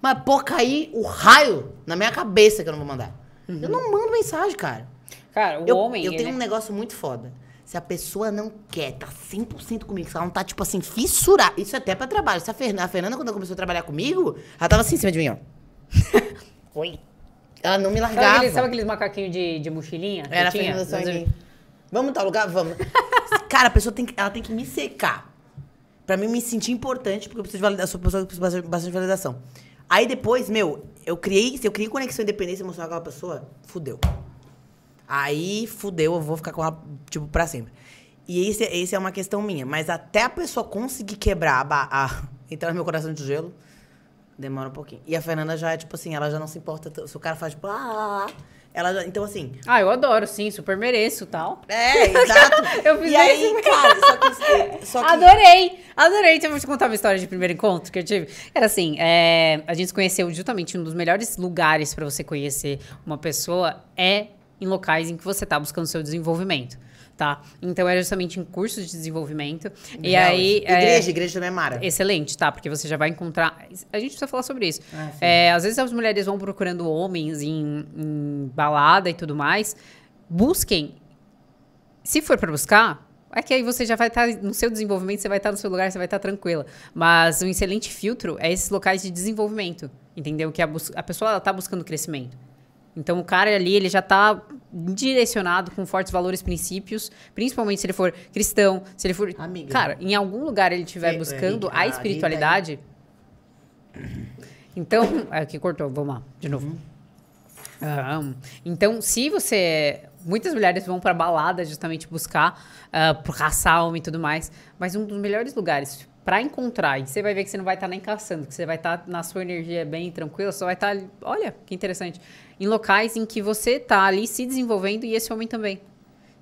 Mas por cair o raio na minha cabeça que eu não vou mandar. Uhum. Eu não mando mensagem, cara. Cara, o eu, homem. Eu tenho né? um negócio muito foda. Se a pessoa não quer, tá 100% comigo, se ela não tá, tipo assim, fissurar. Isso é até pra trabalho. Se a Fernanda, a Fernanda quando ela começou a trabalhar comigo, ela tava assim em cima de mim, ó. Oi. Ela não me largava. Sabe aqueles, sabe aqueles macaquinhos de, de mochilinha? Era a Fernanda só em mim. Vamos em tal lugar? Vamos. Cara, a pessoa tem que, ela tem que me secar. Pra mim me sentir importante, porque eu preciso de validação. Sou pessoa que precisa bastante validação. Aí depois, meu, eu criei, se eu criei conexão e independência emocional com aquela pessoa, fudeu. Aí fudeu, eu vou ficar com ela, tipo, pra sempre. E esse, esse é uma questão minha. Mas até a pessoa conseguir quebrar, a, a, entrar no meu coração de gelo, demora um pouquinho. E a Fernanda já é, tipo assim, ela já não se importa. Se o cara faz, tipo, ah, ah, ah, ah" Ela, então, assim. Ah, eu adoro, sim, super mereço tal. É, exato. eu fiz e aí, isso. cara, só que, só que... Adorei! Adorei. Então, eu vou te contar uma história de primeiro encontro que eu tive. Era assim: é, a gente se conheceu justamente um dos melhores lugares para você conhecer uma pessoa é em locais em que você tá buscando seu desenvolvimento tá? Então era é justamente em curso de desenvolvimento. E aí. Igreja, é... igreja também é mara. Excelente, tá? Porque você já vai encontrar. A gente precisa falar sobre isso. Ah, é, às vezes as mulheres vão procurando homens em, em balada e tudo mais. Busquem. Se for para buscar, é que aí você já vai estar tá no seu desenvolvimento, você vai estar tá no seu lugar, você vai estar tá tranquila. Mas um excelente filtro é esses locais de desenvolvimento, entendeu? Que a, a pessoa está buscando crescimento. Então o cara ali, ele já está direcionado com fortes valores, princípios, principalmente se ele for cristão, se ele for, Amiga. cara, em algum lugar ele estiver é, buscando é, a, né? espiritualidade. Então, aqui é cortou, vamos lá, de novo. Uhum. Então, se você. Muitas mulheres vão para balada justamente buscar, uh, raça, homem e tudo mais, mas um dos melhores lugares para encontrar. E você vai ver que você não vai estar tá nem caçando, que você vai estar tá na sua energia bem tranquila, só vai estar, tá, olha, que interessante, em locais em que você está ali se desenvolvendo e esse homem também.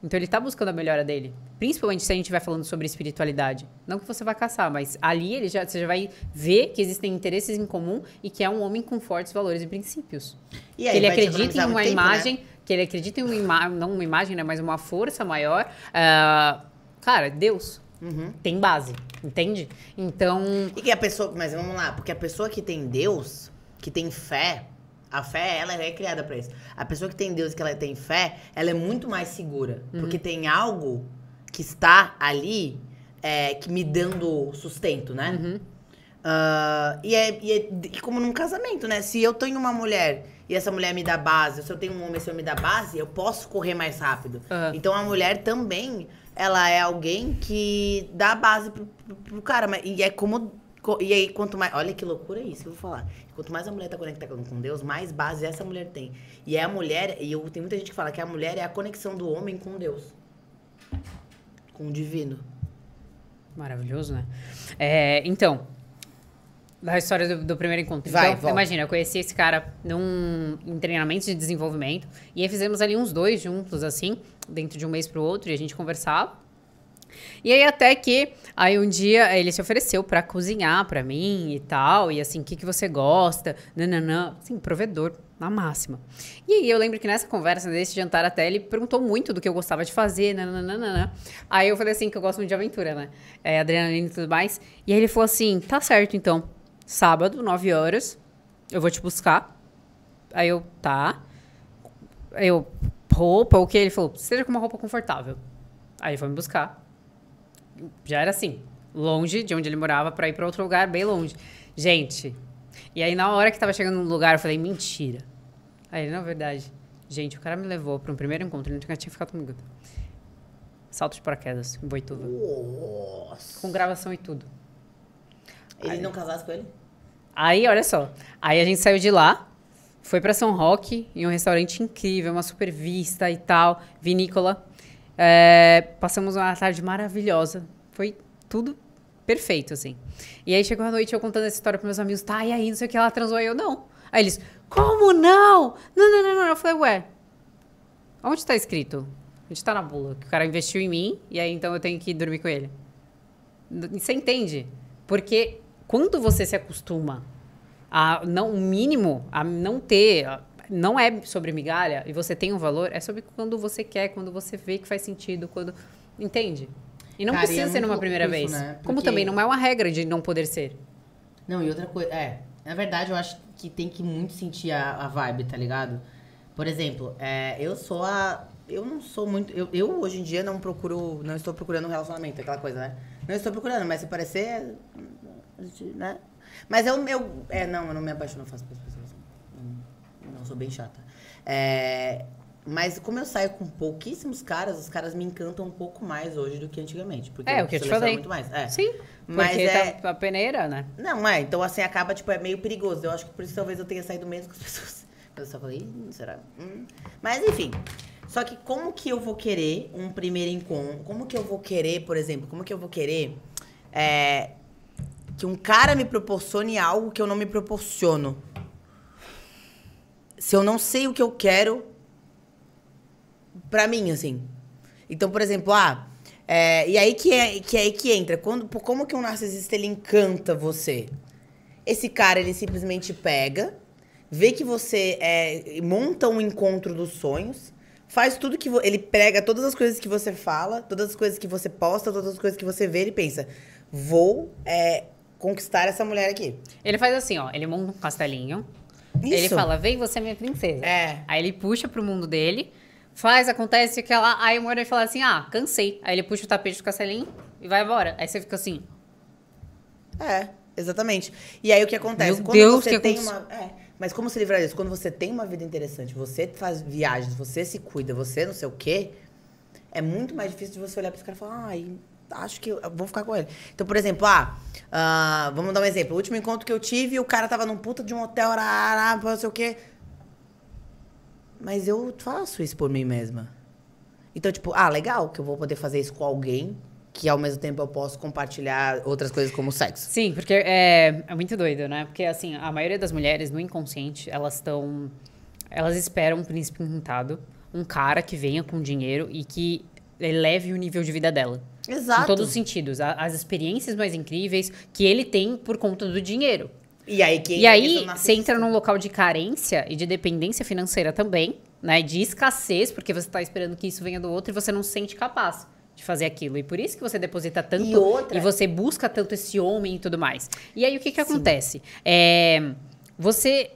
Então ele está buscando a melhora dele. Principalmente se a gente vai falando sobre espiritualidade. Não que você vai caçar, mas ali ele já, você já vai ver que existem interesses em comum e que é um homem com fortes valores e princípios. E aí, ele acredita em uma tempo, né? imagem, né? que ele acredita em uma imagem, não uma imagem, né, mas uma força maior. Uh, cara, Deus. Uhum. Tem base, entende? Então. E que a pessoa. Mas vamos lá, porque a pessoa que tem Deus, que tem fé, a fé, ela é criada para isso. A pessoa que tem Deus e que ela tem fé, ela é muito mais segura. Uhum. Porque tem algo que está ali é, que me dando sustento, né? Uhum. Uh, e, é, e, é, e como num casamento, né? Se eu tenho uma mulher e essa mulher me dá base, se eu tenho um homem e esse homem me dá base, eu posso correr mais rápido. Uhum. Então a mulher também ela é alguém que dá base pro, pro, pro cara. Mas, e é como. E aí, quanto mais. Olha que loucura isso, eu vou falar. Quanto mais a mulher tá conectada com Deus, mais base essa mulher tem. E é a mulher. E eu, tem muita gente que fala que a mulher é a conexão do homem com Deus com o divino. Maravilhoso, né? É, então, da história do, do, primeiro encontro. Vai, então, imagina, eu conheci esse cara num em treinamento de desenvolvimento e aí fizemos ali uns dois juntos, assim dentro de um mês para o outro e a gente conversava. E aí até que aí um dia eh, ele se ofereceu para cozinhar para mim e tal, e assim, o que, que você gosta? Nananã, assim, provedor na máxima. E aí eu lembro que nessa conversa desse jantar até ele perguntou muito do que eu gostava de fazer, nananana. Né? Aí eu falei assim que eu gosto muito de aventura, né? É, adrenalina e tudo mais. E aí ele falou assim: "Tá certo então. Sábado, 9 horas, eu vou te buscar". Aí eu, tá. aí Eu, roupa, o que? Ele falou, seja com uma roupa confortável. Aí ele foi me buscar. Já era assim, longe de onde ele morava para ir para outro lugar, bem longe. Gente, e aí na hora que tava chegando no lugar, eu falei, mentira. Aí ele, não, é verdade. Gente, o cara me levou para um primeiro encontro, ele nunca tinha ficado comigo. Salto de paraquedas, em Boituva. Nossa. Com gravação e tudo. Ele aí, não casasse com ele? Aí, olha só. Aí a gente saiu de lá, foi para São Roque, em um restaurante incrível, uma super vista e tal, vinícola. É, passamos uma tarde maravilhosa. Foi tudo perfeito, assim. E aí chegou a noite eu contando essa história para meus amigos, tá, e aí, não sei o que, ela transou, aí eu não. Aí eles, como não? Não, não, não, não. Eu falei, ué, onde está escrito? A gente tá na bula, que o cara investiu em mim, e aí então eu tenho que dormir com ele. Você entende? Porque quando você se acostuma a não o mínimo, a não ter, a, não é sobre migalha e você tem um valor, é sobre quando você quer, quando você vê que faz sentido, quando entende? E não Cara, é precisa é ser numa primeira isso, vez. Né? Porque... Como também não é uma regra de não poder ser. Não, e outra coisa, é, na verdade eu acho que tem que muito sentir a, a vibe, tá ligado? Por exemplo, é, eu sou a eu não sou muito. Eu, eu, hoje em dia não procuro. Não estou procurando um relacionamento, aquela coisa, né? Não estou procurando, mas se parecer. Né? Mas eu, meu É, não, eu não me apaixono fácil pelas pessoas. Assim. Não, sou bem chata. É, mas como eu saio com pouquíssimos caras, os caras me encantam um pouco mais hoje do que antigamente. Porque é, o que eu te falei. muito mais. É. Sim, mas tá é... tá a peneira, né? Não, é. Então, assim, acaba, tipo, é meio perigoso. Eu acho que por isso talvez eu tenha saído menos com as pessoas. Eu só falei, será? Hum. Mas, enfim. Só que como que eu vou querer um primeiro encontro? Como que eu vou querer, por exemplo, como que eu vou querer... É, que um cara me proporcione algo que eu não me proporciono. Se eu não sei o que eu quero pra mim, assim. Então, por exemplo, ah, é, e aí que é que é aí que entra. Quando, como que um narcisista ele encanta você? Esse cara ele simplesmente pega, vê que você é, monta um encontro dos sonhos, faz tudo que ele prega todas as coisas que você fala, todas as coisas que você posta, todas as coisas que você vê, ele pensa: vou é, conquistar essa mulher aqui. Ele faz assim, ó. Ele monta um castelinho. Isso. Ele fala, vem você minha princesa. É. Aí ele puxa pro mundo dele, faz, acontece que ela... Aí o hora ele fala assim, ah, cansei. Aí ele puxa o tapete do castelinho e vai embora. Aí você fica assim... É, exatamente. E aí o que acontece? Meu Quando Deus, você que tem uma... É, mas como se livrar disso? Quando você tem uma vida interessante, você faz viagens, você se cuida, você não sei o quê... É muito mais difícil de você olhar para esse cara e falar, ai, ah, acho que vou ficar com ele. Então, por exemplo, ah, ah, vamos dar um exemplo. O último encontro que eu tive, o cara tava num puta de um hotel, arará, não sei o quê. Mas eu faço isso por mim mesma. Então, tipo, ah, legal que eu vou poder fazer isso com alguém que ao mesmo tempo eu posso compartilhar outras coisas como sexo. Sim, porque é, é muito doido, né? Porque assim, a maioria das mulheres no inconsciente, elas estão elas esperam um príncipe encantado, um cara que venha com dinheiro e que eleve o nível de vida dela. Exato. Em todos os sentidos. As experiências mais incríveis que ele tem por conta do dinheiro. E aí, que e aí você entra num local de carência e de dependência financeira também, né? De escassez, porque você está esperando que isso venha do outro e você não se sente capaz de fazer aquilo. E por isso que você deposita tanto e, outra... e você busca tanto esse homem e tudo mais. E aí o que, que acontece? É, você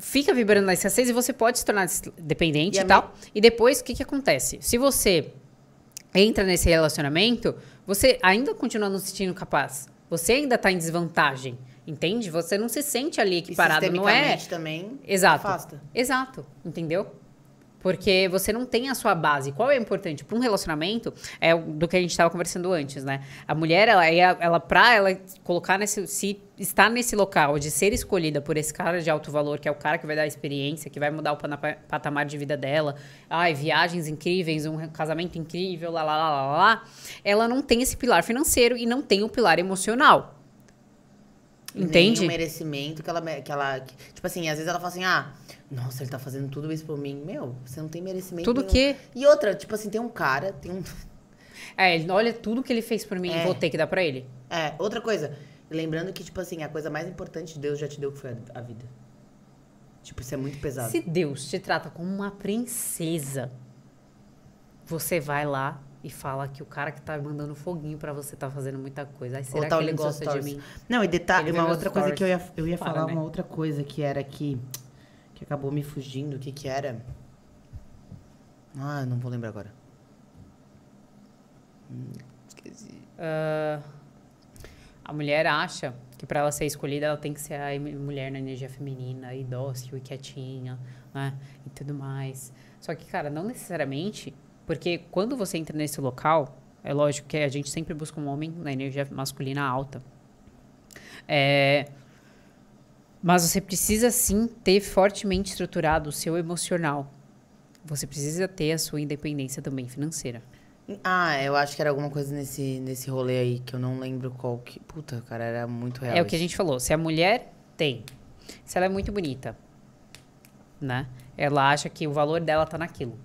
fica vibrando na escassez e você pode se tornar dependente e, e tal. Minha... E depois o que, que acontece? Se você entra nesse relacionamento, você ainda continua não se sentindo capaz. Você ainda está em desvantagem. Entende? Você não se sente ali equiparado, não é? também. Exato. Afasta. Exato. Entendeu? Porque você não tem a sua base. Qual é importante para um relacionamento? É do que a gente estava conversando antes, né? A mulher, ela, ela para ela colocar nesse se estar nesse local de ser escolhida por esse cara de alto valor, que é o cara que vai dar experiência, que vai mudar o patamar de vida dela, ai, viagens incríveis, um casamento incrível, lá, lá, lá, lá, lá, ela não tem esse pilar financeiro e não tem o pilar emocional. Entende? Nem o merecimento que ela, que ela. Tipo assim, às vezes ela fala assim, ah, nossa, ele tá fazendo tudo isso por mim. Meu, você não tem merecimento. Tudo o que? E outra, tipo assim, tem um cara, tem um. É, ele, olha tudo que ele fez por mim, é. vou ter que dar pra ele. É, outra coisa. Lembrando que, tipo assim, a coisa mais importante Deus já te deu que foi a vida. Tipo, isso é muito pesado. Se Deus te trata como uma princesa, você vai lá e fala que o cara que tá mandando foguinho para você tá fazendo muita coisa. Aí será tá que ele gosta de mim? Não, e detalhe, uma outra stories. coisa que eu ia, eu ia Para, falar, né? uma outra coisa que era que que acabou me fugindo, o que que era? Ah, não vou lembrar agora. Hum, esqueci. Uh, a mulher acha que para ela ser escolhida ela tem que ser a mulher na energia feminina, e dócil e quietinha, né? E tudo mais. Só que, cara, não necessariamente, porque quando você entra nesse local, é lógico que a gente sempre busca um homem na energia masculina alta. É, mas você precisa sim ter fortemente estruturado o seu emocional. Você precisa ter a sua independência também financeira. Ah, eu acho que era alguma coisa nesse, nesse rolê aí que eu não lembro qual que. Puta, cara, era muito real. É o que a gente falou. Se a mulher tem. Se ela é muito bonita, né? Ela acha que o valor dela tá naquilo.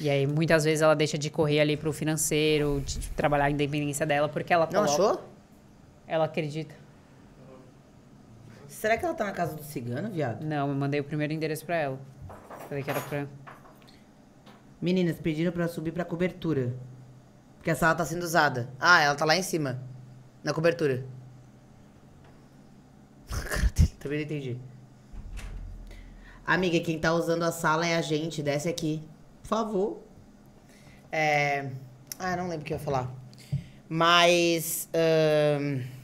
E aí, muitas vezes, ela deixa de correr ali pro financeiro, de trabalhar a independência dela, porque ela. Não achou? Ela acredita. Será que ela tá na casa do cigano, viado? Não, eu mandei o primeiro endereço pra ela. Falei que era pra. Meninas, pediram pra subir pra cobertura. Porque a sala tá sendo usada. Ah, ela tá lá em cima. Na cobertura. Também não entendi. Amiga, quem tá usando a sala é a gente. Desce aqui. Por favor. É... Ah, não lembro o que eu ia falar. Mas. Um...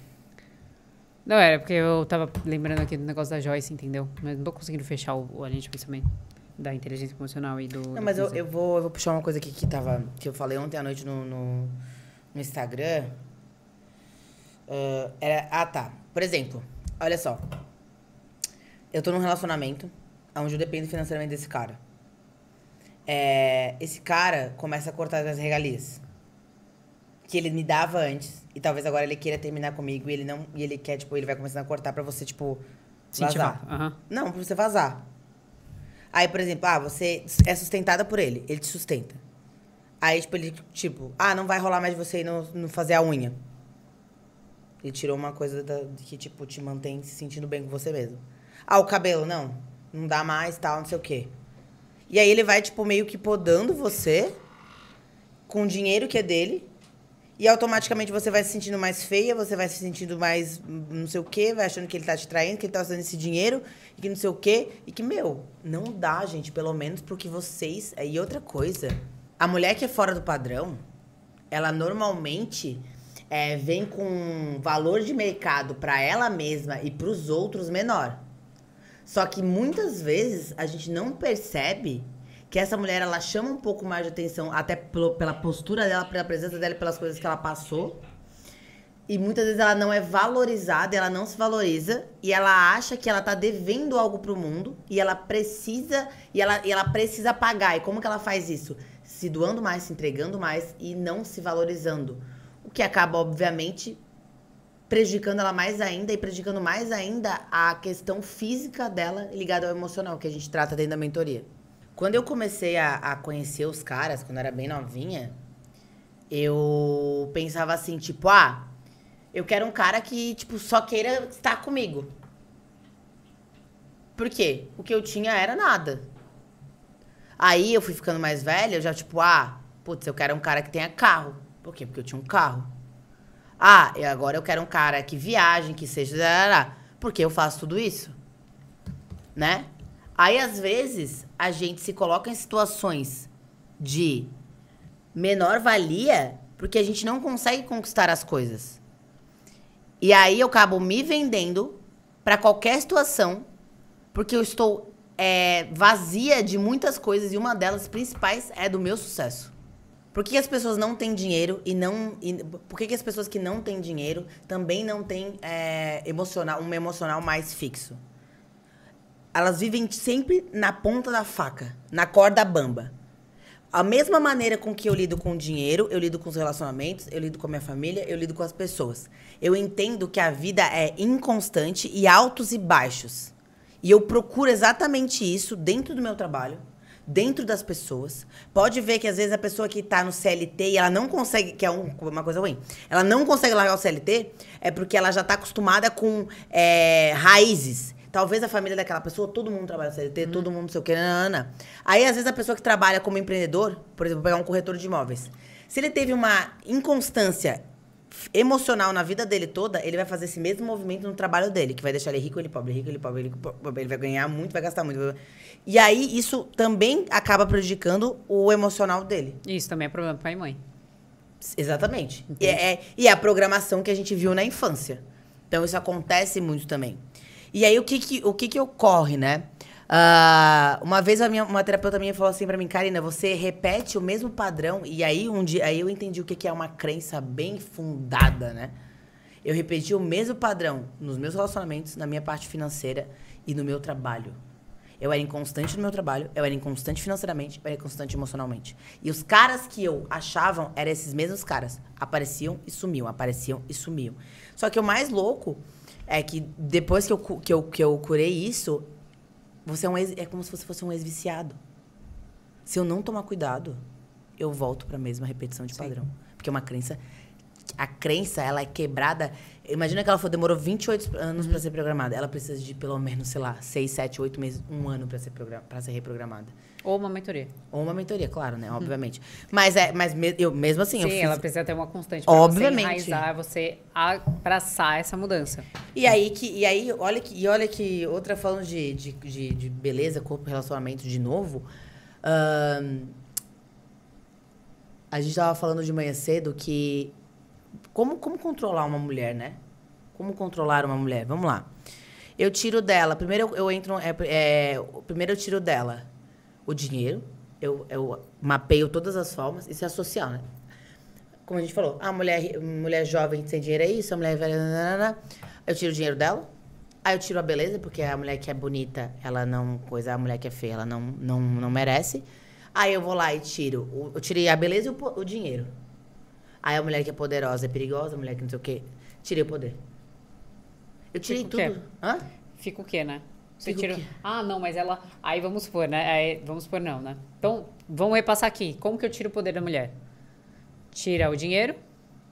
Não, era porque eu tava lembrando aqui do negócio da Joyce, entendeu? Mas não tô conseguindo fechar o, agente além pensamento da inteligência emocional e do. Não, mas eu, eu, vou, eu vou puxar uma coisa aqui que tava. que eu falei ontem à noite no, no, no Instagram. Uh, era, ah, tá. Por exemplo, olha só. Eu tô num relacionamento onde eu dependo financeiramente desse cara. É, esse cara começa a cortar as minhas regalias. Que ele me dava antes. E talvez agora ele queira terminar comigo e ele não. E ele quer, tipo, ele vai começando a cortar pra você, tipo, vazar. Uhum. Não, pra você vazar. Aí, por exemplo, ah, você é sustentada por ele, ele te sustenta. Aí, tipo, ele, tipo, ah, não vai rolar mais você ir no, fazer a unha. Ele tirou uma coisa da, que, tipo, te mantém se sentindo bem com você mesmo. Ah, o cabelo, não. Não dá mais, tal, não sei o quê. E aí ele vai, tipo, meio que podando você com o dinheiro que é dele e automaticamente você vai se sentindo mais feia, você vai se sentindo mais não sei o quê, vai achando que ele tá te traindo, que ele tá usando esse dinheiro, e que não sei o quê. E que, meu, não dá, gente, pelo menos porque vocês. É, e outra coisa, a mulher que é fora do padrão, ela normalmente é, vem com um valor de mercado para ela mesma e para os outros menor. Só que muitas vezes a gente não percebe que essa mulher ela chama um pouco mais de atenção, até pela postura dela, pela presença dela, pelas coisas que ela passou. E muitas vezes ela não é valorizada, ela não se valoriza e ela acha que ela tá devendo algo pro mundo e ela precisa e ela, e ela precisa pagar. E como que ela faz isso? Se doando mais, se entregando mais e não se valorizando. O que acaba, obviamente, prejudicando ela mais ainda e prejudicando mais ainda a questão física dela ligada ao emocional que a gente trata dentro da mentoria. Quando eu comecei a, a conhecer os caras, quando eu era bem novinha, eu pensava assim, tipo, ah, eu quero um cara que, tipo, só queira estar comigo. Por quê? O que eu tinha era nada. Aí eu fui ficando mais velha, eu já, tipo, ah, putz, eu quero um cara que tenha carro. Por quê? Porque eu tinha um carro. Ah, e agora eu quero um cara que viaje, que seja. Porque eu faço tudo isso. Né? Aí, às vezes, a gente se coloca em situações de menor valia porque a gente não consegue conquistar as coisas. E aí eu acabo me vendendo para qualquer situação porque eu estou é, vazia de muitas coisas e uma delas principais é do meu sucesso. Por que, as pessoas não têm dinheiro e não. E, por que, que as pessoas que não têm dinheiro também não têm é, emocional, um emocional mais fixo? elas vivem sempre na ponta da faca, na corda bamba. A mesma maneira com que eu lido com o dinheiro, eu lido com os relacionamentos, eu lido com a minha família, eu lido com as pessoas. Eu entendo que a vida é inconstante e altos e baixos. E eu procuro exatamente isso dentro do meu trabalho, dentro das pessoas. Pode ver que às vezes a pessoa que está no CLT e ela não consegue, que é um, uma coisa ruim, ela não consegue largar o CLT, é porque ela já está acostumada com é, raízes. Talvez a família daquela pessoa, todo mundo trabalha no CLT, hum. todo uhum. mundo não sei o que, Ana. Aí, às vezes, a pessoa que trabalha como empreendedor, por exemplo, pegar um corretor de imóveis. Se ele teve uma inconstância emocional na vida dele toda, ele vai fazer esse mesmo movimento no trabalho dele, que vai deixar ele rico, ele pobre, rico, ele pobre, ele, pobre, ele vai ganhar muito, vai gastar muito. E aí isso também acaba prejudicando o emocional dele. Isso também é problema pai e mãe. Exatamente. E é, é, e é a programação que a gente viu na infância. Então isso acontece muito também. E aí, o que que, o que, que ocorre, né? Uh, uma vez a minha, uma terapeuta minha falou assim pra mim, Karina, você repete o mesmo padrão. E aí um dia aí eu entendi o que, que é uma crença bem fundada, né? Eu repeti o mesmo padrão nos meus relacionamentos, na minha parte financeira e no meu trabalho. Eu era inconstante no meu trabalho, eu era inconstante financeiramente, eu era inconstante emocionalmente. E os caras que eu achavam eram esses mesmos caras. Apareciam e sumiam, apareciam e sumiam. Só que o mais louco é que depois que eu, que eu, que eu curei isso, você é, um ex, é como se você fosse um ex-viciado. Se eu não tomar cuidado, eu volto para a mesma repetição de Sim. padrão. Porque é uma crença. A crença, ela é quebrada. Imagina que ela for, demorou 28 anos uhum. para ser programada. Ela precisa de pelo menos, sei lá, 6, 7, 8 meses, um ano para ser, ser reprogramada. Ou uma mentoria. Ou uma mentoria, claro, né? Obviamente. Hum. Mas, é, mas me, eu, mesmo assim... Sim, eu fiz... ela precisa ter uma constante pra Obviamente. você enraizar, você abraçar essa mudança. E aí, que, e aí olha, que, e olha que... Outra falando de, de, de, de beleza, corpo, relacionamento de novo... Uh, a gente tava falando de manhã cedo que... Como, como controlar uma mulher, né? Como controlar uma mulher? Vamos lá. Eu tiro dela. Primeiro eu, eu entro... É, é, primeiro eu tiro dela o dinheiro, eu, eu mapeio todas as formas, isso é social, né? Como a gente falou, a ah, mulher, mulher jovem sem dinheiro é isso, a mulher velha. não. eu tiro o dinheiro dela, aí eu tiro a beleza, porque a mulher que é bonita, ela não. coisa A mulher que é feia, ela não, não, não merece. Aí eu vou lá e tiro. Eu tirei a beleza e o, o dinheiro. Aí a mulher que é poderosa é perigosa, a mulher que não sei o quê. Tirei o poder. Eu tirei Fico tudo. Quê? Hã? Fica o quê, né? Você tira... Ah, não, mas ela. Aí vamos supor, né? Aí, vamos supor, não, né? Então, vamos repassar aqui. Como que eu tiro o poder da mulher? Tira o dinheiro.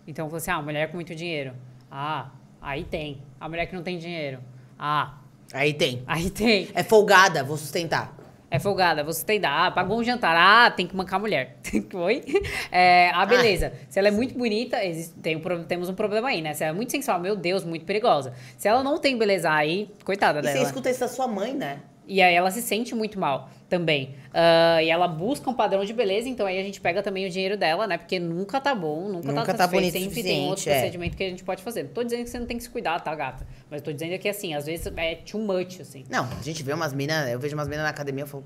Então você, assim, ah, mulher com muito dinheiro. Ah, aí tem. A mulher que não tem dinheiro. Ah. Aí tem. Aí tem. É folgada, vou sustentar. É folgada, você tem dá, ah, pagou um jantar, ah, tem que mancar a mulher. Foi? É, ah, ah, beleza. Se ela é muito bonita, tem um, temos um problema aí, né? Se ela é muito sensual, meu Deus, muito perigosa. Se ela não tem beleza aí, coitada e dela. Você escuta isso da sua mãe, né? E aí ela se sente muito mal também. Uh, e ela busca um padrão de beleza, então aí a gente pega também o dinheiro dela, né? Porque nunca tá bom, nunca, tá nunca tá, tá bonito sempre tem outro é. procedimento que a gente pode fazer. Não tô dizendo que você não tem que se cuidar, tá, gata? Mas tô dizendo que, assim, às vezes é too much, assim. Não, a gente vê umas minas, eu vejo umas minas na academia, eu falo...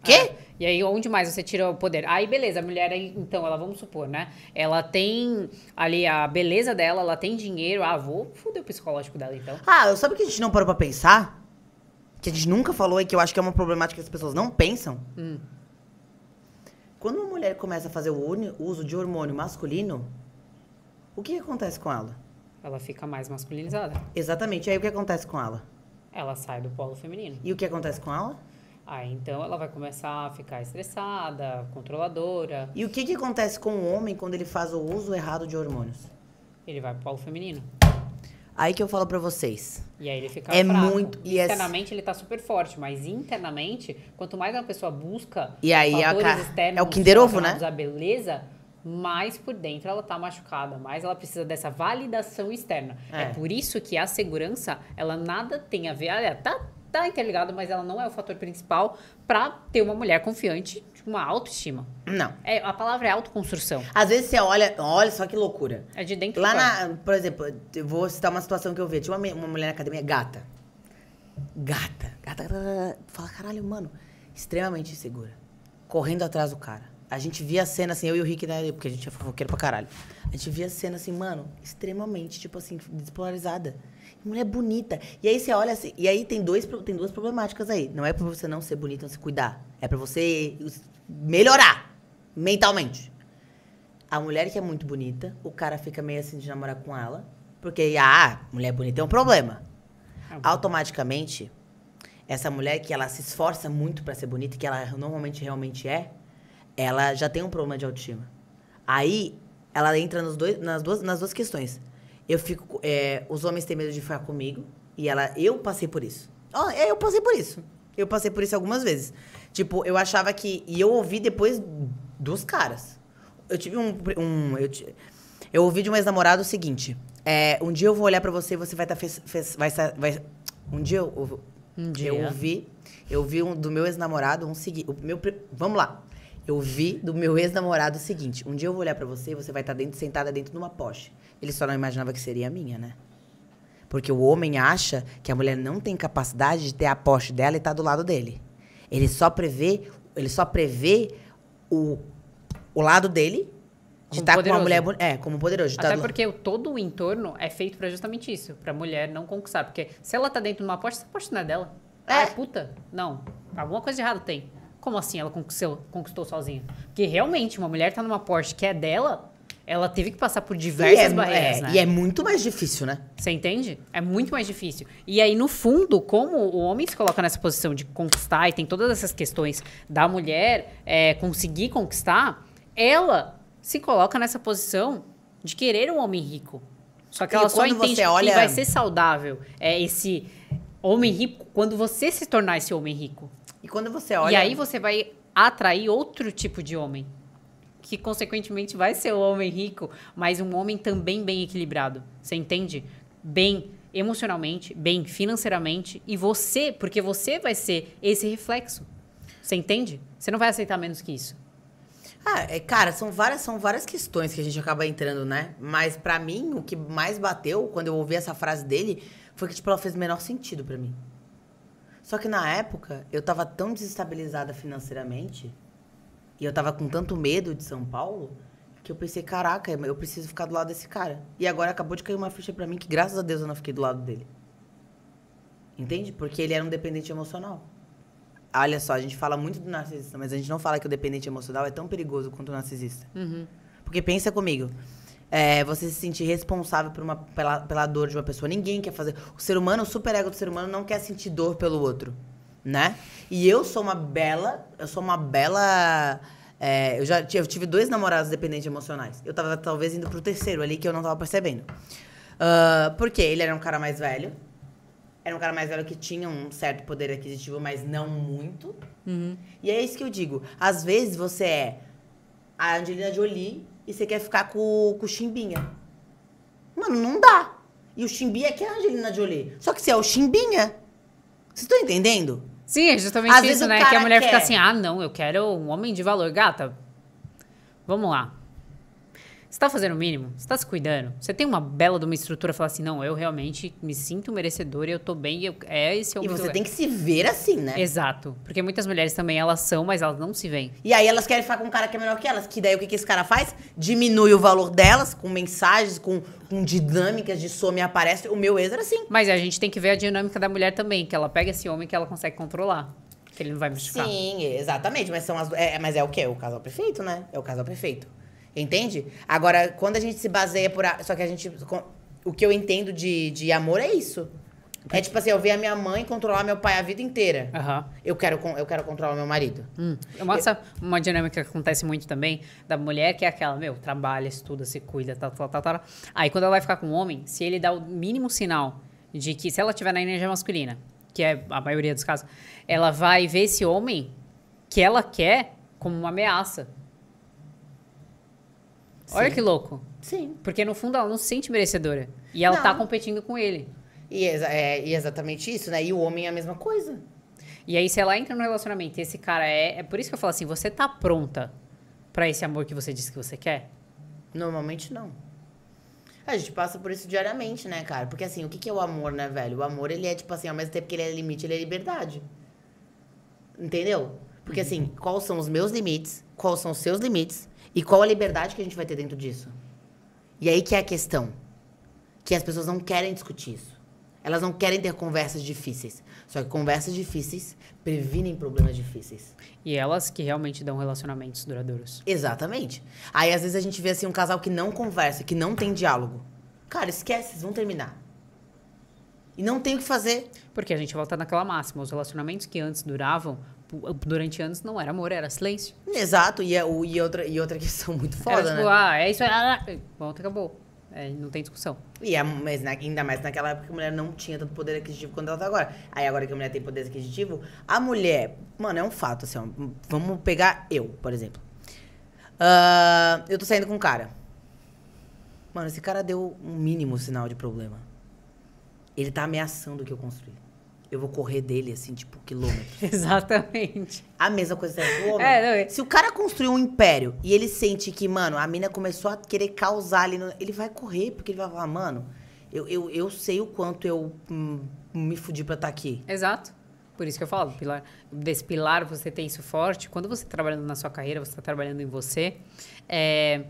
Ah, Quê? Ah. E aí, onde mais você tira o poder? Aí, beleza, a mulher, então, ela, vamos supor, né? Ela tem ali a beleza dela, ela tem dinheiro. Ah, vou foder o psicológico dela, então. Ah, sabe que a gente não parou pra pensar? que a gente nunca falou e que eu acho que é uma problemática que as pessoas não pensam. Hum. Quando uma mulher começa a fazer o uso de hormônio masculino, o que acontece com ela? Ela fica mais masculinizada. Exatamente. E aí o que acontece com ela? Ela sai do polo feminino. E o que acontece com ela? Ah, então ela vai começar a ficar estressada, controladora. E o que, que acontece com o homem quando ele faz o uso errado de hormônios? Ele vai para o polo feminino. Aí que eu falo para vocês. E aí ele fica é fraco. muito e externamente é... ele tá super forte, mas internamente, quanto mais a pessoa busca e aí fatores a... externos, é o Kinder Ovo, né? A beleza, mais por dentro ela tá machucada, mais ela precisa dessa validação externa. É. é, por isso que a segurança, ela nada tem a ver, ela tá tá interligado, mas ela não é o fator principal para ter uma mulher confiante uma autoestima. Não. É, a palavra é autoconstrução. Às vezes você olha, olha só que loucura. É de dentro Lá na, por exemplo, eu vou citar uma situação que eu vi. Tinha uma, uma mulher na academia, gata. Gata. Gata, gata, gata. Fala, caralho, mano, extremamente insegura. Correndo atrás do cara. A gente via a cena assim, eu e o Rick, né? Porque a gente é fofoqueiro pra caralho. A gente via a cena assim, mano, extremamente, tipo assim, despolarizada. Mulher bonita. E aí você olha assim, e aí tem, dois, tem duas problemáticas aí. Não é pra você não ser bonita, não se cuidar. É pra você melhorar mentalmente. A mulher que é muito bonita, o cara fica meio assim de namorar com ela, porque ah, mulher bonita é um problema. Ah, Automaticamente, essa mulher que ela se esforça muito para ser bonita, que ela normalmente realmente é, ela já tem um problema de autoestima. Aí ela entra nos dois, nas, duas, nas duas questões. Eu fico, é, os homens têm medo de ficar comigo e ela, eu passei por isso. eu passei por isso. Eu passei por isso algumas vezes. Tipo, eu achava que. E eu ouvi depois dos caras. Eu tive um. um eu, eu ouvi de um ex-namorado o seguinte: é, Um dia eu vou olhar para você e você vai estar. Tá fez, vai, um dia eu. Um dia. Eu ouvi. Eu vi um, do meu ex-namorado um seguinte. meu, vamos lá. Eu vi do meu ex-namorado o seguinte: um dia eu vou olhar para você e você vai estar tá dentro, sentada dentro de uma poste. Ele só não imaginava que seria a minha, né? Porque o homem acha que a mulher não tem capacidade de ter a poste dela e tá do lado dele. Ele só prevê, ele só prevê o, o lado dele de estar tá com uma mulher é como poderoso. Tá Até tá... porque todo o entorno é feito para justamente isso, para mulher não conquistar, porque se ela tá dentro de uma aposta, essa aposta não é dela. É. Ah, é puta? Não. Alguma coisa de errado tem. Como assim ela conquistou, conquistou sozinha? Porque realmente uma mulher tá numa Porsche que é dela, ela teve que passar por é diversas é, barreiras. É, né? E é muito mais difícil, né? Você entende? É muito mais difícil. E aí, no fundo, como o homem se coloca nessa posição de conquistar e tem todas essas questões da mulher é, conseguir conquistar, ela se coloca nessa posição de querer um homem rico. Só que e então, ela só entende olha... que vai ser saudável é esse homem rico quando você se tornar esse homem rico. E quando você olha. E aí você vai atrair outro tipo de homem que consequentemente vai ser o homem rico, mas um homem também bem equilibrado. Você entende? Bem emocionalmente, bem financeiramente e você, porque você vai ser esse reflexo. Você entende? Você não vai aceitar menos que isso. Ah, é, cara, são várias, são várias questões que a gente acaba entrando, né? Mas para mim, o que mais bateu quando eu ouvi essa frase dele foi que tipo ela fez o menor sentido para mim. Só que na época, eu tava tão desestabilizada financeiramente e eu tava com tanto medo de São Paulo que eu pensei, caraca, eu preciso ficar do lado desse cara. E agora acabou de cair uma ficha para mim que graças a Deus eu não fiquei do lado dele. Entende? Porque ele era um dependente emocional. Olha só, a gente fala muito do narcisista, mas a gente não fala que o dependente emocional é tão perigoso quanto o narcisista. Uhum. Porque pensa comigo, é, você se sentir responsável por uma, pela, pela dor de uma pessoa. Ninguém quer fazer. O ser humano, o super ego do ser humano, não quer sentir dor pelo outro né? E eu sou uma bela, eu sou uma bela. É, eu já tive, eu tive dois namorados dependentes emocionais. Eu tava talvez indo pro terceiro ali que eu não tava percebendo. Uh, ah, porque ele era um cara mais velho. Era um cara mais velho que tinha um certo poder aquisitivo, mas não muito. Uhum. E é isso que eu digo. Às vezes você é a Angelina Jolie e você quer ficar com, com o Chimbinha. Mano, não dá. E o Chimbinha é que é a Angelina Jolie. Só que você é o Chimbinha. Vocês estão entendendo? Sim, é justamente Às isso, né? Que a mulher quer. fica assim, ah, não, eu quero um homem de valor. Gata, vamos lá. Você tá fazendo o mínimo? Você tá se cuidando? Você tem uma bela de uma estrutura falar assim, não, eu realmente me sinto merecedor e eu tô bem, eu, é esse é o E você lugar. tem que se ver assim, né? Exato. Porque muitas mulheres também, elas são, mas elas não se veem. E aí elas querem ficar com um cara que é melhor que elas, que daí o que, que esse cara faz? Diminui o valor delas, com mensagens, com, com dinâmicas de some aparece. O meu ex era assim. Mas a gente tem que ver a dinâmica da mulher também, que ela pega esse homem que ela consegue controlar que ele não vai machucar. Sim, exatamente. Mas, são as, é, mas é o quê? É o casal perfeito, né? É o casal perfeito. Entende? Agora, quando a gente se baseia por. A... Só que a gente. O que eu entendo de, de amor é isso. É tipo assim, eu ver a minha mãe controlar meu pai a vida inteira. Uhum. Eu, quero, eu quero controlar meu marido. Hum. Mostra eu... uma dinâmica que acontece muito também da mulher, que é aquela, meu, trabalha, estuda, se cuida, tal, tal, tal, tal. Aí quando ela vai ficar com um homem, se ele dá o mínimo sinal de que, se ela tiver na energia masculina, que é a maioria dos casos, ela vai ver esse homem que ela quer como uma ameaça. Olha que louco. Sim. Porque no fundo ela não se sente merecedora. E ela tá não. tá competindo com ele. E é, é, exatamente isso, né? E o homem é a mesma coisa. E aí, se ela entra no relacionamento e esse cara é. É por isso que eu falo assim: você tá pronta para esse amor que você disse que você quer? Normalmente não. A gente passa por isso diariamente, né, cara? Porque assim, o que, que é o amor, né, velho? O amor, ele é tipo assim, ao mesmo tempo que ele é limite, ele é liberdade. Entendeu? Porque assim, uhum. quais são os meus limites? Quais são os seus limites? E qual a liberdade que a gente vai ter dentro disso? E aí que é a questão. Que as pessoas não querem discutir isso. Elas não querem ter conversas difíceis. Só que conversas difíceis previnem problemas difíceis. E elas que realmente dão relacionamentos duradouros. Exatamente. Aí às vezes a gente vê assim um casal que não conversa, que não tem diálogo. Cara, esquece, vão terminar. E não tem o que fazer. Porque a gente volta naquela máxima, os relacionamentos que antes duravam Tipo, durante anos não era amor, era silêncio. Exato, e, é, o, e, outra, e outra questão muito foda, tipo, né? ah, é isso, ah, volta, ah, acabou. É, não tem discussão. E é, mas na, ainda mais naquela época que a mulher não tinha tanto poder aquisitivo quanto ela tá agora. Aí agora que a mulher tem poder aquisitivo, a mulher, mano, é um fato, assim, ó, vamos pegar eu, por exemplo. Uh, eu tô saindo com um cara. Mano, esse cara deu um mínimo sinal de problema. Ele tá ameaçando o que eu construí eu vou correr dele, assim, tipo, quilômetros. Exatamente. A mesma coisa do homem. É, não, Se o cara construiu um império e ele sente que, mano, a mina começou a querer causar ali, ele vai correr, porque ele vai falar, mano, eu, eu, eu sei o quanto eu hum, me fudi pra estar tá aqui. Exato. Por isso que eu falo, pilar, desse pilar você tem isso forte. Quando você tá trabalhando na sua carreira, você tá trabalhando em você. É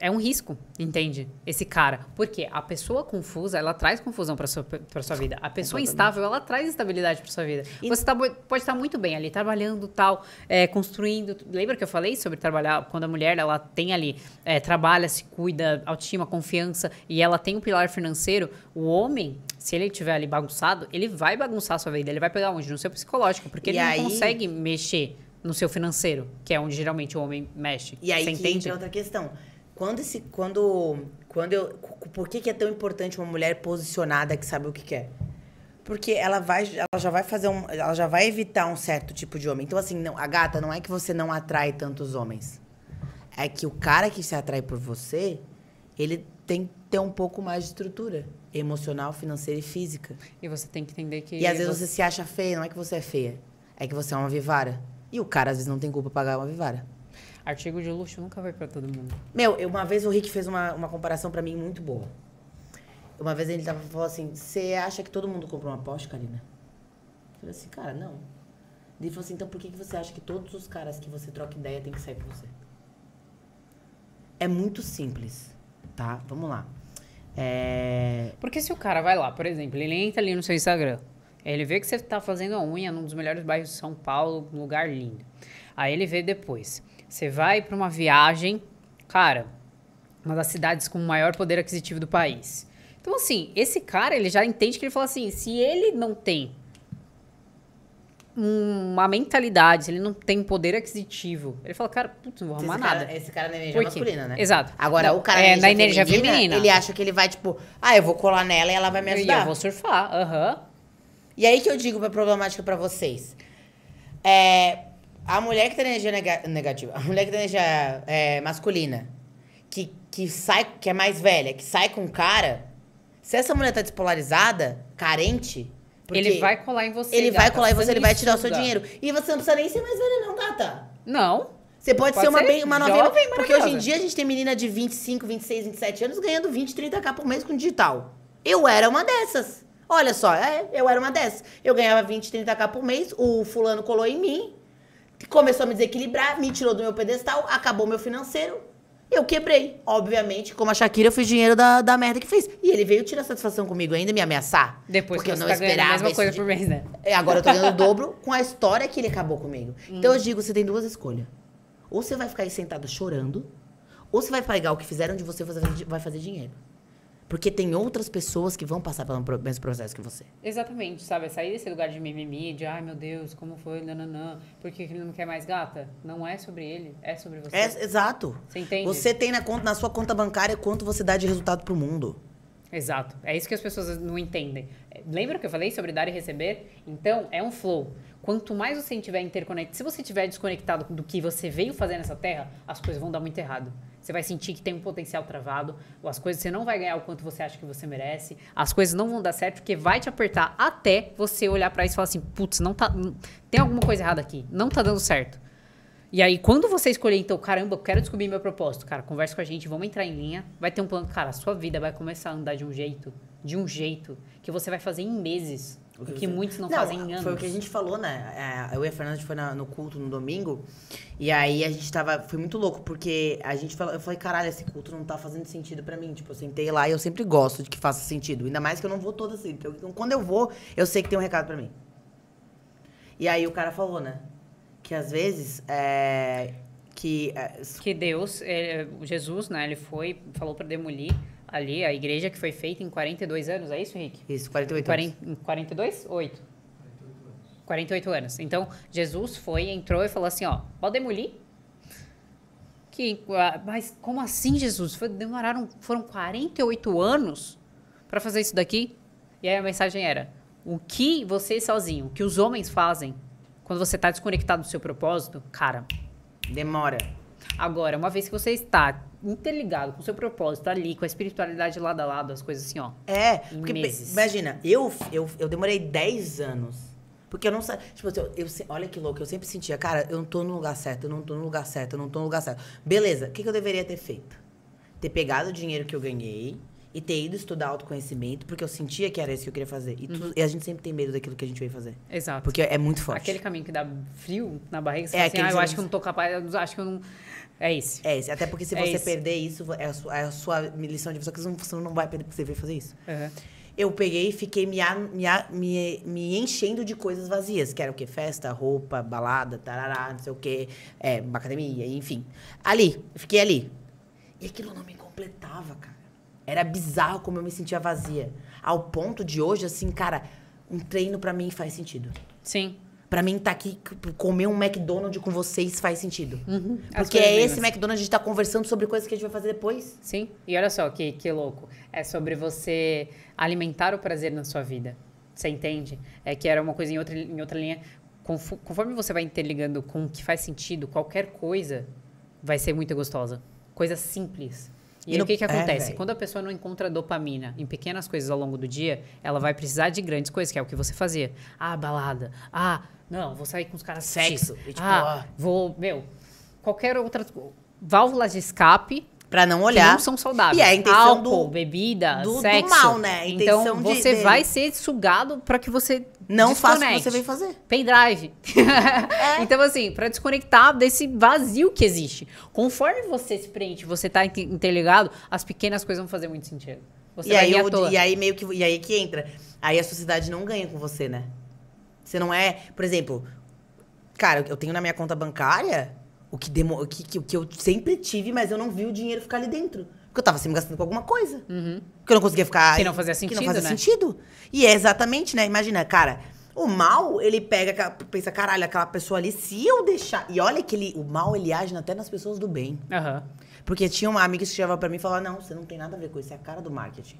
é um risco, entende? Esse cara. Porque a pessoa confusa, ela traz confusão para sua para sua vida. A pessoa instável, ela traz estabilidade para sua vida. E... Você tá, pode estar tá muito bem ali trabalhando, tal, é, construindo. Lembra que eu falei sobre trabalhar quando a mulher ela tem ali é, trabalha, se cuida, autoestima, confiança e ela tem um pilar financeiro. O homem, se ele tiver ali bagunçado, ele vai bagunçar a sua vida. Ele vai pegar onde no seu psicológico, porque e ele aí... não consegue mexer no seu financeiro, que é onde geralmente o homem mexe. E aí Você que entende? entra outra questão. Quando esse. Quando. Quando eu. Por que, que é tão importante uma mulher posicionada que sabe o que quer? Porque ela vai. Ela já vai fazer um. Ela já vai evitar um certo tipo de homem. Então, assim, não, a gata, não é que você não atrai tantos homens. É que o cara que se atrai por você, ele tem que ter um pouco mais de estrutura emocional, financeira e física. E você tem que entender que. E às vezes você... se acha feia, não é que você é feia, é que você é uma vivara. E o cara às vezes não tem culpa pagar uma vivara. Artigo de luxo nunca vai para todo mundo. Meu, eu, uma vez o Rick fez uma, uma comparação para mim muito boa. Uma vez ele tava falando assim: Você acha que todo mundo compra uma Porsche, Karina? Eu falei assim, cara, não. Ele falou assim: Então por que, que você acha que todos os caras que você troca ideia tem que sair com você? É muito simples, tá? Vamos lá. É... Porque se o cara vai lá, por exemplo, ele entra ali no seu Instagram, ele vê que você tá fazendo a unha num dos melhores bairros de São Paulo, um lugar lindo. Aí ele vê depois. Você vai para uma viagem, cara, uma das cidades com o maior poder aquisitivo do país. Então, assim, esse cara, ele já entende que ele fala assim: se ele não tem uma mentalidade, se ele não tem poder aquisitivo, ele fala, cara, putz, não vou arrumar cara, nada. Esse cara na energia masculina, né? Exato. Agora, não, o cara é, energia na energia feminina, feminina, ele acha que ele vai, tipo, ah, eu vou colar nela e ela vai me ajudar. E eu vou surfar, aham. Uhum. E aí que eu digo pra problemática para vocês. É, a mulher que tem tá energia nega negativa, a mulher que tem tá energia é, masculina, que, que sai, que é mais velha, que sai com cara, se essa mulher tá despolarizada, carente. ele vai colar em você. Ele gata, vai colar em você, ele vai tirar o seu dinheiro. E você não precisa nem ser mais velha, não, gata. Não. Você pode, pode ser uma, ser bem, uma novinha. Porque hoje em dia a gente tem menina de 25, 26, 27 anos ganhando 20, 30k por mês com digital. Eu era uma dessas. Olha só, é, eu era uma dessas. Eu ganhava 20, 30k por mês, o fulano colou em mim, começou a me desequilibrar, me tirou do meu pedestal, acabou meu financeiro, eu quebrei. Obviamente, como a Shakira, eu fiz dinheiro da, da merda que fez. E ele veio tirar satisfação comigo ainda, me ameaçar. Depois porque que eu não tá esperava. A mesma coisa por mês, né? É, agora eu tô ganhando o dobro com a história que ele acabou comigo. Hum. Então eu hum. digo, você tem duas escolhas. Ou você vai ficar aí sentado chorando, ou você vai pagar o que fizeram de você e vai fazer dinheiro. Porque tem outras pessoas que vão passar pelo mesmo processo que você. Exatamente, sabe? É sair desse lugar de mimimi, de ai meu Deus, como foi, nananã, por que ele não quer mais gata? Não é sobre ele, é sobre você. É, exato. Você entende? Você tem na, conta, na sua conta bancária quanto você dá de resultado pro mundo. Exato. É isso que as pessoas não entendem. Lembra que eu falei sobre dar e receber? Então, é um flow. Quanto mais você estiver interconectado, se você estiver desconectado do que você veio fazer nessa terra, as coisas vão dar muito errado. Você vai sentir que tem um potencial travado, ou as coisas você não vai ganhar o quanto você acha que você merece, as coisas não vão dar certo porque vai te apertar até você olhar para isso e falar assim: "Putz, não tá tem alguma coisa errada aqui, não tá dando certo". E aí, quando você escolher, então, caramba, eu quero descobrir meu propósito, cara, conversa com a gente, vamos entrar em linha, vai ter um plano, cara, a sua vida vai começar a andar de um jeito, de um jeito, que você vai fazer em meses, o que muitos não, não, fazem em anos. Foi o que a gente falou, né? É, eu e a Fernanda, a gente foi na, no culto no domingo, e aí a gente tava. Foi muito louco, porque a gente falou, eu falei, caralho, esse culto não tá fazendo sentido pra mim. Tipo, eu sentei lá e eu sempre gosto de que faça sentido. Ainda mais que eu não vou toda assim. Então, quando eu vou, eu sei que tem um recado pra mim. E aí o cara falou, né? que às vezes é, que é, que Deus, ele, Jesus, né? Ele foi falou para demolir ali a igreja que foi feita em 42 anos, é isso, Henrique? Isso, 48 Quarenta, anos. 42? 8. 48 anos. Então, Jesus foi, entrou e falou assim, ó, pode demolir? Que, ah, mas como assim, Jesus? Foi, demoraram, foram 48 anos para fazer isso daqui? E aí a mensagem era, o que você sozinho, o que os homens fazem, quando você está desconectado do seu propósito, cara, demora. Agora, uma vez que você está interligado com o seu propósito tá ali, com a espiritualidade lado a lado, as coisas assim, ó. É, porque meses. imagina, eu, eu, eu demorei 10 anos. Porque eu não sei. Tipo, assim, eu, eu, olha que louco, eu sempre sentia, cara, eu não tô no lugar certo, eu não tô no lugar certo, eu não tô no lugar certo. Beleza, o que, que eu deveria ter feito? Ter pegado o dinheiro que eu ganhei, e ter ido estudar autoconhecimento, porque eu sentia que era isso que eu queria fazer. E, tu, uhum. e a gente sempre tem medo daquilo que a gente veio fazer. Exato. Porque é muito forte. Aquele caminho que dá frio na barriga, você é, assim, ah, eu acho que eu não tô capaz, eu acho que eu não. É esse. É esse. Até porque se é você esse. perder isso, é a, sua, é a sua lição de você, que você não vai perder porque você veio fazer isso. Uhum. Eu peguei e fiquei me, me, me, me, enchendo de coisas vazias, que era o quê? Festa, roupa, balada, tarará, não sei o quê, é, academia, enfim. Ali, fiquei ali. E aquilo não me completava, cara. Era bizarro como eu me sentia vazia. Ao ponto de hoje, assim, cara, um treino para mim faz sentido. Sim. Pra mim, tá aqui, tipo, comer um McDonald's com vocês faz sentido. Uhum. Porque é esse McDonald's, a gente tá conversando sobre coisas que a gente vai fazer depois. Sim, e olha só que, que louco. É sobre você alimentar o prazer na sua vida. Você entende? É que era uma coisa em outra, em outra linha. Conforme você vai interligando com o que faz sentido, qualquer coisa vai ser muito gostosa. Coisa simples. E, e no... o que, que é, acontece? É, Quando a pessoa não encontra dopamina em pequenas coisas ao longo do dia, ela vai precisar de grandes coisas, que é o que você fazia. Ah, balada. Ah, não, vou sair com os caras sexo. E, tipo, ah, vou, meu, qualquer outra válvulas de escape para não olhar. não são saudáveis. E é a intenção Álcool, do bebida, do, sexo. Do mal, né? então você vai ser sugado para que você não faça o que você vem fazer. Pendrive. É. então, assim, para desconectar desse vazio que existe. Conforme você se preenche, você tá interligado, as pequenas coisas vão fazer muito sentido. Você e, aí, e aí meio que e aí que entra. Aí a sociedade não ganha com você, né? Você não é, por exemplo, cara, eu tenho na minha conta bancária o que, demo, o que, que, que eu sempre tive, mas eu não vi o dinheiro ficar ali dentro. Porque eu tava sempre gastando com alguma coisa. Uhum. Que eu não conseguia ficar. Que não fazia sentido. Que não fazia né? sentido. E é exatamente, né? Imagina, cara. O mal, ele pega, pensa, caralho, aquela pessoa ali, se eu deixar. E olha que ele, o mal, ele age até nas pessoas do bem. Uhum. Porque tinha uma amiga que chegava para mim e falava: não, você não tem nada a ver com isso, é a cara do marketing.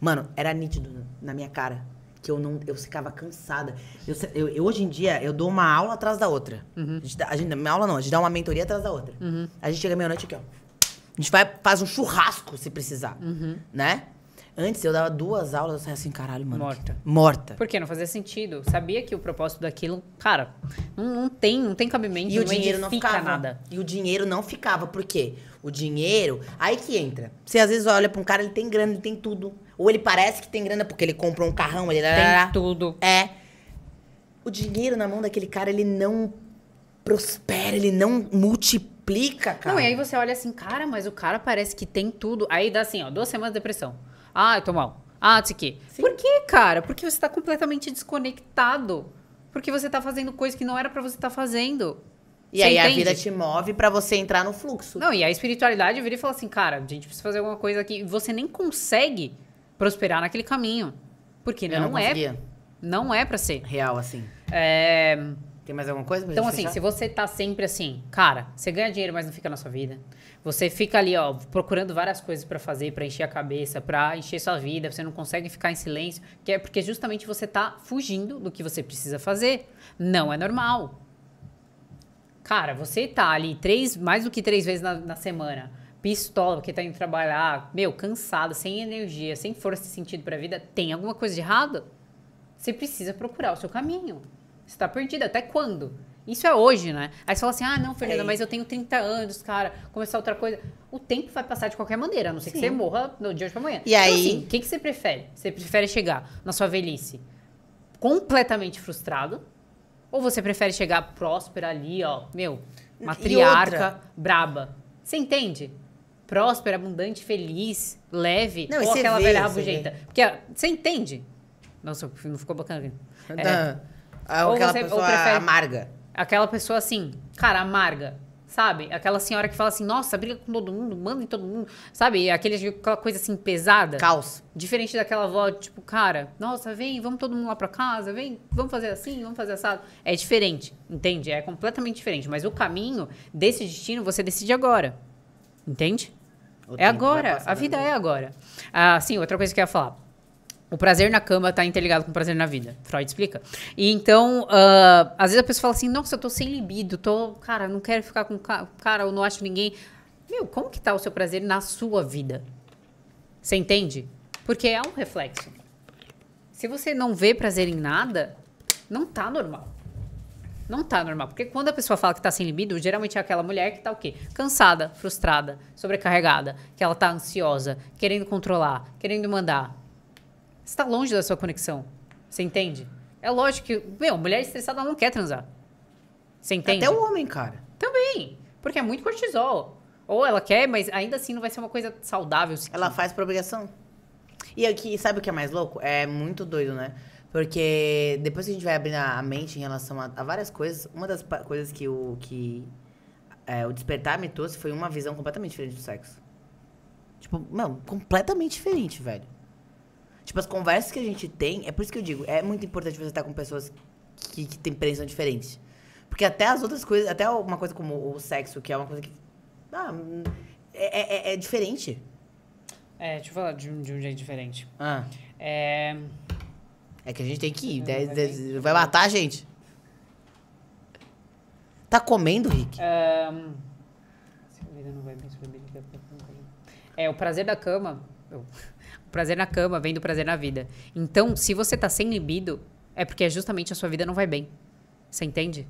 Mano, era nítido na minha cara que eu não eu ficava cansada. Eu, eu, eu, hoje em dia eu dou uma aula atrás da outra. Uhum. A gente, a gente, minha aula não, a gente dá uma mentoria atrás da outra. Uhum. A gente chega meia noite aqui, ó. A gente vai, faz um churrasco se precisar, uhum. né? Antes eu dava duas aulas, eu saía assim, caralho, mano. Morta. Que... Morta. Porque não fazia sentido. Sabia que o propósito daquilo, cara, não, não tem, não tem cabimento. E o dinheiro não ficava. Nada. E o dinheiro não ficava. Por quê? O dinheiro, aí que entra. Você às vezes olha pra um cara, ele tem grana, ele tem tudo. Ou ele parece que tem grana porque ele comprou um carrão, ele. Tem tudo. É. O dinheiro na mão daquele cara, ele não prospera, ele não multiplica complica, cara. Não, e aí você olha assim, cara, mas o cara parece que tem tudo. Aí dá assim, ó, duas semanas de depressão. Ah, eu tô mal. Ah, não sei o quê. Por quê, cara? Porque você tá completamente desconectado. Porque você tá fazendo coisa que não era para você estar tá fazendo. E você aí entende? a vida te move para você entrar no fluxo. Não, e a espiritualidade vira e fala assim, cara, a gente precisa fazer alguma coisa aqui. Você nem consegue prosperar naquele caminho. Porque não, não, é. Não é para ser. Real, assim. É. Tem mais alguma coisa? então, assim, fechar? se você tá sempre assim, cara, você ganha dinheiro, mas não fica na sua vida. Você fica ali, ó, procurando várias coisas para fazer, para encher a cabeça, para encher sua vida, você não consegue ficar em silêncio, que é porque justamente você tá fugindo do que você precisa fazer. Não é normal. Cara, você tá ali três, mais do que três vezes na, na semana, pistola, porque tá indo trabalhar, meu, cansado, sem energia, sem força e sentido pra vida, tem alguma coisa de errado? Você precisa procurar o seu caminho. Você está perdida. Até quando? Isso é hoje, né? Aí você fala assim: ah, não, Fernanda, é. mas eu tenho 30 anos, cara, começar outra coisa. O tempo vai passar de qualquer maneira, a não ser Sim. que você morra no dia pra amanhã. E então, aí? Assim, o que, que você prefere? Você prefere chegar na sua velhice completamente frustrado? Ou você prefere chegar próspera ali, ó, meu, matriarca, braba? Você entende? Próspera, abundante, feliz, leve, não, ou aquela vê, velha rabujeita. Porque você entende? Nossa, não ficou bacana. É, ah, ou, aquela você, pessoa ou prefere... amarga. Aquela pessoa assim, cara, amarga. Sabe? Aquela senhora que fala assim, nossa, briga com todo mundo, manda em todo mundo. Sabe? Aquele, aquela coisa assim, pesada. Caos. Diferente daquela avó, tipo, cara, nossa, vem, vamos todo mundo lá pra casa, vem, vamos fazer assim, vamos fazer assado. É diferente, entende? É completamente diferente. Mas o caminho desse destino você decide agora. Entende? O é agora. A vida né? é agora. Ah, sim, outra coisa que eu ia falar. O prazer na cama está interligado com o prazer na vida. Freud explica. E então, uh, às vezes a pessoa fala assim: nossa, eu tô sem libido, tô, cara, não quero ficar com cara, eu não acho ninguém. Meu, como que tá o seu prazer na sua vida? Você entende? Porque é um reflexo. Se você não vê prazer em nada, não tá normal. Não tá normal. Porque quando a pessoa fala que tá sem libido, geralmente é aquela mulher que tá o quê? Cansada, frustrada, sobrecarregada, que ela tá ansiosa, querendo controlar, querendo mandar está longe da sua conexão. Você entende? É lógico que, meu, mulher estressada não quer transar. Você entende? Até o homem, cara. Também. Porque é muito cortisol. Ou ela quer, mas ainda assim não vai ser uma coisa saudável. Ela faz por obrigação. E aqui, é sabe o que é mais louco? É muito doido, né? Porque depois que a gente vai abrindo a mente em relação a, a várias coisas, uma das coisas que o que é, o despertar me trouxe foi uma visão completamente diferente do sexo. Tipo, não, completamente diferente, velho. Tipo, as conversas que a gente tem, é por isso que eu digo, é muito importante você estar com pessoas que, que têm pensam diferentes. Porque até as outras coisas, até uma coisa como o sexo, que é uma coisa que. Ah, é, é, é, é diferente. É, deixa eu falar de, de um jeito diferente. Ah. É. É que a gente tem que ir. Dez, dez, vai matar tá, a gente. Tá comendo, Rick? É, um, é, o prazer da cama. Eu prazer na cama vem do prazer na vida. Então, se você tá sem libido, é porque é justamente a sua vida não vai bem. Você entende?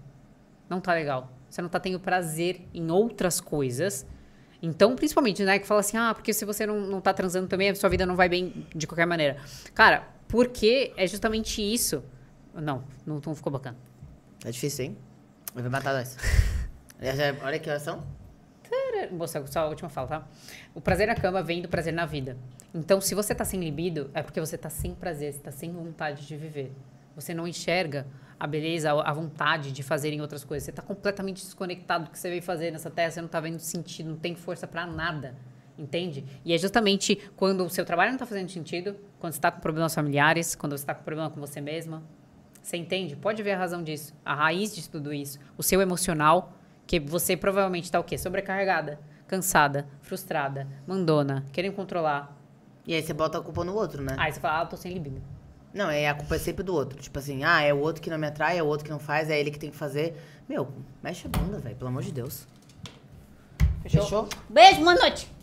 Não tá legal. Você não tá tendo prazer em outras coisas. Então, principalmente, né, que fala assim, ah, porque se você não, não tá transando também, a sua vida não vai bem de qualquer maneira. Cara, porque é justamente isso. Não, não, não ficou bacana. é difícil, hein? Vai matar dois. Olha que oração prazer. Você, só a última fala, tá? O prazer na cama vem do prazer na vida. Então, se você tá sem libido, é porque você tá sem prazer, você tá sem vontade de viver. Você não enxerga a beleza, a vontade de fazer em outras coisas. Você tá completamente desconectado do que você veio fazer nessa terra, você não tá vendo sentido, não tem força para nada entende? E é justamente quando o seu trabalho não está fazendo sentido, quando você está com problemas familiares, quando você está com problema com você mesma. Você entende? Pode ver a razão disso, a raiz de tudo isso. O seu emocional porque você provavelmente está o quê? Sobrecarregada, cansada, frustrada, mandona, querendo controlar. E aí você bota a culpa no outro, né? Aí você fala, ah, eu tô sem libido. Não, é a culpa é sempre do outro. Tipo assim, ah, é o outro que não me atrai, é o outro que não faz, é ele que tem que fazer. Meu, mexe a bunda, velho, pelo amor de Deus. Fechou? Fechou? Beijo, boa noite!